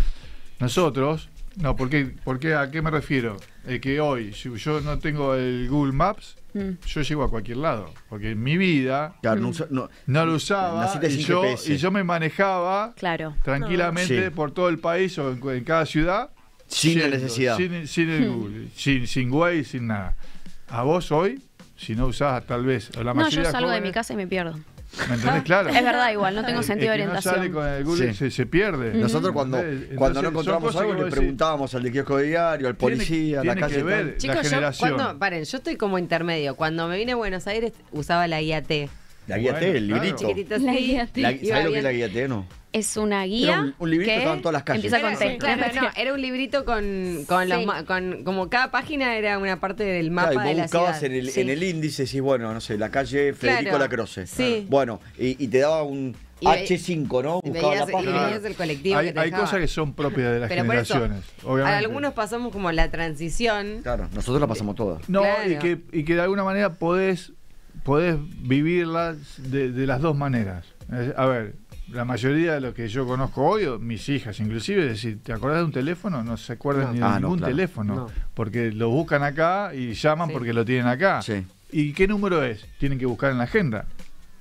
Nosotros, no, porque, ¿a qué me refiero? Eh, que hoy, si yo no tengo el Google Maps, mm. yo llego a cualquier lado. Porque en mi vida no, lo usaba y yo, me manejaba claro. tranquilamente por todo el país o en, cada ciudad. Sin necesidad. Sin, hmm. Google, sin, sin sin nada. ¿A vos hoy? Si no usás, tal vez. La no, yo salgo de mi casa y me pierdo. ¿Me entendés? Claro. Es verdad, igual, no tengo sentido de orientación. sí. se, pierde. Nosotros cuando, cuando no encontramos algo le preguntábamos al de diario, al policía, a la calle. Que Chicos, yo cuando, paren, yo estoy como intermedio. Cuando me vine a Buenos Aires usaba la IAT. La guía T, el librito. La guía T. ¿Sabes lo que es la guía T, no? Es una guía. un- librito que estaba en todas las calles. no, era un librito con, con, con- como cada página era una parte del mapa y vos de buscabas en, el, en el índice, decís, bueno, no sé, la calle Federico Claro. Lacroce. Sí. Bueno, y, te daba un H5, ¿no? Buscaba Buscabas la página. hay, cosas que son propias de las Pero por eso, generaciones. obviamente. a algunos pasamos como la transición. Claro, nosotros la pasamos todas. No, y que de alguna manera podés podés vivirlas de, las dos maneras. a ver, la mayoría de lo que yo conozco hoy, mis hijas inclusive, es decir, ¿te acordás de un teléfono? No se acuerdan ni de ah, ningún teléfono, porque lo buscan acá y llaman porque lo tienen acá. ¿Y qué número es? Tienen que buscar en la agenda.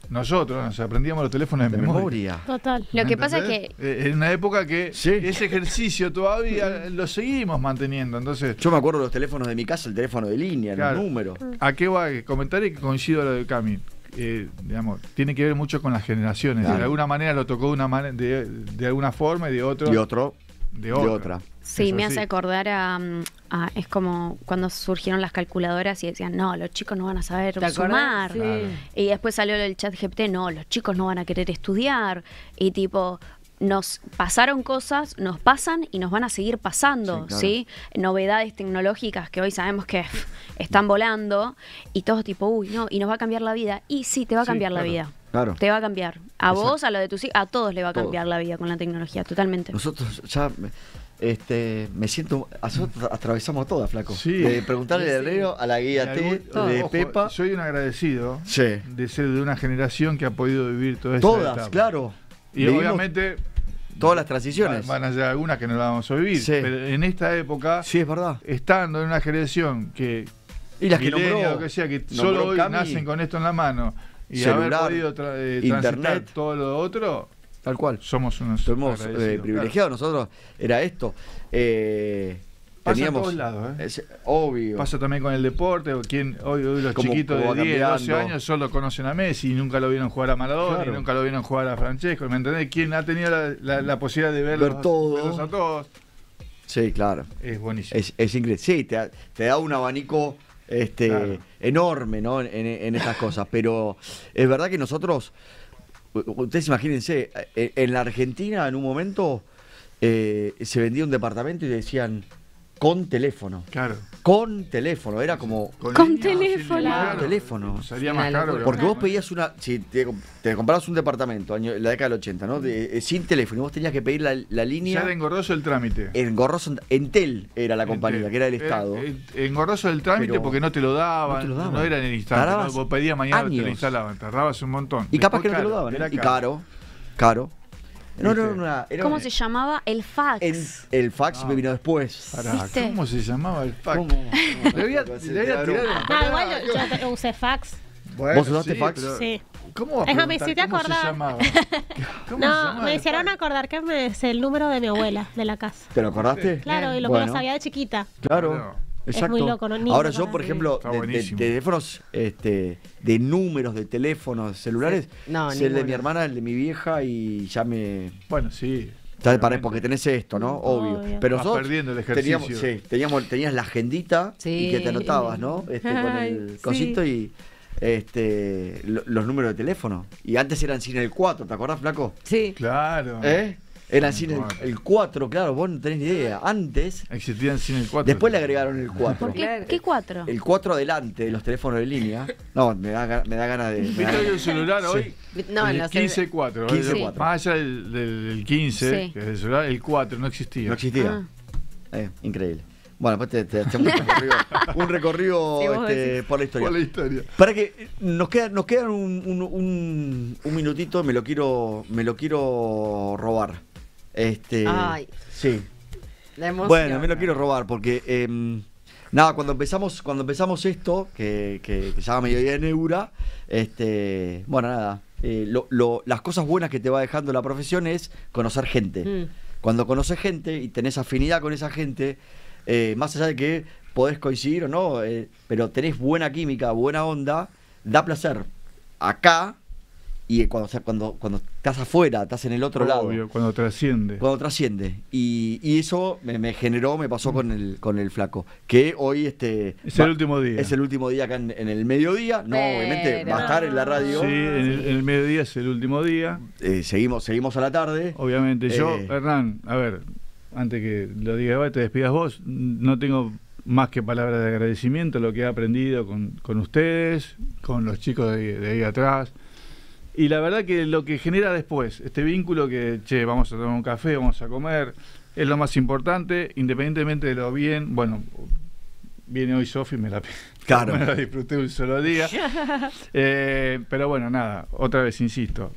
Nosotros aprendíamos los teléfonos de, memoria. Total. Lo que pasa es que. Eh, en una época que ese ejercicio todavía [laughs] lo seguimos manteniendo. entonces Yo me acuerdo los teléfonos de mi casa, el teléfono de línea, el número. Mm. ¿A qué va? Comentar y que coincido a lo de Cami. Eh, digamos, tiene que ver mucho con las generaciones. De alguna manera lo tocó de, una de, de, alguna forma y de otro. otro. De otra. De otra. Sí, me hace acordar mm, a, Es como cuando surgieron las calculadoras y decían, no, los chicos no van a saber sumar. Y después salió el chat GPT, no, los chicos no van a querer estudiar. Y tipo, nos pasaron cosas, nos pasan y nos van a seguir pasando, ¿sí? Novedades tecnológicas que hoy sabemos que [laughs] están volando y todos tipo, uy, no, y nos va a cambiar la vida. Y sí, te va a cambiar la vida. Claro. Te va a cambiar. A vos, a lo de tus hijos, a todos le va a cambiar la vida con la tecnología, totalmente. Nosotros ya este, me siento. Mm. Atravesamos todas, flaco. Sí. preguntarle de a la guía T, de Pepa. Soy un agradecido de ser de una generación que ha podido vivir todo esto. Todas, claro. Y obviamente. Todas las transiciones. Van a ser algunas que no las vamos a vivir. Pero en esta época. Sí, es verdad. Estando en una generación que. Y las que que sea, que solo hoy nacen con esto en la mano. Y haber podido eh, transitar internet. todo lo otro Tal cual. Somos unos. Eh, privilegiados nosotros. Era esto. Eh, teníamos, ¿eh? es, obvio. Pasa también con el deporte. Quien, hoy, hoy los chiquitos de 10, 12 años solo conocen a Messi y nunca lo vieron jugar a Maradona y nunca lo vieron jugar a Francesco. ¿Me entendés? ¿Quién ha tenido la, posibilidad de verlo Ver a todos? Sí, claro. Es buenísimo. Es, increíble. Sí, te, da un abanico este enorme en estas cosas. Pero es verdad que nosotros ustedes imagínense, eh, eh, en la Argentina en un momento eh, se vendía un departamento y decían con teléfono. Claro. Con teléfono, era como. Con, teléfono. teléfono. Sería más caro. porque vos pedías una. Si te, comprabas un departamento, en la década del 80, ¿no? Eh, sin teléfono, vos tenías que pedir la, línea. Ya era engorroso el trámite. Engorroso. Entel era la compañía, que era el Estado. Eh, eh, engorroso el trámite porque no te lo daban. No, te lo daban. no era en el instante. Vos pedías mañana te lo instalaban. Tardabas un montón. Y capaz que no te lo daban. Era caro. caro. No, no, no, ¿Cómo se llamaba? El fax. el fax me vino después. ¿Cómo se llamaba el fax? Debía, tirar. Ah, igual yo, usé fax. ¿Vos usaste fax? Sí. ¿Cómo me acordar. [laughs] Se llamaba? no, me hicieron acordar que es el número de mi abuela de la casa. ¿Te lo acordaste? Claro, y lo que lo sabía de chiquita. Claro. Exacto. Ahora yo, por ejemplo, de, teléfonos, este, de números de teléfonos celulares, el de mi hermana, el de mi vieja y ya me... Bueno, sí. Para, porque tenés esto, ¿no? Obvio. Pero perdiendo el ejercicio. tenías la agendita y que te anotabas, ¿no? Este, con el cosito y este, los números de teléfono. Y antes eran sin el 4, ¿te acordás, flaco? Sí. Claro. ¿Eh? Era cine el, 4, claro, vos no tenés ni idea. Antes. Existía cine el 4. Después le agregaron el 4. qué, ¿Qué 4? El 4 adelante de los teléfonos de línea. No, me da, me da ganas de. ¿Viste el celular hoy? No, el 15-4. Más allá del, 15, que es el celular, el 4 no existía. No existía. Ah. Eh, increíble. Bueno, pues te, te un recorrido, un recorrido [laughs] este, por, la historia. por la historia. Para que eh, nos queda, nos quedan un, minutito, me me lo quiero robar. Este, Sí. bueno, me lo quiero robar porque... Em, nada, cuando empezamos, cuando empezamos esto, que, que, se llama Mediodía de Neura este, bueno, nada, eh, lo, las cosas buenas que te va dejando la profesión es conocer gente. Mm. Cuando conoces gente y tenés afinidad con esa gente, eh, más allá de que podés coincidir o no, eh, pero tenés buena química, buena onda, da placer. Acá y eh, cuando, cuando, cuando estás afuera, estás en el otro lado. cuando trasciende. Cuando trasciende. Y, eso me, generó, me pasó con el, con el flaco. Que hoy este. Es el último día. Es el último día acá en, el mediodía. No, obviamente va a estar en la radio. Sí, en el, mediodía es el último día. Eh, seguimos, seguimos a la tarde. Obviamente. Yo, eh, Hernán, a ver, antes que lo diga y te despidas vos, no tengo más que palabras de agradecimiento lo que he aprendido con, ustedes, con los chicos de ahí atrás y la verdad que lo que genera después, este vínculo que, che, vamos a tomar un café, vamos a comer, es lo más importante, independientemente de lo bien, bueno, viene hoy Sofi, me la [laughs] claro. me la disfruté un solo día. [laughs] Eh, pero bueno, nada, otra vez insisto,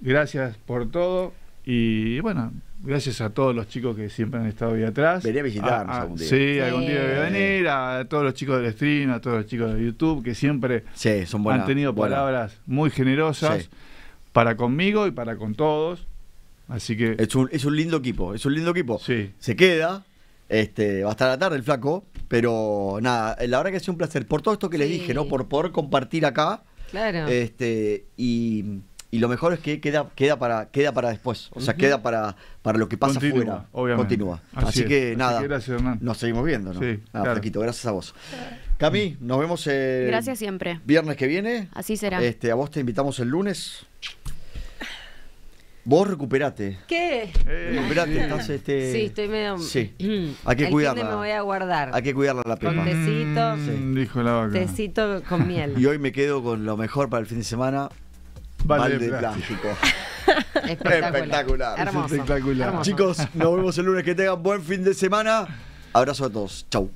gracias por todo y bueno, Gracias a todos los chicos que siempre han estado ahí atrás. Venía a visitarnos ah, ah, algún día. Sí, algún día voy a venir. A todos los chicos del stream, a todos los chicos de YouTube, que siempre han tenido palabras muy generosas para conmigo y para con todos. Así que. Es un, lindo equipo, es un lindo equipo. Sí. Se queda, este, va a estar la tarde el flaco, pero nada, la verdad que ha sido un placer. Por todo esto que les dije, ¿no? Por poder compartir acá. Claro. Este, y y lo mejor es que queda, queda, para, queda para después, o sea, queda para, para lo que pasa afuera. Continúa. Así, que nada. gracias, Hernán. Nos seguimos viendo, ¿no? Sí, nada, ah, claro. gracias a vos. Cami, nos vemos Gracias siempre. Viernes que viene. Así será. Este, a vos te invitamos el lunes. Vos recuperate. ¿Qué? Eh, recuperate, sí. estás este. Sí, estoy medio. Sí. [clears throat] Hay que cuidarla. me voy a guardar. Hay que cuidarla la pepa. Con mm, tecito. Dijo la vaca. Tecito con miel. Y hoy me quedo con lo mejor para el fin de semana. Vale, [laughs] Espectacular. Espectacular. espectacular. Chicos, nos vemos el lunes. Que tengan buen fin de semana. Abrazo a todos. Chau.